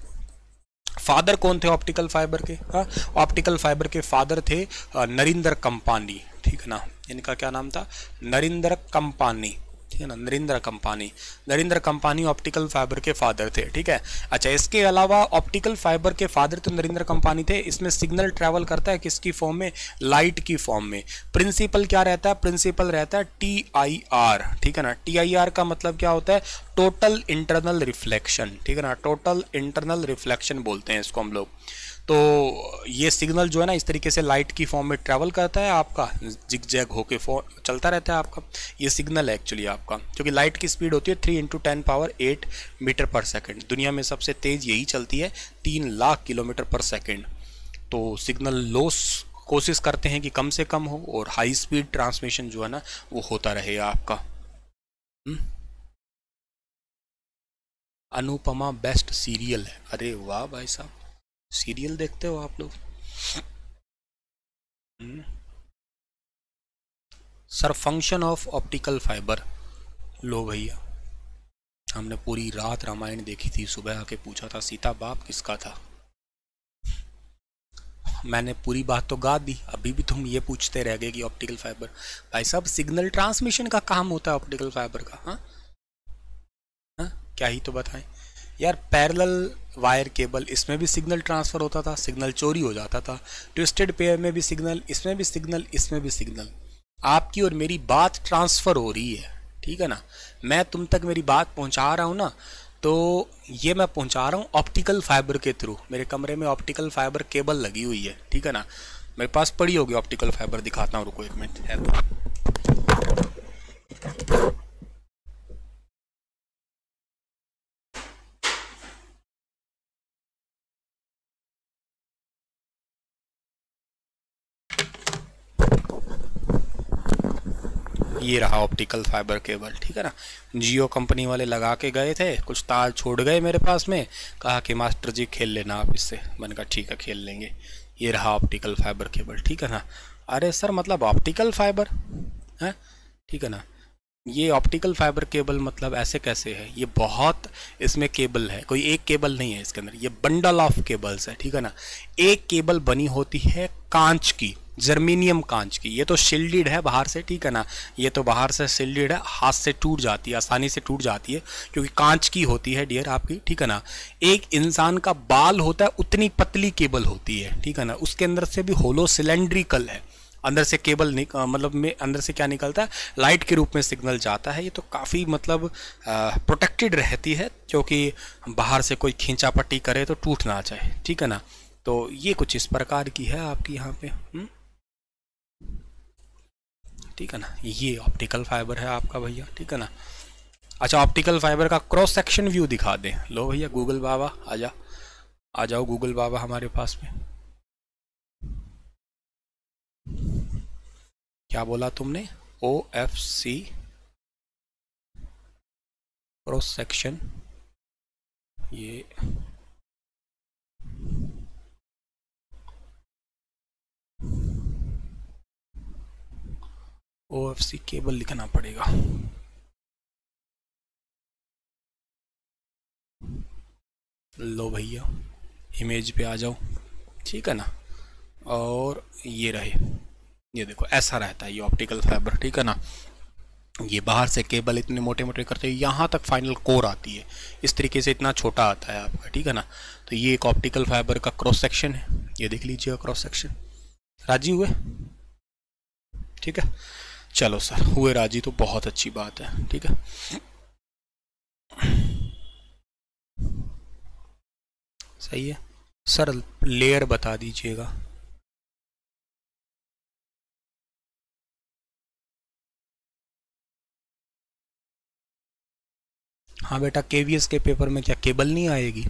Speaker 2: फादर कौन थे ऑप्टिकल फाइबर के हाँ ऑप्टिकल फाइबर के फादर थे नरिंदर कंपानी ठीक है ना इनका क्या नाम था नरिंदर कंपानी ठीक है ना नरेंद्र कंपानी नरेंद्र कंपानी ऑप्टिकल फाइबर के फादर थे ठीक है अच्छा इसके अलावा ऑप्टिकल फाइबर के फादर तो नरेंद्र कंपानी थे इसमें सिग्नल ट्रैवल करता है किसकी फॉर्म में लाइट की फॉर्म में प्रिंसिपल क्या रहता है प्रिंसिपल रहता है टी आई आर ठीक है ना टी आई आर का मतलब क्या होता है टोटल इंटरनल रिफ्लेक्शन ठीक है ना टोटल इंटरनल रिफ्लेक्शन बोलते हैं इसको हम लोग तो ये सिग्नल जो है ना इस तरीके से लाइट की फॉर्म में ट्रैवल करता है आपका जिग जैग होके चलता रहता है आपका ये सिग्नल है एक्चुअली आपका क्योंकि लाइट की स्पीड होती है three into ten power eight meter per second दुनिया में सबसे तेज़ यही चलती है तीन लाख किलोमीटर पर सेकेंड तो सिग्नल लॉस कोशिश करते हैं कि कम से कम हो और हाई स्पीड ट्रांसमिशन जो है ना वो होता रहे आपका हम्म?
Speaker 1: अनुपमा बेस्ट सीरियल है अरे वाह भाई साहब सीरियल देखते हो आप लोग हम्म।
Speaker 2: Sir function of optical fiber लो भैया हमने पूरी रात रामायण देखी थी सुबह आके पूछा था सीता बाप किसका था मैंने पूरी बात तो गा दी अभी भी तुम ये पूछते रह गए कि ऑप्टिकल फाइबर भाई साहब सिग्नल ट्रांसमिशन का काम होता है ऑप्टिकल फाइबर का हाँ हा? क्या ही तो बताएं यार पैरेलल वायर केबल इसमें भी सिग्नल ट्रांसफ़र होता था सिग्नल चोरी हो जाता था ट्विस्टेड पेयर में भी सिग्नल इसमें भी सिग्नल इसमें भी सिग्नल आपकी और मेरी बात ट्रांसफ़र हो रही है ठीक है ना मैं तुम तक मेरी बात पहुंचा रहा हूँ ना तो ये मैं पहुंचा रहा हूँ ऑप्टिकल फाइबर के थ्रू मेरे कमरे में ऑप्टिकल फाइबर केबल लगी हुई है ठीक है ना मेरे पास पड़ी होगी ऑप्टिकल फाइबर दिखाता हूँ रुको एक मिनट है तो
Speaker 1: ये रहा ऑप्टिकल फाइबर केबल
Speaker 2: ठीक है ना जियो कंपनी वाले लगा के गए थे कुछ तार छोड़ गए मेरे पास में कहा कि मास्टर जी खेल लेना आप इससे मैंने कहा ठीक है खेल लेंगे ये रहा ऑप्टिकल फाइबर केबल ठीक है ना अरे सर मतलब ऑप्टिकल फाइबर है ठीक है ना ये ऑप्टिकल फाइबर केबल मतलब ऐसे कैसे है ये बहुत इसमें केबल है कोई एक केबल नहीं है इसके अंदर ये बंडल ऑफ केबल्स है ठीक है ना एक केबल बनी होती है कांच की जर्मीनियम कांच की ये तो शिल्डिड है बाहर से ठीक है ना ये तो बाहर से शिल्डिड है हाथ से टूट जाती है आसानी से टूट जाती है क्योंकि कांच की होती है डियर आपकी ठीक है ना एक इंसान का बाल होता है उतनी पतली केबल होती है ठीक है ना उसके अंदर से भी होलो सिलेंड्रिकल है अंदर से केबल मतलब में अंदर से क्या निकलता है लाइट के रूप में सिग्नल जाता है ये तो काफ़ी मतलब प्रोटेक्टेड रहती है क्योंकि बाहर से कोई खींचा पट्टी करे तो टूट ना जाए ठीक है ना तो ये कुछ इस प्रकार की है आपकी यहाँ पे हुँ? हम्म? ठीक है ना ये ऑप्टिकल फाइबर है आपका भैया ठीक है ना अच्छा ऑप्टिकल फाइबर का क्रॉस सेक्शन व्यू दिखा दें लो भैया गूगल बाबा आ जा आ जाओ गूगल बाबा हमारे पास में
Speaker 1: क्या बोला तुमने O F C cross section ये ओ एफ सी केबल लिखना पड़ेगा लो भैया इमेज पे आ जाओ ठीक है ना और ये रहे
Speaker 2: ये देखो ऐसा रहता है ये ऑप्टिकल फाइबर ठीक है ना ये बाहर से केबल इतने मोटे मोटे करते हैं यहाँ तक फाइनल कोर आती है इस तरीके से इतना छोटा आता है आपका ठीक है ना तो ये एक ऑप्टिकल फाइबर का क्रॉस सेक्शन है ये देख लीजिएगा क्रॉस सेक्शन राजी हुए ठीक है चलो सर हुए राजी तो बहुत अच्छी बात है
Speaker 1: ठीक है सही है सर लेयर बता दीजिएगा हाँ बेटा केवीएस के पेपर में क्या केबल नहीं आएगी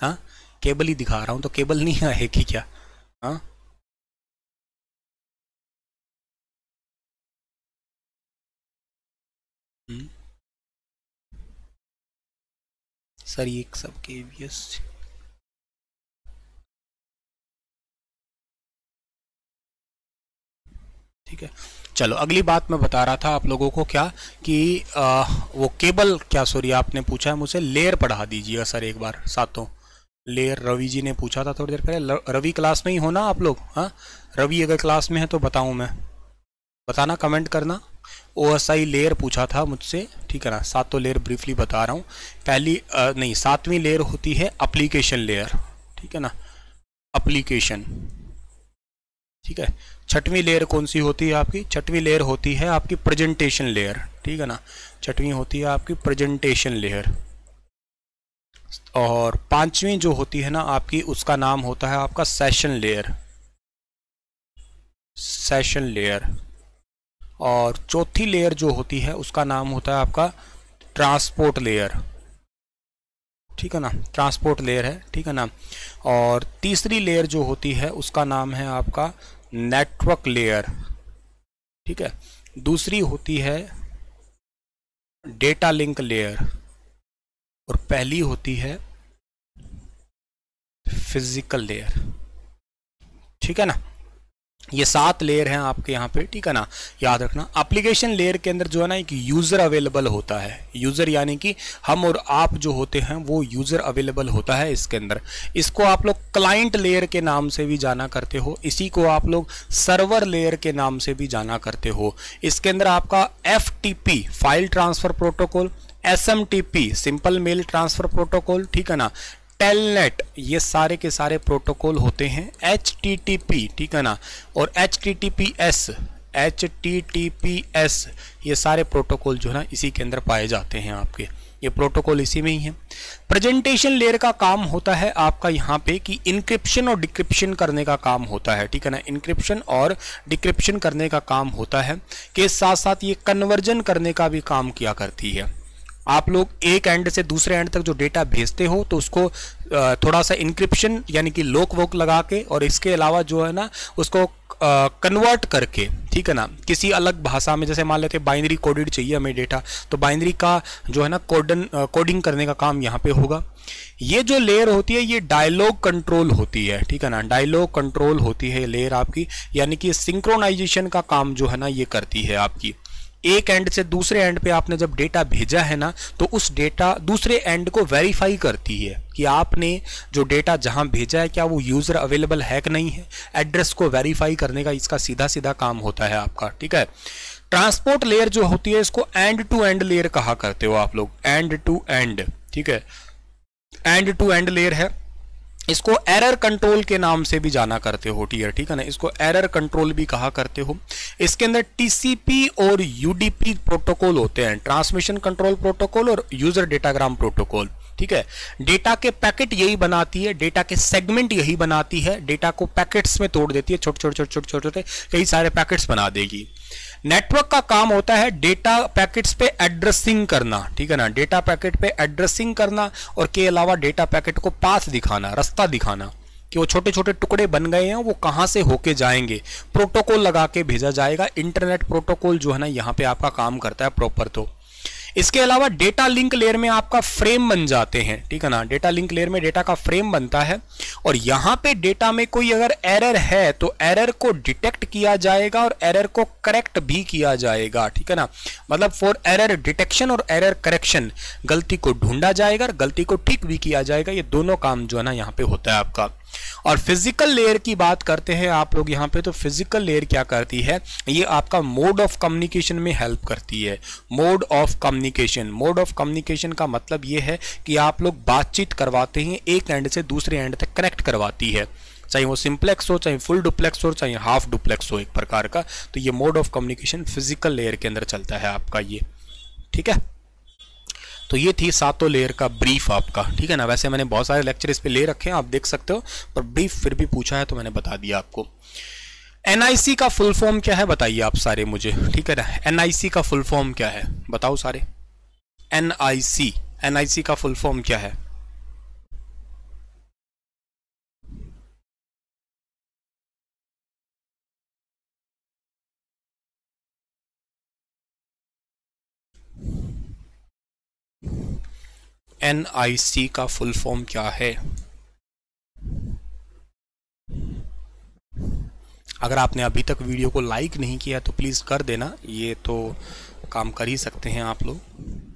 Speaker 1: हाँ केबल ही दिखा रहा हूं तो केबल नहीं आएगी क्या हाँ सर ये सब के एवीएस ठीक है चलो अगली बात मैं बता रहा था आप लोगों को क्या कि आ,
Speaker 2: वो केबल क्या सॉरी आपने पूछा है मुझे लेयर पढ़ा दीजिएगा सर एक बार सातों लेयर रवि जी ने पूछा था थोड़ी देर पहले रवि क्लास में ही हो ना आप लोग हाँ रवि अगर क्लास में है तो बताऊं मैं बताना कमेंट करना आई लेयर पूछा था मुझसे ठीक है ना सातों तो लेयर ब्रीफली बता रहा हूँ पहली आ, नहीं सातवीं लेयर होती है अप्लीकेशन लेयर ठीक है ना अप्लीकेशन ठीक है छठवीं लेयर कौन सी होती है आपकी छठवीं लेयर होती है आपकी प्रेजेंटेशन लेयर ठीक है ना छठवीं होती है आपकी प्रेजेंटेशन लेयर और पांचवीं जो होती है ना आपकी उसका नाम होता है आपका सेशन लेयर सेशन लेयर और चौथी लेयर जो होती है उसका नाम होता है आपका ट्रांसपोर्ट लेयर ठीक है ना ट्रांसपोर्ट लेयर है ठीक है ना और तीसरी लेयर जो होती है उसका नाम है आपका नेटवर्क लेयर ठीक है दूसरी होती है डेटा लिंक लेयर और पहली होती है फिजिकल लेयर ठीक है ना ये सात लेयर हैं आपके यहाँ पे ठीक है ना याद रखना एप्लीकेशन लेयर के अंदर जो है ना एक यूज़र अवेलेबल होता है यूज़र यानी कि हम और आप जो होते हैं वो यूज़र अवेलेबल होता है इसके अंदर इसको आप लोग क्लाइंट लेयर के नाम से भी जाना करते हो इसी को आप लोग सर्वर लेयर के नाम से भी जाना करते हो इसके अंदर आपका F file transfer protocol S simple mail transfer protocol ठीक है ना टेलनेट ये सारे के सारे प्रोटोकॉल होते हैं एच ठीक है ना और H T T P S H T T P S ये सारे प्रोटोकॉल जो है ना इसी के अंदर पाए जाते हैं आपके ये प्रोटोकॉल इसी में ही है प्रेजेंटेशन लेयर का काम होता है आपका यहाँ पे कि इंक्रिप्शन और डिक्रिप्शन करने का काम होता है ठीक है ना इंक्रिप्शन और डिक्रिप्शन करने का काम होता है के साथ साथ ये कन्वर्जन करने का भी काम किया करती है आप लोग एक एंड से दूसरे एंड तक जो डेटा भेजते हो तो उसको थोड़ा सा इंक्रिप्शन यानी कि लोक वोक लगा के और इसके अलावा जो है ना उसको कन्वर्ट करके ठीक है ना किसी अलग भाषा में जैसे मान लेते हैं बाइनरी कोडेड चाहिए हमें डेटा तो बाइनरी का जो है ना कोडन कोडिंग करने का काम यहाँ पे होगा ये जो लेयर होती है ये डायलॉग कंट्रोल होती है ठीक है ना डायलॉग कंट्रोल होती है लेयर आपकी यानी कि सिंक्रोनाइजेशन का काम जो है ना ये करती है आपकी एक एंड से दूसरे एंड पे आपने जब डेटा भेजा है ना तो उस डेटा दूसरे एंड को वेरीफाई करती है कि आपने जो डेटा जहां भेजा है क्या वो यूज़र अवेलेबल है कि नहीं है एड्रेस को वेरीफाई करने का इसका सीधा सीधा काम होता है आपका ठीक है ट्रांसपोर्ट लेयर जो होती है इसको एंड टू एंड लेयर कहा करते हो आप लोग एंड टू एंड ठीक है एंड टू एंड लेयर है इसको एरर कंट्रोल के नाम से भी जाना करते हो टीयर ठीक है ना इसको एरर कंट्रोल भी कहा करते हो इसके अंदर टीसीपी और यूडीपी प्रोटोकॉल होते हैं ट्रांसमिशन कंट्रोल प्रोटोकॉल और यूजर डेटाग्राम प्रोटोकॉल ठीक है डेटा के पैकेट यही बनाती है डेटा के सेगमेंट यही बनाती है डेटा को पैकेट्स में तोड़ देती है छोटे छोटे छोटे छोटे छोटे कई सारे पैकेट्स बना देगी नेटवर्क का काम होता है डेटा पैकेट्स पे एड्रेसिंग करना ठीक है ना डेटा पैकेट पे एड्रेसिंग करना और के अलावा डेटा पैकेट को पास दिखाना रास्ता दिखाना कि वो छोटे छोटे टुकड़े बन गए हैं वो कहाँ से होके जाएंगे प्रोटोकॉल लगा के भेजा जाएगा इंटरनेट प्रोटोकॉल जो है ना यहाँ पे आपका काम करता है प्रॉपर तो इसके अलावा डेटा लिंक लेयर में आपका फ्रेम बन जाते हैं ठीक है ना डेटा लिंक लेयर में डेटा का फ्रेम बनता है और यहाँ पे डेटा में कोई अगर एरर है तो एरर को डिटेक्ट किया जाएगा और एरर को करेक्ट भी किया जाएगा ठीक है ना मतलब फॉर एरर डिटेक्शन और एरर करेक्शन गलती को ढूंढा जाएगा और गलती को ठीक भी किया जाएगा ये दोनों काम जो है ना यहाँ पे होता है आपका और फिजिकल लेयर की बात करते हैं आप लोग यहाँ पे तो फिजिकल लेयर क्या करती है ये आपका मोड ऑफ कम्युनिकेशन में हेल्प करती है mode of communication mode of communication का मतलब ये है कि आप लोग बातचीत करवाते हैं एक एंड से दूसरे एंड तक कनेक्ट करवाती है चाहे वो सिंप्लेक्स हो चाहे फुल डुप्लेक्स हो चाहे हाफ डुप्लेक्स हो एक प्रकार का तो ये mode of communication physical layer के अंदर चलता है आपका ये ठीक है तो ये थी सातों लेयर का ब्रीफ आपका ठीक है ना वैसे मैंने बहुत सारे लेक्चर इस पर ले रखे हैं आप देख सकते हो पर ब्रीफ फिर भी पूछा है तो मैंने बता दिया आपको एनआईसी का फुल फॉर्म क्या है बताइए आप सारे मुझे ठीक है ना एनआईसी का फुल फॉर्म क्या है बताओ सारे
Speaker 1: एनआईसी एनआईसी का फुल फॉर्म क्या है एन आई सी का फुल फॉर्म क्या है
Speaker 2: अगर आपने अभी तक वीडियो को लाइक नहीं किया तो प्लीज़ कर देना ये तो काम कर ही सकते हैं आप लोग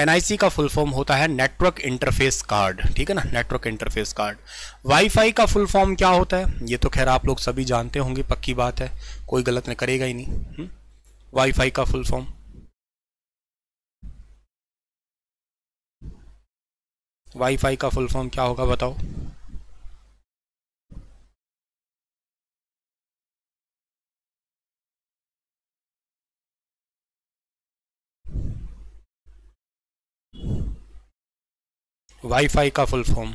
Speaker 2: एनआईसी का फुल फॉर्म होता है नेटवर्क इंटरफेस कार्ड ठीक है ना नेटवर्क इंटरफेस कार्ड वाईफाई का फुल फॉर्म क्या होता है ये तो खैर आप लोग सभी जानते होंगे पक्की
Speaker 1: बात है कोई गलत नहीं करेगा ही नहीं वाईफाई हम्म? का फुल फॉर्म वाईफाई का फुल फॉर्म क्या होगा बताओ वाईफाई का फुल फॉर्म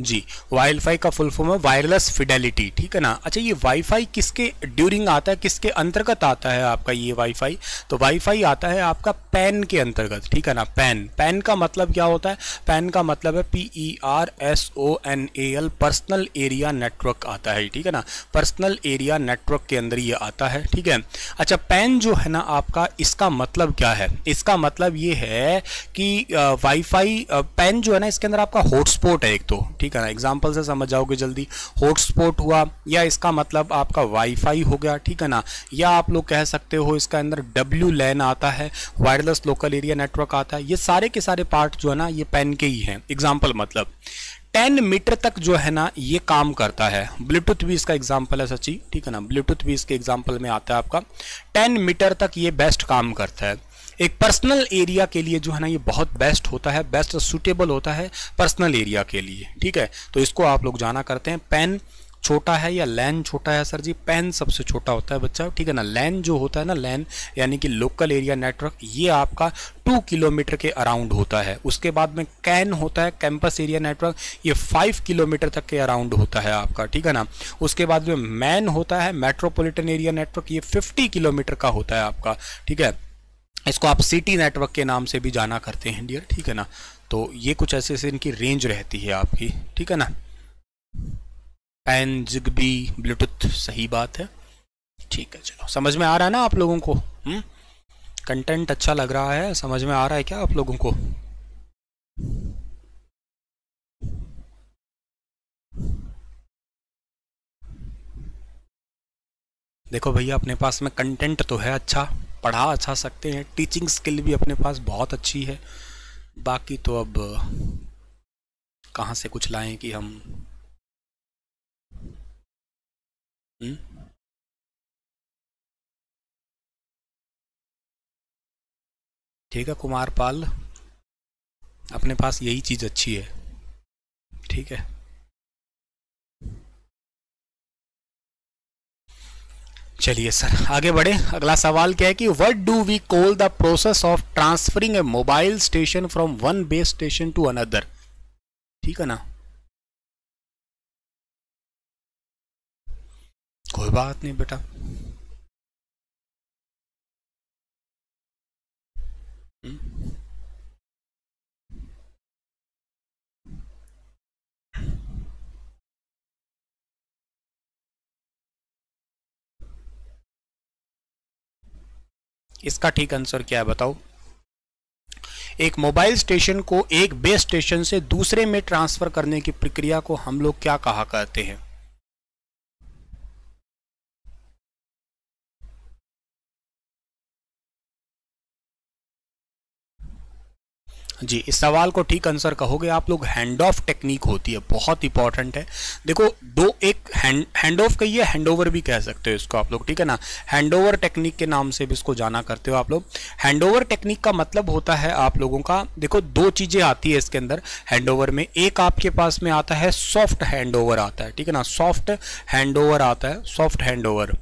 Speaker 1: जी वाईफाई का फुल फॉर्म है वायरलेस फिडेलिटी ठीक है ना अच्छा ये वाईफाई
Speaker 2: किसके ड्यूरिंग आता है किसके अंतर्गत आता है आपका ये वाईफाई तो वाईफाई आता है आपका पैन के अंतर्गत ठीक है ना पैन पैन का मतलब क्या होता है पैन का मतलब है P E R S O N A L personal area network आता है ठीक है ना पर्सनल एरिया नेटवर्क के अंदर ये आता है ठीक है अच्छा पैन जो है ना आपका इसका मतलब क्या है इसका मतलब ये है कि वाईफाई पैन जो है ना इसके अंदर आपका हॉटस्पॉट है एक तो ठीक ठीक है ना एग्जाम्पल से समझ जाओगे जल्दी हॉटस्पॉट हुआ या इसका मतलब आपका वाईफाई हो गया ठीक है ना या आप लोग कह सकते हो इसका अंदर डब्ल्यू लैन आता है वायरलेस लोकल एरिया नेटवर्क आता है ये सारे के सारे पार्ट जो है ना ये पेन के ही हैं एग्जाम्पल मतलब 10 मीटर तक जो है ना ये काम करता है ब्लूटूथ भी इसका एग्जाम्पल है सची ठीक है ना ब्लूटूथ भी इसके एग्जाम्पल में आता है आपका 10 मीटर तक ये बेस्ट काम करता है एक पर्सनल एरिया के लिए जो है ना ये बहुत बेस्ट होता है बेस्ट सुटेबल होता है पर्सनल एरिया के लिए ठीक है तो इसको आप लोग जाना करते हैं पेन छोटा है या लैन छोटा है सर जी पेन सबसे छोटा होता है बच्चा ठीक है ना लैन जो होता है ना लैन यानी कि लोकल एरिया नेटवर्क ये आपका टू किलोमीटर के अराउंड होता है उसके बाद में कैन होता है कैंपस एरिया नेटवर्क ये फाइव किलोमीटर तक के अराउंड होता है आपका ठीक है ना उसके बाद में मैन होता है मेट्रोपोलिटन एरिया नेटवर्क ये फिफ्टी किलोमीटर का होता है आपका ठीक है इसको आप सिटी नेटवर्क के नाम से भी जाना करते हैं डियर ठीक है ना तो ये कुछ ऐसे ऐसे इनकी रेंज रहती है आपकी ठीक है ना पैन जिगबी ब्लूटूथ सही बात है ठीक है चलो समझ में आ रहा है ना आप लोगों को कंटेंट हम्म? अच्छा लग
Speaker 1: रहा है समझ में आ रहा है क्या आप लोगों को
Speaker 2: देखो भैया अपने पास में कंटेंट तो है अच्छा पढ़ा अच्छा सकते हैं टीचिंग स्किल भी अपने पास बहुत अच्छी है बाकी तो अब कहाँ
Speaker 1: से कुछ लाएं कि हम हम्म? ठीक है कुमार पाल अपने पास यही चीज़ अच्छी है ठीक है चलिए सर आगे बढ़े अगला सवाल क्या है कि what do we call the process of transferring a mobile station from one base station to another ठीक है ना कोई बात नहीं बेटा हुँ? हम्म? इसका ठीक आंसर क्या है बताओ
Speaker 2: एक मोबाइल स्टेशन को एक बेस स्टेशन से दूसरे में ट्रांसफर
Speaker 1: करने की प्रक्रिया को हम लोग क्या कहा करते हैं जी इस सवाल को ठीक आंसर कहोगे आप लोग हैंड ऑफ टेक्निक
Speaker 2: होती है बहुत इंपॉर्टेंट है देखो दो एक हैंड हैंड ऑफ कहिए हैंड ओवर भी कह सकते हो इसको आप लोग ठीक है ना हैंड ओवर टेक्निक के नाम से भी इसको जाना करते हो आप लोग हैंड ओवर टेक्निक का मतलब होता है आप लोगों का देखो दो चीज़ें आती है इसके अंदर हैंड ओवर में एक आपके पास में आता है सॉफ्ट हैंड ओवर आता है ठीक है ना सॉफ्ट हैंड ओवर आता है सॉफ्ट हैंड ओवर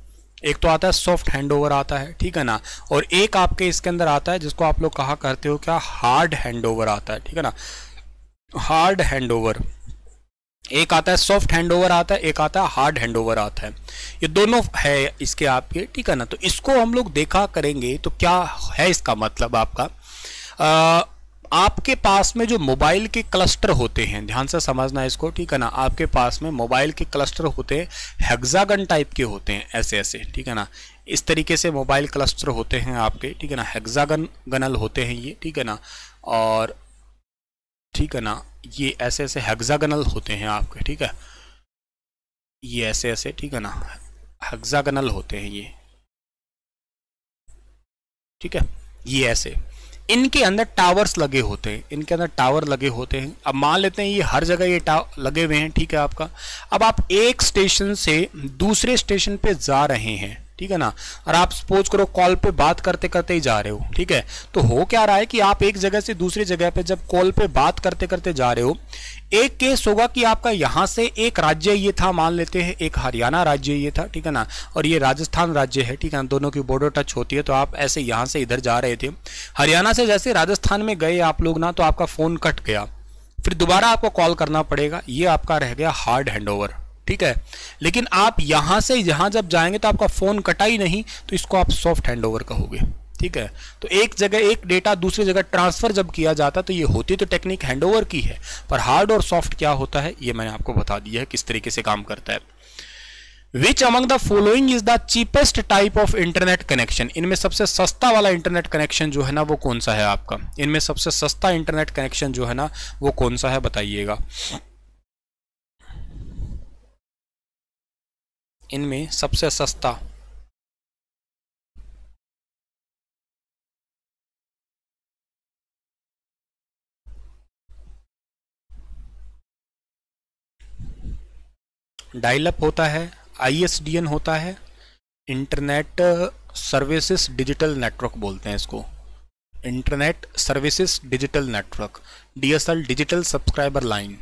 Speaker 2: एक तो आता है सॉफ्ट हैंडओवर आता है ठीक है ना और एक आपके इसके अंदर आता है जिसको आप लोग कहा करते हो क्या हार्ड हैंडओवर आता है ठीक है ना हार्ड हैंडओवर एक आता है सॉफ्ट हैंडओवर आता है एक आता है हार्ड हैंडओवर आता है ये दोनों है इसके आपके ठीक है ना तो इसको हम लोग देखा करेंगे तो क्या है इसका मतलब आपका आ, आपके पास में जो मोबाइल के क्लस्टर होते हैं ध्यान से समझना इसको ठीक है ना आपके पास में मोबाइल के क्लस्टर होते हैं हेक्सागन टाइप के होते हैं ऐसे ऐसे ठीक है ना इस तरीके से मोबाइल क्लस्टर होते हैं आपके ठीक है ना हेक्सागन गनल होते हैं ये ठीक है ना और ठीक है ना ये ऐसे ऐसे हेक्सागनल
Speaker 1: होते हैं आपके ठीक है ये ऐसे ऐसे ठीक है ना हेक्सागनल होते हैं ये ठीक है ये ऐसे
Speaker 2: इनके अंदर टावर्स लगे होते हैं इनके अंदर टावर लगे होते हैं अब मान लेते हैं ये हर जगह ये टावर लगे हुए हैं ठीक है आपका अब आप एक स्टेशन से दूसरे स्टेशन पे जा रहे हैं ठीक है ना और आप सपोज करो कॉल पे बात करते करते ही जा रहे हो ठीक है तो हो क्या रहा है कि आप एक जगह से दूसरी जगह पे जब कॉल पे बात करते करते जा रहे हो एक केस होगा कि आपका यहाँ से एक राज्य ये था मान लेते हैं एक हरियाणा राज्य ये था ठीक है ना और ये राजस्थान राज्य है ठीक है ना दोनों की बॉर्डर टच होती है तो आप ऐसे यहाँ से इधर जा रहे थे हरियाणा से जैसे राजस्थान में गए आप लोग ना तो आपका फ़ोन कट गया फिर दोबारा आपको कॉल करना पड़ेगा ये आपका रह गया हार्ड हैंडओवर ठीक है लेकिन आप यहां से यहां जब जाएंगे तो आपका फ़ोन कटा ही नहीं तो इसको आप सॉफ्ट हैंड ओवर कहोगे ठीक है तो एक जगह एक डेटा दूसरी जगह ट्रांसफ़र जब किया जाता तो ये होती तो टेक्निक हैंड ओवर की है पर हार्ड और सॉफ्ट क्या होता है ये मैंने आपको बता दिया है किस तरीके से काम करता है which among the following is the cheapest type of internet connection इनमें सबसे सस्ता वाला इंटरनेट कनेक्शन जो है ना वो कौन सा है आपका इनमें सबसे सस्ता इंटरनेट कनेक्शन जो है ना वो कौन सा है बताइएगा
Speaker 1: इनमें सबसे सस्ता डायलप होता है आईएसडीएन होता है
Speaker 2: इंटरनेट सर्विसेज डिजिटल नेटवर्क बोलते हैं इसको internet services digital network DSL digital subscriber line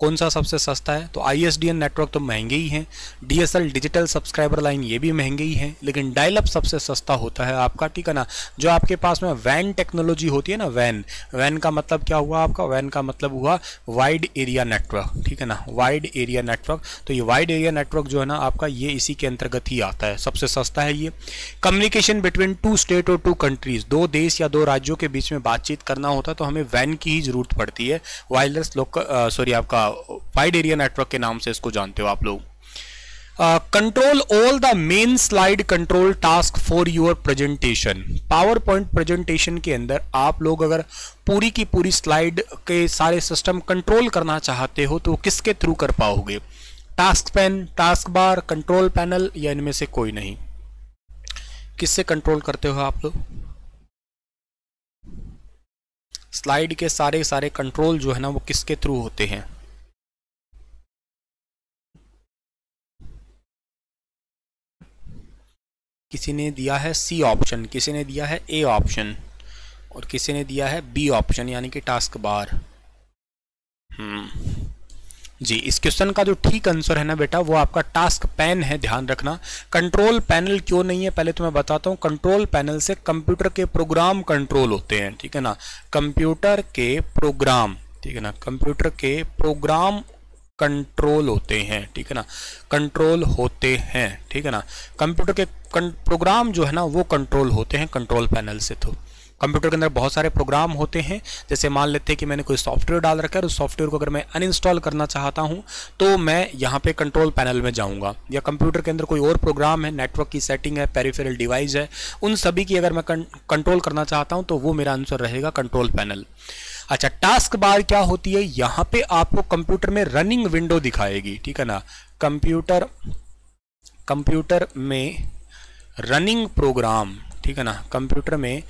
Speaker 2: कौन सा सबसे सस्ता है तो आई नेटवर्क तो महंगे ही हैं डीएसएल डिजिटल सब्सक्राइबर लाइन ये भी महंगे ही हैं लेकिन डायलप सबसे सस्ता होता है आपका ठीक है ना जो आपके पास में वैन टेक्नोलॉजी होती है ना वैन वैन का मतलब क्या हुआ आपका वैन का मतलब हुआ वाइड एरिया नेटवर्क ठीक है ना वाइड एरिया नेटवर्क तो ये वाइड एरिया नेटवर्क जो है ना आपका ये इसी के अंतर्गत ही आता है सबसे सस्ता है ये कम्युनिकेशन बिटवीन टू स्टेट और टू कंट्रीज दो देश या दो राज्यों के बीच में बातचीत करना होता तो हमें वैन की ही जरूरत पड़ती है वायरलेस लोकल सॉरी आपका वाइड एरिया नेटवर्क के नाम से इसको जानते हो आप लोग control all the main slide control task for your presentation power point presentation के अंदर आप लोग अगर पूरी की पूरी स्लाइड के सारे सिस्टम कंट्रोल करना चाहते हो तो किसके थ्रू कर पाओगे task pane task bar control panel या इनमें से कोई नहीं किससे कंट्रोल करते हो आप लोग
Speaker 1: स्लाइड के सारे सारे कंट्रोल जो है ना वो किसके थ्रू होते हैं किसी ने दिया है सी ऑप्शन किसी ने दिया है ए
Speaker 2: ऑप्शन और किसी ने दिया है बी ऑप्शन यानी कि टास्क हम्म। बार जी इस क्वेश्चन का जो ठीक आंसर है ना बेटा वो आपका टास्क पैन है ध्यान रखना कंट्रोल पैनल क्यों नहीं है पहले तो मैं बताता हूँ कंट्रोल पैनल से कंप्यूटर के प्रोग्राम कंट्रोल होते हैं ठीक है ना कंप्यूटर के प्रोग्राम ठीक है ना कंप्यूटर के प्रोग्राम कंट्रोल होते हैं ठीक है ना कंट्रोल होते हैं ठीक है ना कंप्यूटर के प्रोग्राम जो है ना वो कंट्रोल होते हैं कंट्रोल पैनल से तो कंप्यूटर के अंदर बहुत सारे प्रोग्राम होते हैं जैसे मान लेते हैं कि मैंने कोई सॉफ्टवेयर डाल रखा है और तो उस सॉफ्टवेयर को अगर मैं अनइंस्टॉल करना चाहता हूं तो मैं यहाँ पे कंट्रोल पैनल में जाऊंगा या कंप्यूटर के अंदर कोई और प्रोग्राम है नेटवर्क की सेटिंग है पेरीफेरल डिवाइस है उन सभी की अगर मैं कंट्रोल करना चाहता हूँ तो वो मेरा आंसर रहेगा कंट्रोल पैनल अच्छा टास्क बार क्या होती है यहाँ पर आपको कंप्यूटर में रनिंग विंडो दिखाएगी ठीक है ना कंप्यूटर कंप्यूटर में रनिंग प्रोग्राम ठीक है ना कंप्यूटर में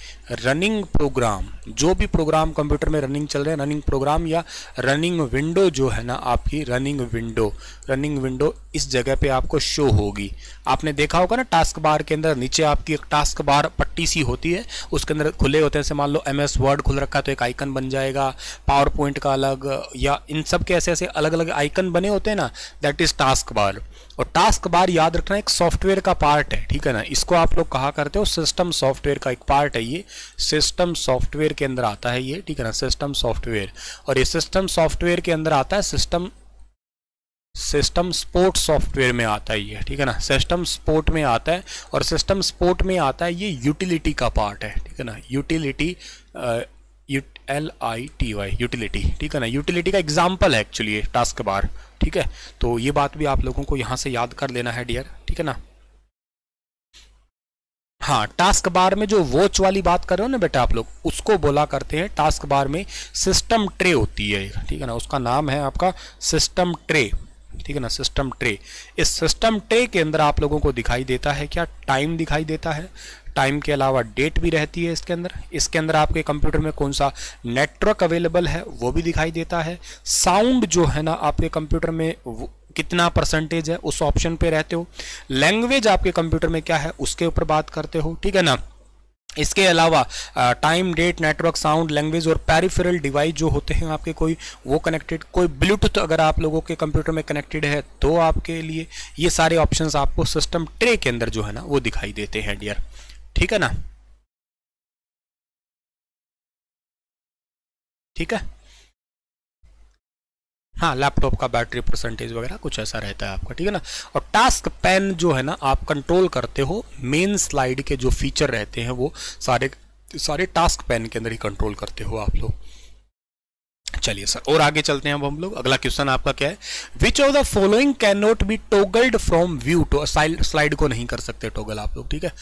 Speaker 2: रनिंग प्रोग्राम जो भी प्रोग्राम कंप्यूटर में रनिंग चल रहे हैं रनिंग प्रोग्राम या रनिंग विंडो जो है ना आपकी रनिंग विंडो रनिंग विंडो इस जगह पे आपको शो होगी आपने देखा होगा ना टास्क बार के अंदर नीचे आपकी एक टास्क बार पट्टी सी होती है उसके अंदर खुले होते हैं मान लो एम एस वर्ड खुल रखा है तो एक आइकन बन जाएगा पावर पॉइंट का अलग या इन सब के ऐसे ऐसे अलग अलग आइकन बने होते हैं ना दैट इज़ टास्क बार और टास्क बार याद रखना एक सॉफ्टवेयर का पार्ट है ठीक है ना इसको आप लोग कहा करते हो सिस्टम सिस्टम सॉफ्टवेयर का एक पार्ट है ये सिस्टम सॉफ्टवेयर के अंदर आता है ये ठीक है ना सिस्टम सॉफ्टवेयर और ये सिस्टम सॉफ्टवेयर के अंदर आता है सिस्टम सिस्टम स्पोर्ट सॉफ्टवेयर में आता है ये ठीक है ना सिस्टम स्पोर्ट में आता है और सिस्टम स्पोर्ट में आता है ये यूटिलिटी का पार्ट है ठीक है ना utility L I T Y utility ठीक है ना यूटिलिटी का एग्जाम्पल है एक्चुअली टास्क बार ठीक है तो ये बात भी आप लोगों को यहाँ से याद कर लेना है डियर ठीक है ना हाँ टास्क बार में जो वॉच वाली बात कर रहे हो ना बेटा आप लोग उसको बोला करते हैं टास्क बार में सिस्टम ट्रे होती है ठीक है ना उसका नाम है आपका सिस्टम ट्रे ठीक है ना सिस्टम ट्रे इस सिस्टम ट्रे के अंदर आप लोगों को दिखाई देता है क्या टाइम दिखाई देता है टाइम के अलावा डेट भी रहती है इसके अंदर इसके अंदर आपके कंप्यूटर में कौन सा नेटवर्क अवेलेबल है वो भी दिखाई देता है साउंड जो है ना आपके कंप्यूटर में कितना परसेंटेज है उस ऑप्शन पे रहते हो लैंग्वेज आपके कंप्यूटर में क्या है उसके ऊपर बात करते हो ठीक है ना इसके अलावा time date network sound language और पेरिफेरल डिवाइस जो होते हैं आपके कोई वो कनेक्टेड कोई ब्लूटूथ अगर आप लोगों के कंप्यूटर में कनेक्टेड है तो आपके लिए ये सारे ऑप्शंस
Speaker 1: आपको सिस्टम ट्रे के अंदर जो है ना वो दिखाई देते हैं डियर ठीक है ना ठीक है हाँ लैपटॉप का बैटरी परसेंटेज वगैरह कुछ ऐसा रहता है आपका ठीक है ना और टास्क पेन
Speaker 2: जो है ना आप कंट्रोल करते हो मेन स्लाइड के जो फीचर रहते हैं वो सारे सारे टास्क पेन के अंदर ही कंट्रोल करते हो आप लोग चलिए सर और आगे चलते हैं अब हम लोग अगला क्वेश्चन आपका क्या है which of the following can not be toggled from view to slide को नहीं कर सकते टोगल आप लोग ठीक है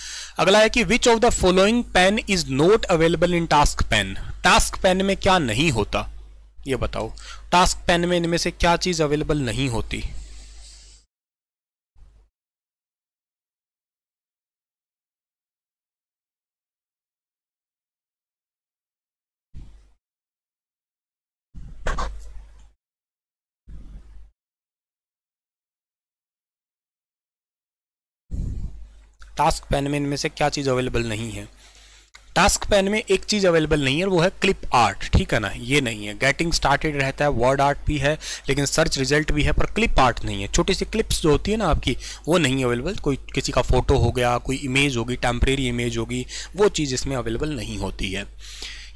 Speaker 2: अगला है कि which of the following pane is not available in task pane task pane में क्या नहीं होता ये बताओ टास्क
Speaker 1: पेन में इनमें से क्या चीज़ अवेलेबल नहीं होती टास्क पेन में इनमें से क्या चीज़ अवेलेबल नहीं है टास्क
Speaker 2: पैन में एक चीज़ अवेलेबल नहीं है वो है क्लिप आर्ट ठीक है ना ये नहीं है गेटिंग स्टार्टेड रहता है वर्ड आर्ट भी है लेकिन सर्च रिजल्ट भी है पर क्लिप आर्ट नहीं है छोटी सी क्लिप्स जो होती है ना आपकी वो नहीं अवेलेबल कोई किसी का फोटो हो गया कोई इमेज होगी टेम्परेरी इमेज होगी वो चीज़ इसमें अवेलेबल नहीं होती है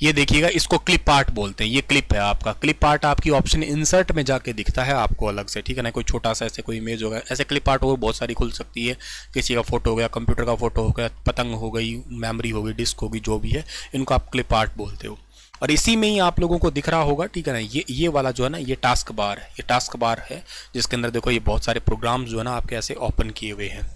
Speaker 2: ये देखिएगा इसको क्लिप आर्ट बोलते हैं ये क्लिप है आपका क्लिप आर्ट आपकी ऑप्शन इंसर्ट में जाके दिखता है आपको अलग से ठीक है ना कोई छोटा सा ऐसे कोई इमेज होगा ऐसे क्लिप आर्ट और बहुत सारी खुल सकती है किसी का फोटो हो गया कंप्यूटर का फोटो हो गया पतंग हो गई मेमोरी हो गई डिस्क होगी जो भी है इनको आप क्लिप आर्ट बोलते हो और इसी में ही आप लोगों को दिख रहा होगा ठीक है ना ये ये वाला जो है ना ये टास्क बार है ये टास्क बार है जिसके अंदर देखो ये बहुत सारे प्रोग्राम जो है ना आपके ऐसे ओपन किए हुए हैं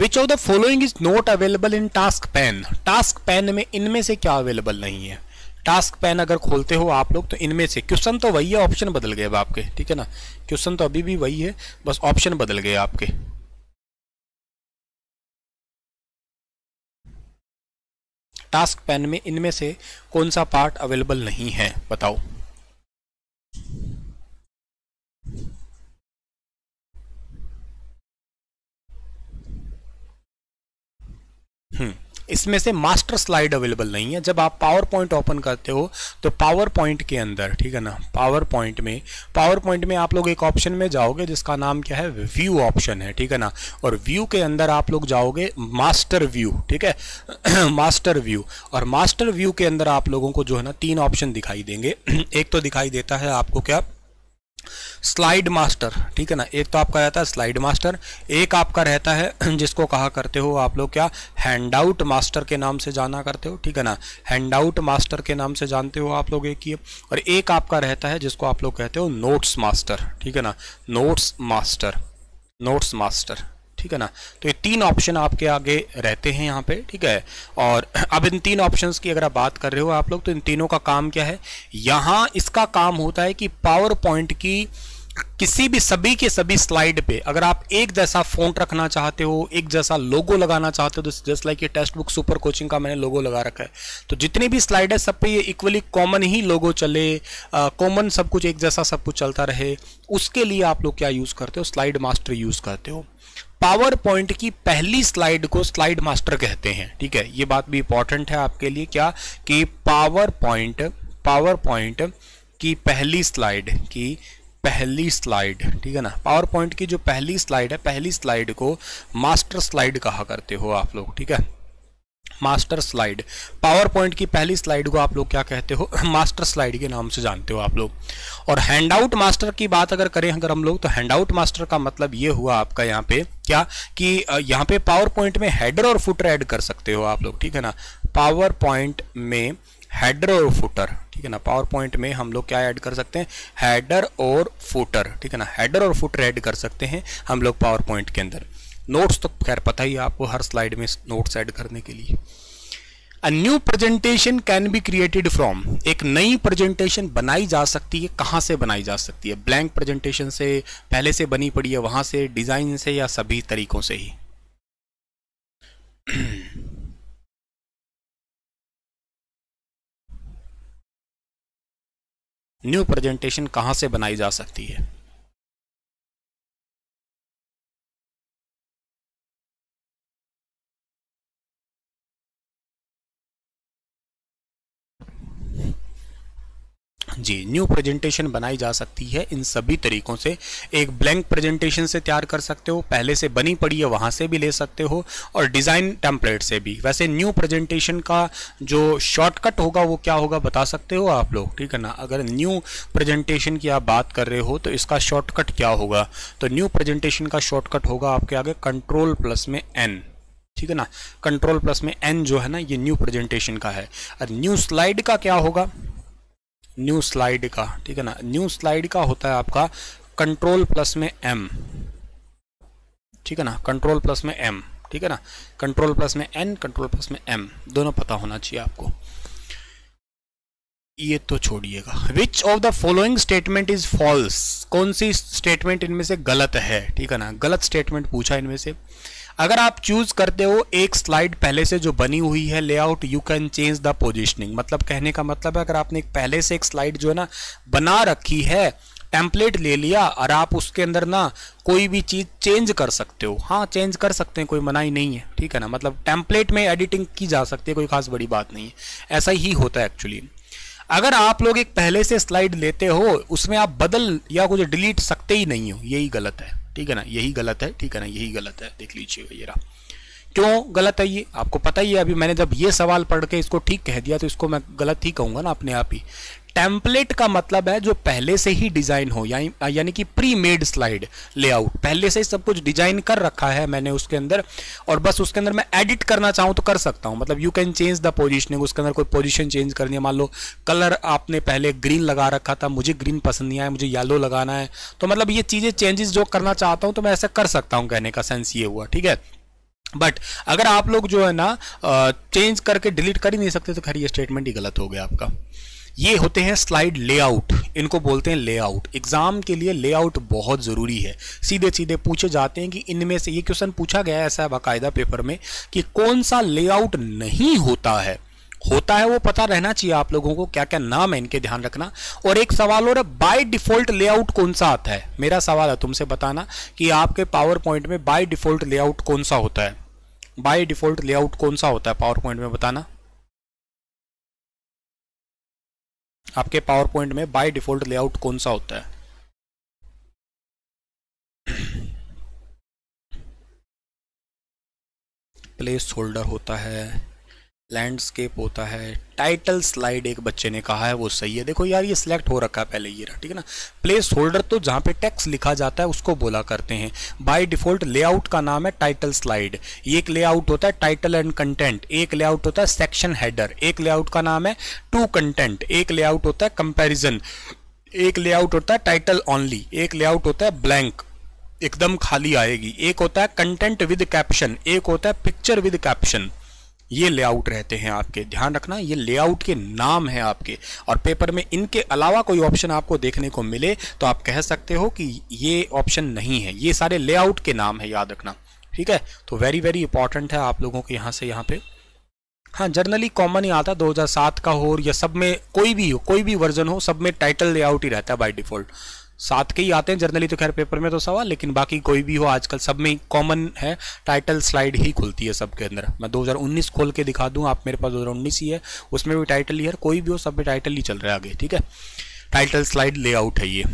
Speaker 2: which of the following is not available in task pane task pane में इनमें से क्या अवेलेबल नहीं है टास्क पैन अगर खोलते हो आप लोग तो इनमें से क्वेश्चन तो
Speaker 1: वही है ऑप्शन बदल गए आपके ठीक है ना क्वेश्चन तो अभी भी वही है बस ऑप्शन बदल गए आपके टास्क पैन में इनमें से कौन सा पार्ट अवेलेबल नहीं है बताओ हम्म। इसमें से मास्टर
Speaker 2: स्लाइड अवेलेबल नहीं है जब आप पावर पॉइंट ओपन करते हो तो पावर पॉइंट के अंदर ठीक है ना पावर पॉइंट में पावर पॉइंट में आप लोग एक ऑप्शन में जाओगे जिसका नाम क्या है व्यू ऑप्शन है ठीक है ना और व्यू के अंदर आप लोग जाओगे मास्टर व्यू ठीक है मास्टर व्यू और मास्टर व्यू के अंदर आप लोगों को जो है ना तीन ऑप्शन दिखाई देंगे एक तो दिखाई देता है आपको क्या स्लाइड मास्टर ठीक है ना एक तो आपका रहता है स्लाइड मास्टर एक आपका रहता है जिसको कहा करते हो आप लोग क्या हैंडआउट मास्टर के नाम से जाना करते हो ठीक है ना हैंडआउट मास्टर के नाम से जानते हो आप लोग एक ही और एक आपका रहता है जिसको आप लोग कहते हो नोट्स मास्टर ठीक है ना नोट्स मास्टर नोट्स मास्टर ठीक है ना तो ये तीन ऑप्शन आपके आगे रहते हैं यहाँ पे ठीक है और अब इन तीन ऑप्शंस की अगर आप बात कर रहे हो आप लोग तो इन तीनों का काम क्या है यहाँ इसका काम होता है कि पावर पॉइंट की किसी भी सभी के सभी स्लाइड पे अगर आप एक जैसा फोन रखना चाहते हो एक जैसा लोगो लगाना चाहते हो तो जस्ट लाइक ये टेक्स्ट बुक सुपर कोचिंग का मैंने लोगो लगा रखा है तो जितनी भी स्लाइड है सब पे ये इक्वली कॉमन ही लोगो चले कॉमन सब कुछ एक जैसा सब कुछ चलता रहे उसके लिए आप लोग क्या यूज़ करते हो स्लाइड मास्टर यूज़ करते हो पावर पॉइंट की पहली स्लाइड को स्लाइड मास्टर कहते हैं ठीक है ये बात भी इंपॉर्टेंट है आपके लिए क्या कि पावर पॉइंट पावर पॉइंट की पहली स्लाइड की पहली स्लाइड ठीक है ना पावर पॉइंट की जो पहली स्लाइड है पहली स्लाइड को मास्टर स्लाइड कहा करते हो आप लोग ठीक है मास्टर स्लाइड पावर पॉइंट की पहली स्लाइड को आप लोग क्या कहते हो मास्टर स्लाइड के नाम से जानते हो आप लोग और हैंडआउट मास्टर की बात अगर करें अगर हम लोग तो हैंडआउट मास्टर का मतलब ये हुआ आपका यहाँ पे क्या कि यहाँ पे पावर पॉइंट में हेडर और फुटर ऐड कर सकते हो आप लोग ठीक है ना पावर पॉइंट में हेडर और फुटर ठीक है ना पावर पॉइंट में हम लोग क्या ऐड कर सकते हैं हेडर और फुटर ठीक है ना हेडर और फुटर ऐड कर सकते हैं हम लोग पावर पॉइंट के अंदर नोट्स तो खैर पता ही आपको हर स्लाइड में नोट्स ऐड करने के लिए a new presentation can be created from एक नई प्रेजेंटेशन बनाई जा सकती है कहाँ से बनाई जा सकती है ब्लैंक प्रेजेंटेशन से पहले से बनी पड़ी है वहां से डिज़ाइन से या सभी
Speaker 1: तरीकों से ही न्यू प्रेजेंटेशन कहाँ से बनाई जा सकती है जी न्यू प्रेजेंटेशन
Speaker 2: बनाई जा सकती है इन सभी तरीकों से एक ब्लैंक प्रेजेंटेशन से तैयार कर सकते हो पहले से बनी पड़ी है वहाँ से भी ले सकते हो और डिज़ाइन टेम्पलेट से भी वैसे न्यू प्रेजेंटेशन का जो शॉर्टकट होगा वो क्या होगा बता सकते हो आप लोग ठीक है ना अगर न्यू प्रेजेंटेशन की आप बात कर रहे हो तो इसका शॉर्टकट क्या होगा तो न्यू प्रेजेंटेशन का शॉर्टकट होगा आपके आगे कंट्रोल प्लस में एन ठीक है ना कंट्रोल प्लस में एन जो है ना ये न्यू प्रेजेंटेशन का है और न्यू स्लाइड का क्या होगा न्यू स्लाइड का ठीक है ना न्यू स्लाइड का होता है आपका कंट्रोल प्लस में एम ठीक है ना कंट्रोल प्लस में एम ठीक है ना कंट्रोल प्लस में एन कंट्रोल प्लस में एम दोनों पता होना चाहिए आपको ये तो छोड़िएगा which of the following statement is false कौन सी स्टेटमेंट इनमें से गलत है ठीक है ना गलत स्टेटमेंट पूछा इनमें से अगर आप चूज करते हो एक स्लाइड पहले से जो बनी हुई है layout you can change the positioning मतलब कहने का मतलब है अगर आपने पहले से एक स्लाइड जो है ना बना रखी है टेम्पलेट ले लिया और आप उसके अंदर ना कोई भी चीज़ चेंज कर सकते हो हाँ चेंज कर सकते हैं कोई मनाही नहीं है ठीक है ना मतलब टेम्पलेट में एडिटिंग की जा सकती है कोई खास बड़ी बात नहीं है ऐसा ही होता है एक्चुअली अगर आप लोग एक पहले से स्लाइड लेते हो उसमें आप बदल या कुछ डिलीट सकते ही नहीं हो यही गलत है ठीक है ना यही गलत है ठीक है ना यही गलत है देख लीजिए भैया क्यों गलत है ये आपको पता ही है अभी मैंने जब ये सवाल पढ़ के इसको ठीक कह दिया तो इसको मैं गलत ही कहूंगा ना अपने आप ही टेम्पलेट का मतलब है जो पहले से ही डिज़ाइन हो यानी यानी कि प्री मेड स्लाइड लेआउट पहले से ही सब कुछ डिजाइन कर रखा है मैंने उसके अंदर और बस उसके अंदर मैं एडिट करना चाहूँ तो कर सकता हूँ मतलब you can change the positioning उसके अंदर कोई पोजिशन चेंज करनी है मान लो कलर आपने पहले ग्रीन लगा रखा था मुझे ग्रीन पसंद नहीं आया मुझे येलो लगाना है तो मतलब ये चीज़ें चेंजेस जो करना चाहता हूँ तो मैं ऐसा कर सकता हूँ कहने का सेंस ये हुआ ठीक है बट अगर आप लोग जो है ना चेंज करके डिलीट कर ही नहीं सकते तो खैर ये स्टेटमेंट ही गलत हो गया आपका ये होते हैं स्लाइड लेआउट इनको बोलते हैं लेआउट एग्जाम के लिए लेआउट बहुत ज़रूरी है सीधे सीधे पूछे जाते हैं कि इनमें से ये क्वेश्चन पूछा गया है ऐसा बाकायदा पेपर में कि कौन सा लेआउट नहीं होता है होता है वो पता रहना चाहिए आप लोगों को क्या क्या नाम है इनके ध्यान रखना और एक सवाल और बाय डिफॉल्ट लेआउट कौन सा आता है मेरा सवाल है तुमसे बताना कि आपके पावर पॉइंट में बाय डिफॉल्ट लेआउट कौन सा होता है बाय डिफॉल्ट लेआउट कौन सा होता है पावर पॉइंट में बताना
Speaker 1: आपके पावर पॉइंट में बाय डिफॉल्ट लेआउट कौन सा होता है प्लेस होल्डर होता है लैंडस्केप
Speaker 2: होता है टाइटल स्लाइड एक बच्चे ने कहा है वो सही है देखो यार ये सिलेक्ट हो रखा है पहले ये रहा ठीक है ना प्लेस होल्डर तो जहाँ पे टेक्स्ट लिखा जाता है उसको बोला करते हैं बाय डिफॉल्ट लेआउट का नाम है टाइटल स्लाइड ये एक लेआउट होता है टाइटल एंड कंटेंट एक लेआउट होता है सेक्शन हेडर एक लेआउट का नाम है टू कंटेंट एक लेआउट होता है कंपेरिजन एक लेआउट होता है टाइटल ओनली एक लेआउट होता है ब्लैंक एकदम खाली आएगी एक होता है कंटेंट विद कैप्शन एक होता है पिक्चर विद कैप्शन ये लेआउट रहते हैं आपके ध्यान रखना ये लेआउट के नाम हैं आपके और पेपर में इनके अलावा कोई ऑप्शन आपको देखने को मिले तो आप कह सकते हो कि ये ऑप्शन नहीं है ये सारे लेआउट के नाम है याद रखना ठीक है तो वेरी वेरी इंपॉर्टेंट है आप लोगों के यहाँ से यहाँ पे हाँ जर्नली कॉमन ही आता है 2007 का हो या सब में कोई भी हो कोई भी वर्जन हो सब में टाइटल लेआउट ही रहता है बाय डिफ़ॉल्ट साथ के ही आते हैं जर्नली तो खैर पेपर में तो सवाल लेकिन बाकी कोई भी हो आजकल सब में कॉमन है टाइटल स्लाइड ही खुलती है सबके अंदर मैं 2019 खोल के दिखा दूँ आप मेरे पास 2019 ही है उसमें भी टाइटल ही है कोई भी हो सब में टाइटल ही चल रहा है आगे ठीक है टाइटल स्लाइड लेआउट है ये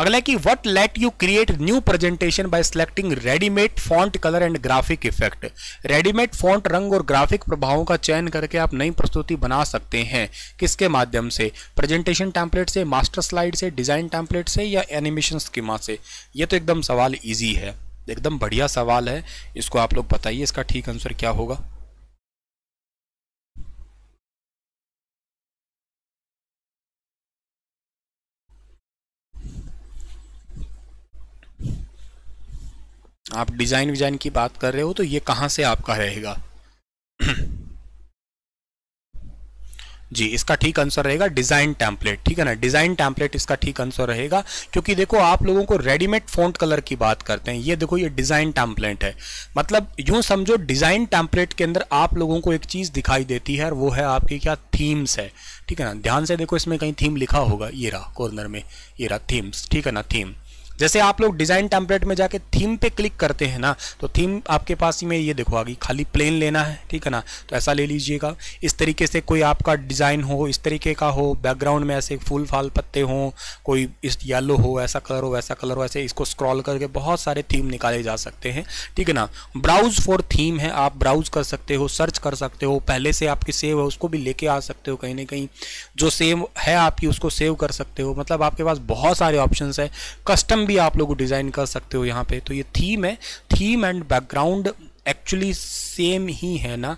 Speaker 2: अगला कि what let you create new presentation by selecting readymade font colour and graphic effect readymade font रंग और ग्राफिक प्रभावों का चयन करके आप नई प्रस्तुति बना सकते हैं किसके माध्यम से प्रेजेंटेशन टैम्पलेट से मास्टर स्लाइड से डिजाइन टैम्पलेट से या एनिमेशन स्कीमा से ये तो एकदम सवाल ईजी है एकदम बढ़िया
Speaker 1: सवाल है इसको आप लोग बताइए इसका ठीक आंसर क्या होगा आप डिज़ाइन
Speaker 2: विजाइन की बात कर रहे हो तो ये कहां से आपका रहेगा जी इसका ठीक आंसर रहेगा डिजाइन टैंपलेट ठीक है ना डिजाइन टैंपलेट इसका ठीक आंसर रहेगा क्योंकि देखो आप लोगों को रेडीमेड फ़ॉन्ट कलर की बात करते हैं ये देखो ये डिजाइन टैंपलेट है मतलब यूं समझो डिजाइन टैंपलेट के अंदर आप लोगों को एक चीज दिखाई देती है और वो है आपकी क्या थीम्स है ठीक है ना ध्यान से देखो इसमें कहीं थीम लिखा होगा ये रहा कॉर्नर में ये रहा थीम्स ठीक है ना थीम जैसे आप लोग डिज़ाइन टेम्पलेट में जाके थीम पे क्लिक करते हैं ना तो थीम आपके पास ही में ये देखो आ गई खाली प्लेन लेना है ठीक है ना तो ऐसा ले लीजिएगा इस तरीके से कोई आपका डिज़ाइन हो इस तरीके का हो बैकग्राउंड में ऐसे फूल फाल पत्ते हों कोई इस येलो हो ऐसा कलर हो वैसा कलर हो ऐसे इसको स्क्रॉल करके बहुत सारे थीम निकाले जा सकते हैं ठीक है ना ब्राउज फॉर थीम है आप ब्राउज कर सकते हो सर्च कर सकते हो पहले से आपकी सेव है उसको भी लेके आ सकते हो कहीं ना कहीं जो सेव है आपकी उसको सेव कर सकते हो मतलब आपके पास बहुत सारे ऑप्शन है कस्टम भी आप लोग डिज़ाइन कर सकते हो यहाँ पे तो ये थीम है theme and background actually same ही है ना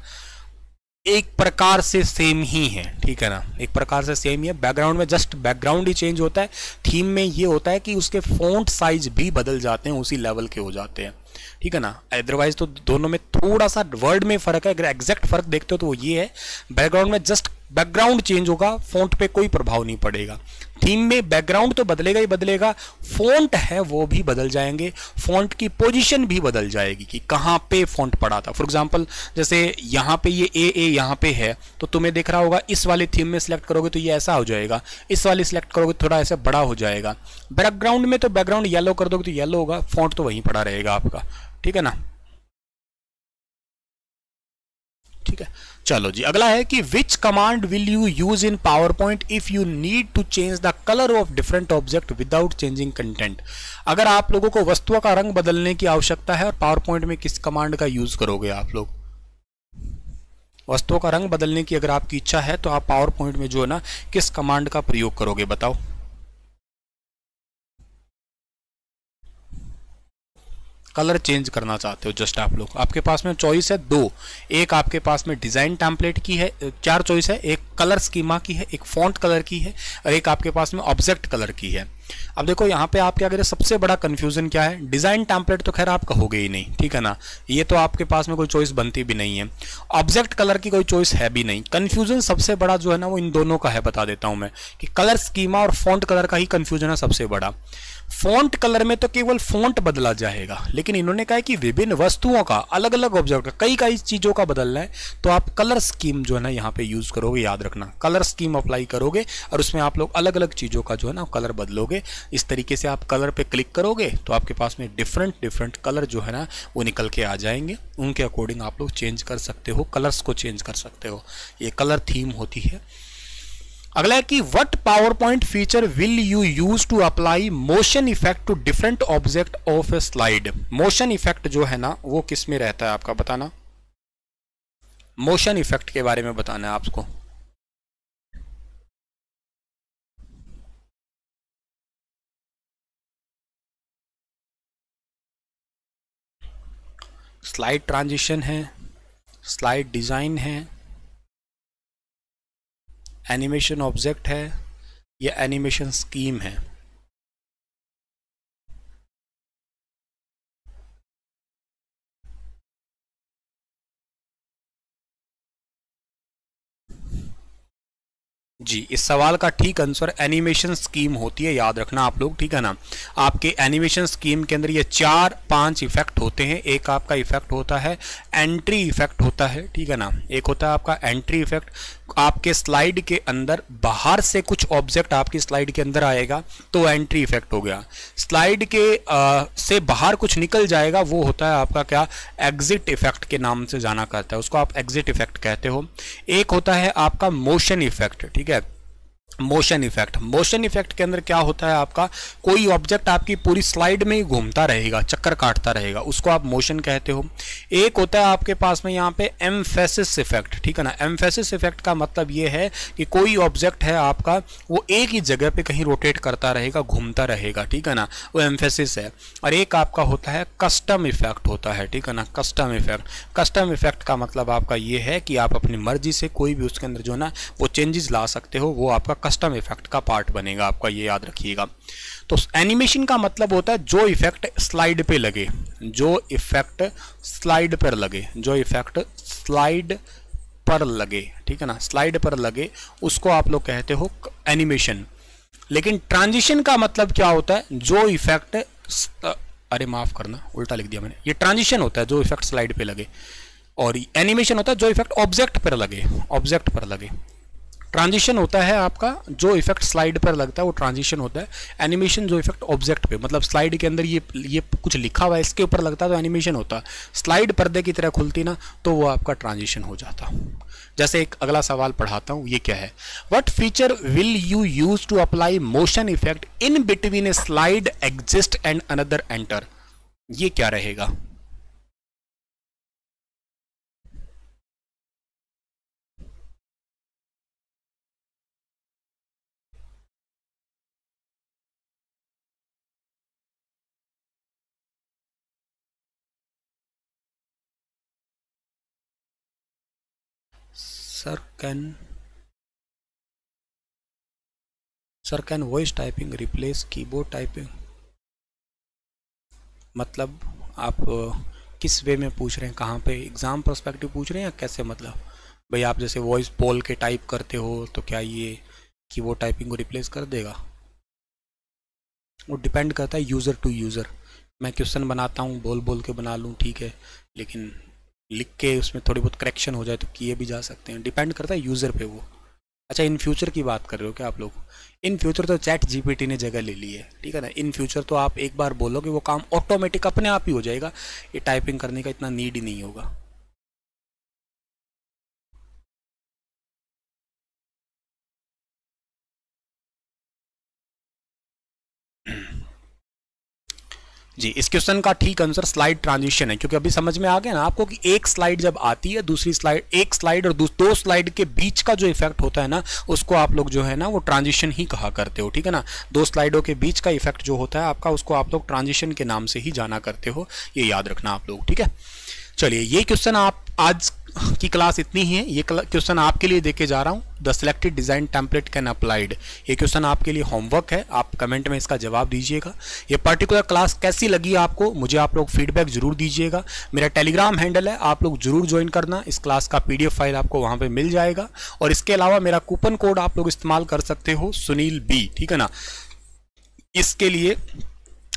Speaker 2: एक प्रकार से सेम ही है ठीक है ना एक प्रकार से सेम ही है बैकग्राउंड में जस्ट बैकग्राउंड ही चेंज होता है थीम में ये होता है कि उसके फ़ॉन्ट साइज भी बदल जाते हैं उसी लेवल के हो जाते हैं ठीक है ना अदरवाइज तो दोनों में थोड़ा सा वर्ड में फ़र्क है अगर एग्जैक्ट फ़र्क देखते हो तो वो ये है बैकग्राउंड में जस्ट बैकग्राउंड चेंज होगा फोंट पे कोई प्रभाव नहीं पड़ेगा थीम में बैकग्राउंड तो बदलेगा ही बदलेगा फोंट है वो भी बदल जाएंगे फॉन्ट की पोजीशन भी बदल जाएगी कि कहाँ पे फॉन्ट पड़ा था फॉर एग्जांपल जैसे यहाँ पे ये ए ए यहाँ पे है तो तुम्हें देख रहा होगा इस वाले थीम में सिलेक्ट करोगे तो ये ऐसा हो जाएगा इस वाले सिलेक्ट करोगे तो थोड़ा ऐसा बड़ा हो जाएगा बैकग्राउंड में तो बैकग्राउंड येलो कर दोगे तो येलो होगा फॉन्ट तो वहीं पड़ा रहेगा आपका ठीक है ना ठीक है चलो जी अगला है कि which command will you use in PowerPoint if you need to change the colour of different object without changing content अगर आप लोगों को वस्तुओं का रंग बदलने की आवश्यकता है और पावर पॉइंट में किस कमांड का यूज करोगे आप लोग वस्तुओं का रंग बदलने की अगर आपकी इच्छा है तो आप पावर पॉइंट में जो है ना किस कमांड का प्रयोग करोगे बताओ कलर चेंज करना चाहते हो जस्ट आप लोग आपके पास में चॉइस है दो एक आपके पास में डिज़ाइन टैम्पलेट की है चार चॉइस है एक कलर स्कीमा की है एक फॉन्ट कलर की है और एक आपके पास में ऑब्जेक्ट कलर की है अब देखो यहाँ पे आपके अगर सबसे बड़ा कन्फ्यूजन क्या है डिज़ाइन टैम्पलेट तो खैर आप कहोगे ही नहीं ठीक है ना ये तो आपके पास में कोई चॉइस बनती भी नहीं है ऑब्जेक्ट कलर की कोई चॉइस है भी नहीं कन्फ्यूजन सबसे बड़ा जो है ना वो इन दोनों का है बता देता हूं मैं कि कलर स्कीमा और फॉन्ट कलर का ही कन्फ्यूजन है सबसे बड़ा फॉन्ट कलर में तो केवल फॉन्ट बदला जाएगा लेकिन इन्होंने कहा है कि विभिन्न वस्तुओं का अलग अलग ऑब्जेक्ट का कई कई चीज़ों का बदलना है तो आप कलर स्कीम जो है ना यहाँ पे यूज़ करोगे याद रखना कलर स्कीम अप्लाई करोगे और उसमें आप लोग अलग अलग चीज़ों का जो है ना कलर बदलोगे इस तरीके से आप कलर पर क्लिक करोगे तो आपके पास में डिफरेंट डिफरेंट कलर जो है ना वो निकल के आ जाएंगे उनके अकॉर्डिंग आप लोग चेंज कर सकते हो कलर्स को चेंज कर सकते हो ये कलर थीम होती है अगला है कि what PowerPoint feature will you use to apply motion effect to different object of a slide motion effect जो है
Speaker 1: ना वो किस में रहता है आपका बताना मोशन इफेक्ट के बारे में बताना है आपको स्लाइड ट्रांजिशन है स्लाइड डिज़ाइन है एनिमेशन ऑब्जेक्ट है या एनिमेशन स्कीम है जी इस सवाल का ठीक आंसर एनिमेशन स्कीम होती है याद
Speaker 2: रखना आप लोग ठीक है ना आपके एनिमेशन स्कीम के अंदर ये चार पांच इफेक्ट होते हैं एक आपका इफेक्ट होता है एंट्री इफेक्ट होता है ठीक है ना एक होता है आपका एंट्री इफेक्ट आपके स्लाइड के अंदर बाहर से कुछ ऑब्जेक्ट आपकी स्लाइड के अंदर आएगा तो एंट्री इफेक्ट हो गया स्लाइड के आ, से बाहर कुछ निकल जाएगा वो होता है आपका क्या एग्जिट इफेक्ट के नाम से जाना करता है उसको आप एग्जिट इफेक्ट कहते हो एक होता है आपका मोशन इफेक्ट ठीक है मोशन इफेक्ट मोशन इफेक्ट के अंदर क्या होता है आपका कोई ऑब्जेक्ट आपकी पूरी स्लाइड में ही घूमता रहेगा चक्कर काटता रहेगा उसको आप मोशन कहते हो एक होता है आपके पास में यहाँ पे एम्फेसिस इफेक्ट ठीक है ना एम्फेसिस इफेक्ट का मतलब ये है कि कोई ऑब्जेक्ट है आपका वो एक ही जगह पे कहीं रोटेट करता रहेगा घूमता रहेगा ठीक है ना वो एम्फेसिस है और एक आपका होता है कस्टम इफेक्ट होता है ठीक है ना कस्टम इफेक्ट कस्टम इफेक्ट का मतलब आपका ये है कि आप अपनी मर्जी से कोई भी उसके अंदर जो ना वो चेंजेस ला सकते हो वो आपका कस्टम इफेक्ट का पार्ट बनेगा आपका ये याद रखिएगा तो एनिमेशन का मतलब होता है जो इफेक्ट स्लाइड पे लगे जो इफेक्ट स्लाइड पर लगे जो इफेक्ट स्लाइड पर लगे ठीक है ना स्लाइड पर लगे उसको आप लोग कहते हो एनिमेशन लेकिन ट्रांजिशन का मतलब क्या होता है जो इफेक्ट अरे माफ़ करना उल्टा लिख दिया मैंने ये ट्रांजिशन होता है जो इफेक्ट स्लाइड पे लगे और एनिमेशन होता है जो इफेक्ट ऑब्जेक्ट पर लगे ऑब्जेक्ट पर लगे ट्रांजिशन होता है आपका जो इफेक्ट स्लाइड पर लगता है वो ट्रांजिशन होता है एनिमेशन जो इफेक्ट ऑब्जेक्ट पे मतलब स्लाइड के अंदर ये ये कुछ लिखा हुआ है इसके ऊपर लगता है तो एनिमेशन होता है स्लाइड पर्दे की तरह खुलती ना तो वो आपका ट्रांजिशन हो जाता जैसे एक अगला सवाल पढ़ाता हूँ ये क्या है what feature will you use to apply motion effect in
Speaker 1: between a slide exist and another enter ये क्या रहेगा can sir can voice typing replace keyboard typing मतलब आप
Speaker 2: किस वे में पूछ रहे हैं कहाँ पे एग्ज़ाम परस्पेक्टिव पूछ रहे हैं या कैसे मतलब भाई आप जैसे वॉइस बोल के टाइप करते हो तो क्या ये कीबोर्ड टाइपिंग को रिप्लेस कर देगा वो डिपेंड करता है यूज़र टू यूज़र मैं क्वेश्चन बनाता हूँ बोल बोल के बना लूँ ठीक है लेकिन लिख के उसमें थोड़ी बहुत करेक्शन हो जाए तो किए भी जा सकते हैं डिपेंड करता है यूज़र पे वो अच्छा इन फ्यूचर की बात कर रहे हो क्या आप लोग इन फ्यूचर तो चैट जीपीटी ने जगह ले ली है ठीक है ना इन फ्यूचर तो आप एक बार बोलोगे वो काम ऑटोमेटिक अपने आप ही हो जाएगा ये टाइपिंग
Speaker 1: करने का इतना नीड ही नहीं होगा जी इस क्वेश्चन का ठीक आंसर स्लाइड ट्रांजिशन है क्योंकि
Speaker 2: अभी समझ में आ गया ना आपको कि एक स्लाइड जब आती है दूसरी स्लाइड एक स्लाइड और दो स्लाइड के बीच का जो इफेक्ट होता है ना उसको आप लोग जो है ना वो ट्रांजिशन ही कहा करते हो ठीक है ना दो स्लाइडों के बीच का इफेक्ट जो होता है आपका उसको आप लोग ट्रांजिशन के नाम से ही जाना करते हो ये याद रखना आप लोग ठीक है चलिए ये क्वेश्चन आप आज की क्लास इतनी ही है ये क्वेश्चन आपके लिए देके जा रहा हूँ the selected design template can applied ये क्वेश्चन आपके लिए होमवर्क है आप कमेंट में इसका जवाब दीजिएगा ये पर्टिकुलर क्लास कैसी लगी आपको मुझे आप लोग फीडबैक जरूर दीजिएगा मेरा टेलीग्राम हैंडल है आप लोग जरूर ज्वाइन करना इस क्लास का पी फाइल आपको वहाँ पर मिल जाएगा और इसके अलावा मेरा कूपन कोड आप लोग इस्तेमाल कर सकते हो सुनील बी ठीक है ना इसके लिए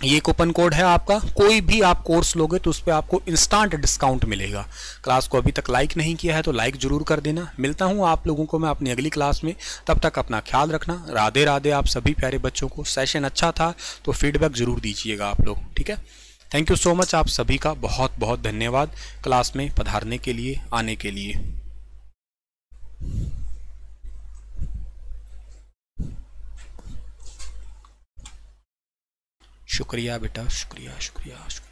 Speaker 2: ये कूपन कोड है आपका कोई भी आप कोर्स लोगे तो उस पर आपको इंस्टांट डिस्काउंट मिलेगा क्लास को अभी तक लाइक नहीं किया है तो लाइक ज़रूर कर देना मिलता हूँ आप लोगों को मैं अपनी अगली क्लास में तब तक अपना ख्याल रखना राधे राधे आप सभी प्यारे बच्चों को सेशन अच्छा था तो फीडबैक ज़रूर दीजिएगा आप लोग ठीक है थैंक यू सो मच आप सभी का बहुत बहुत धन्यवाद क्लास में पधारने के लिए आने के लिए
Speaker 1: शुक्रिया बेटा शुक्रिया शुक्रिया शुक्रिया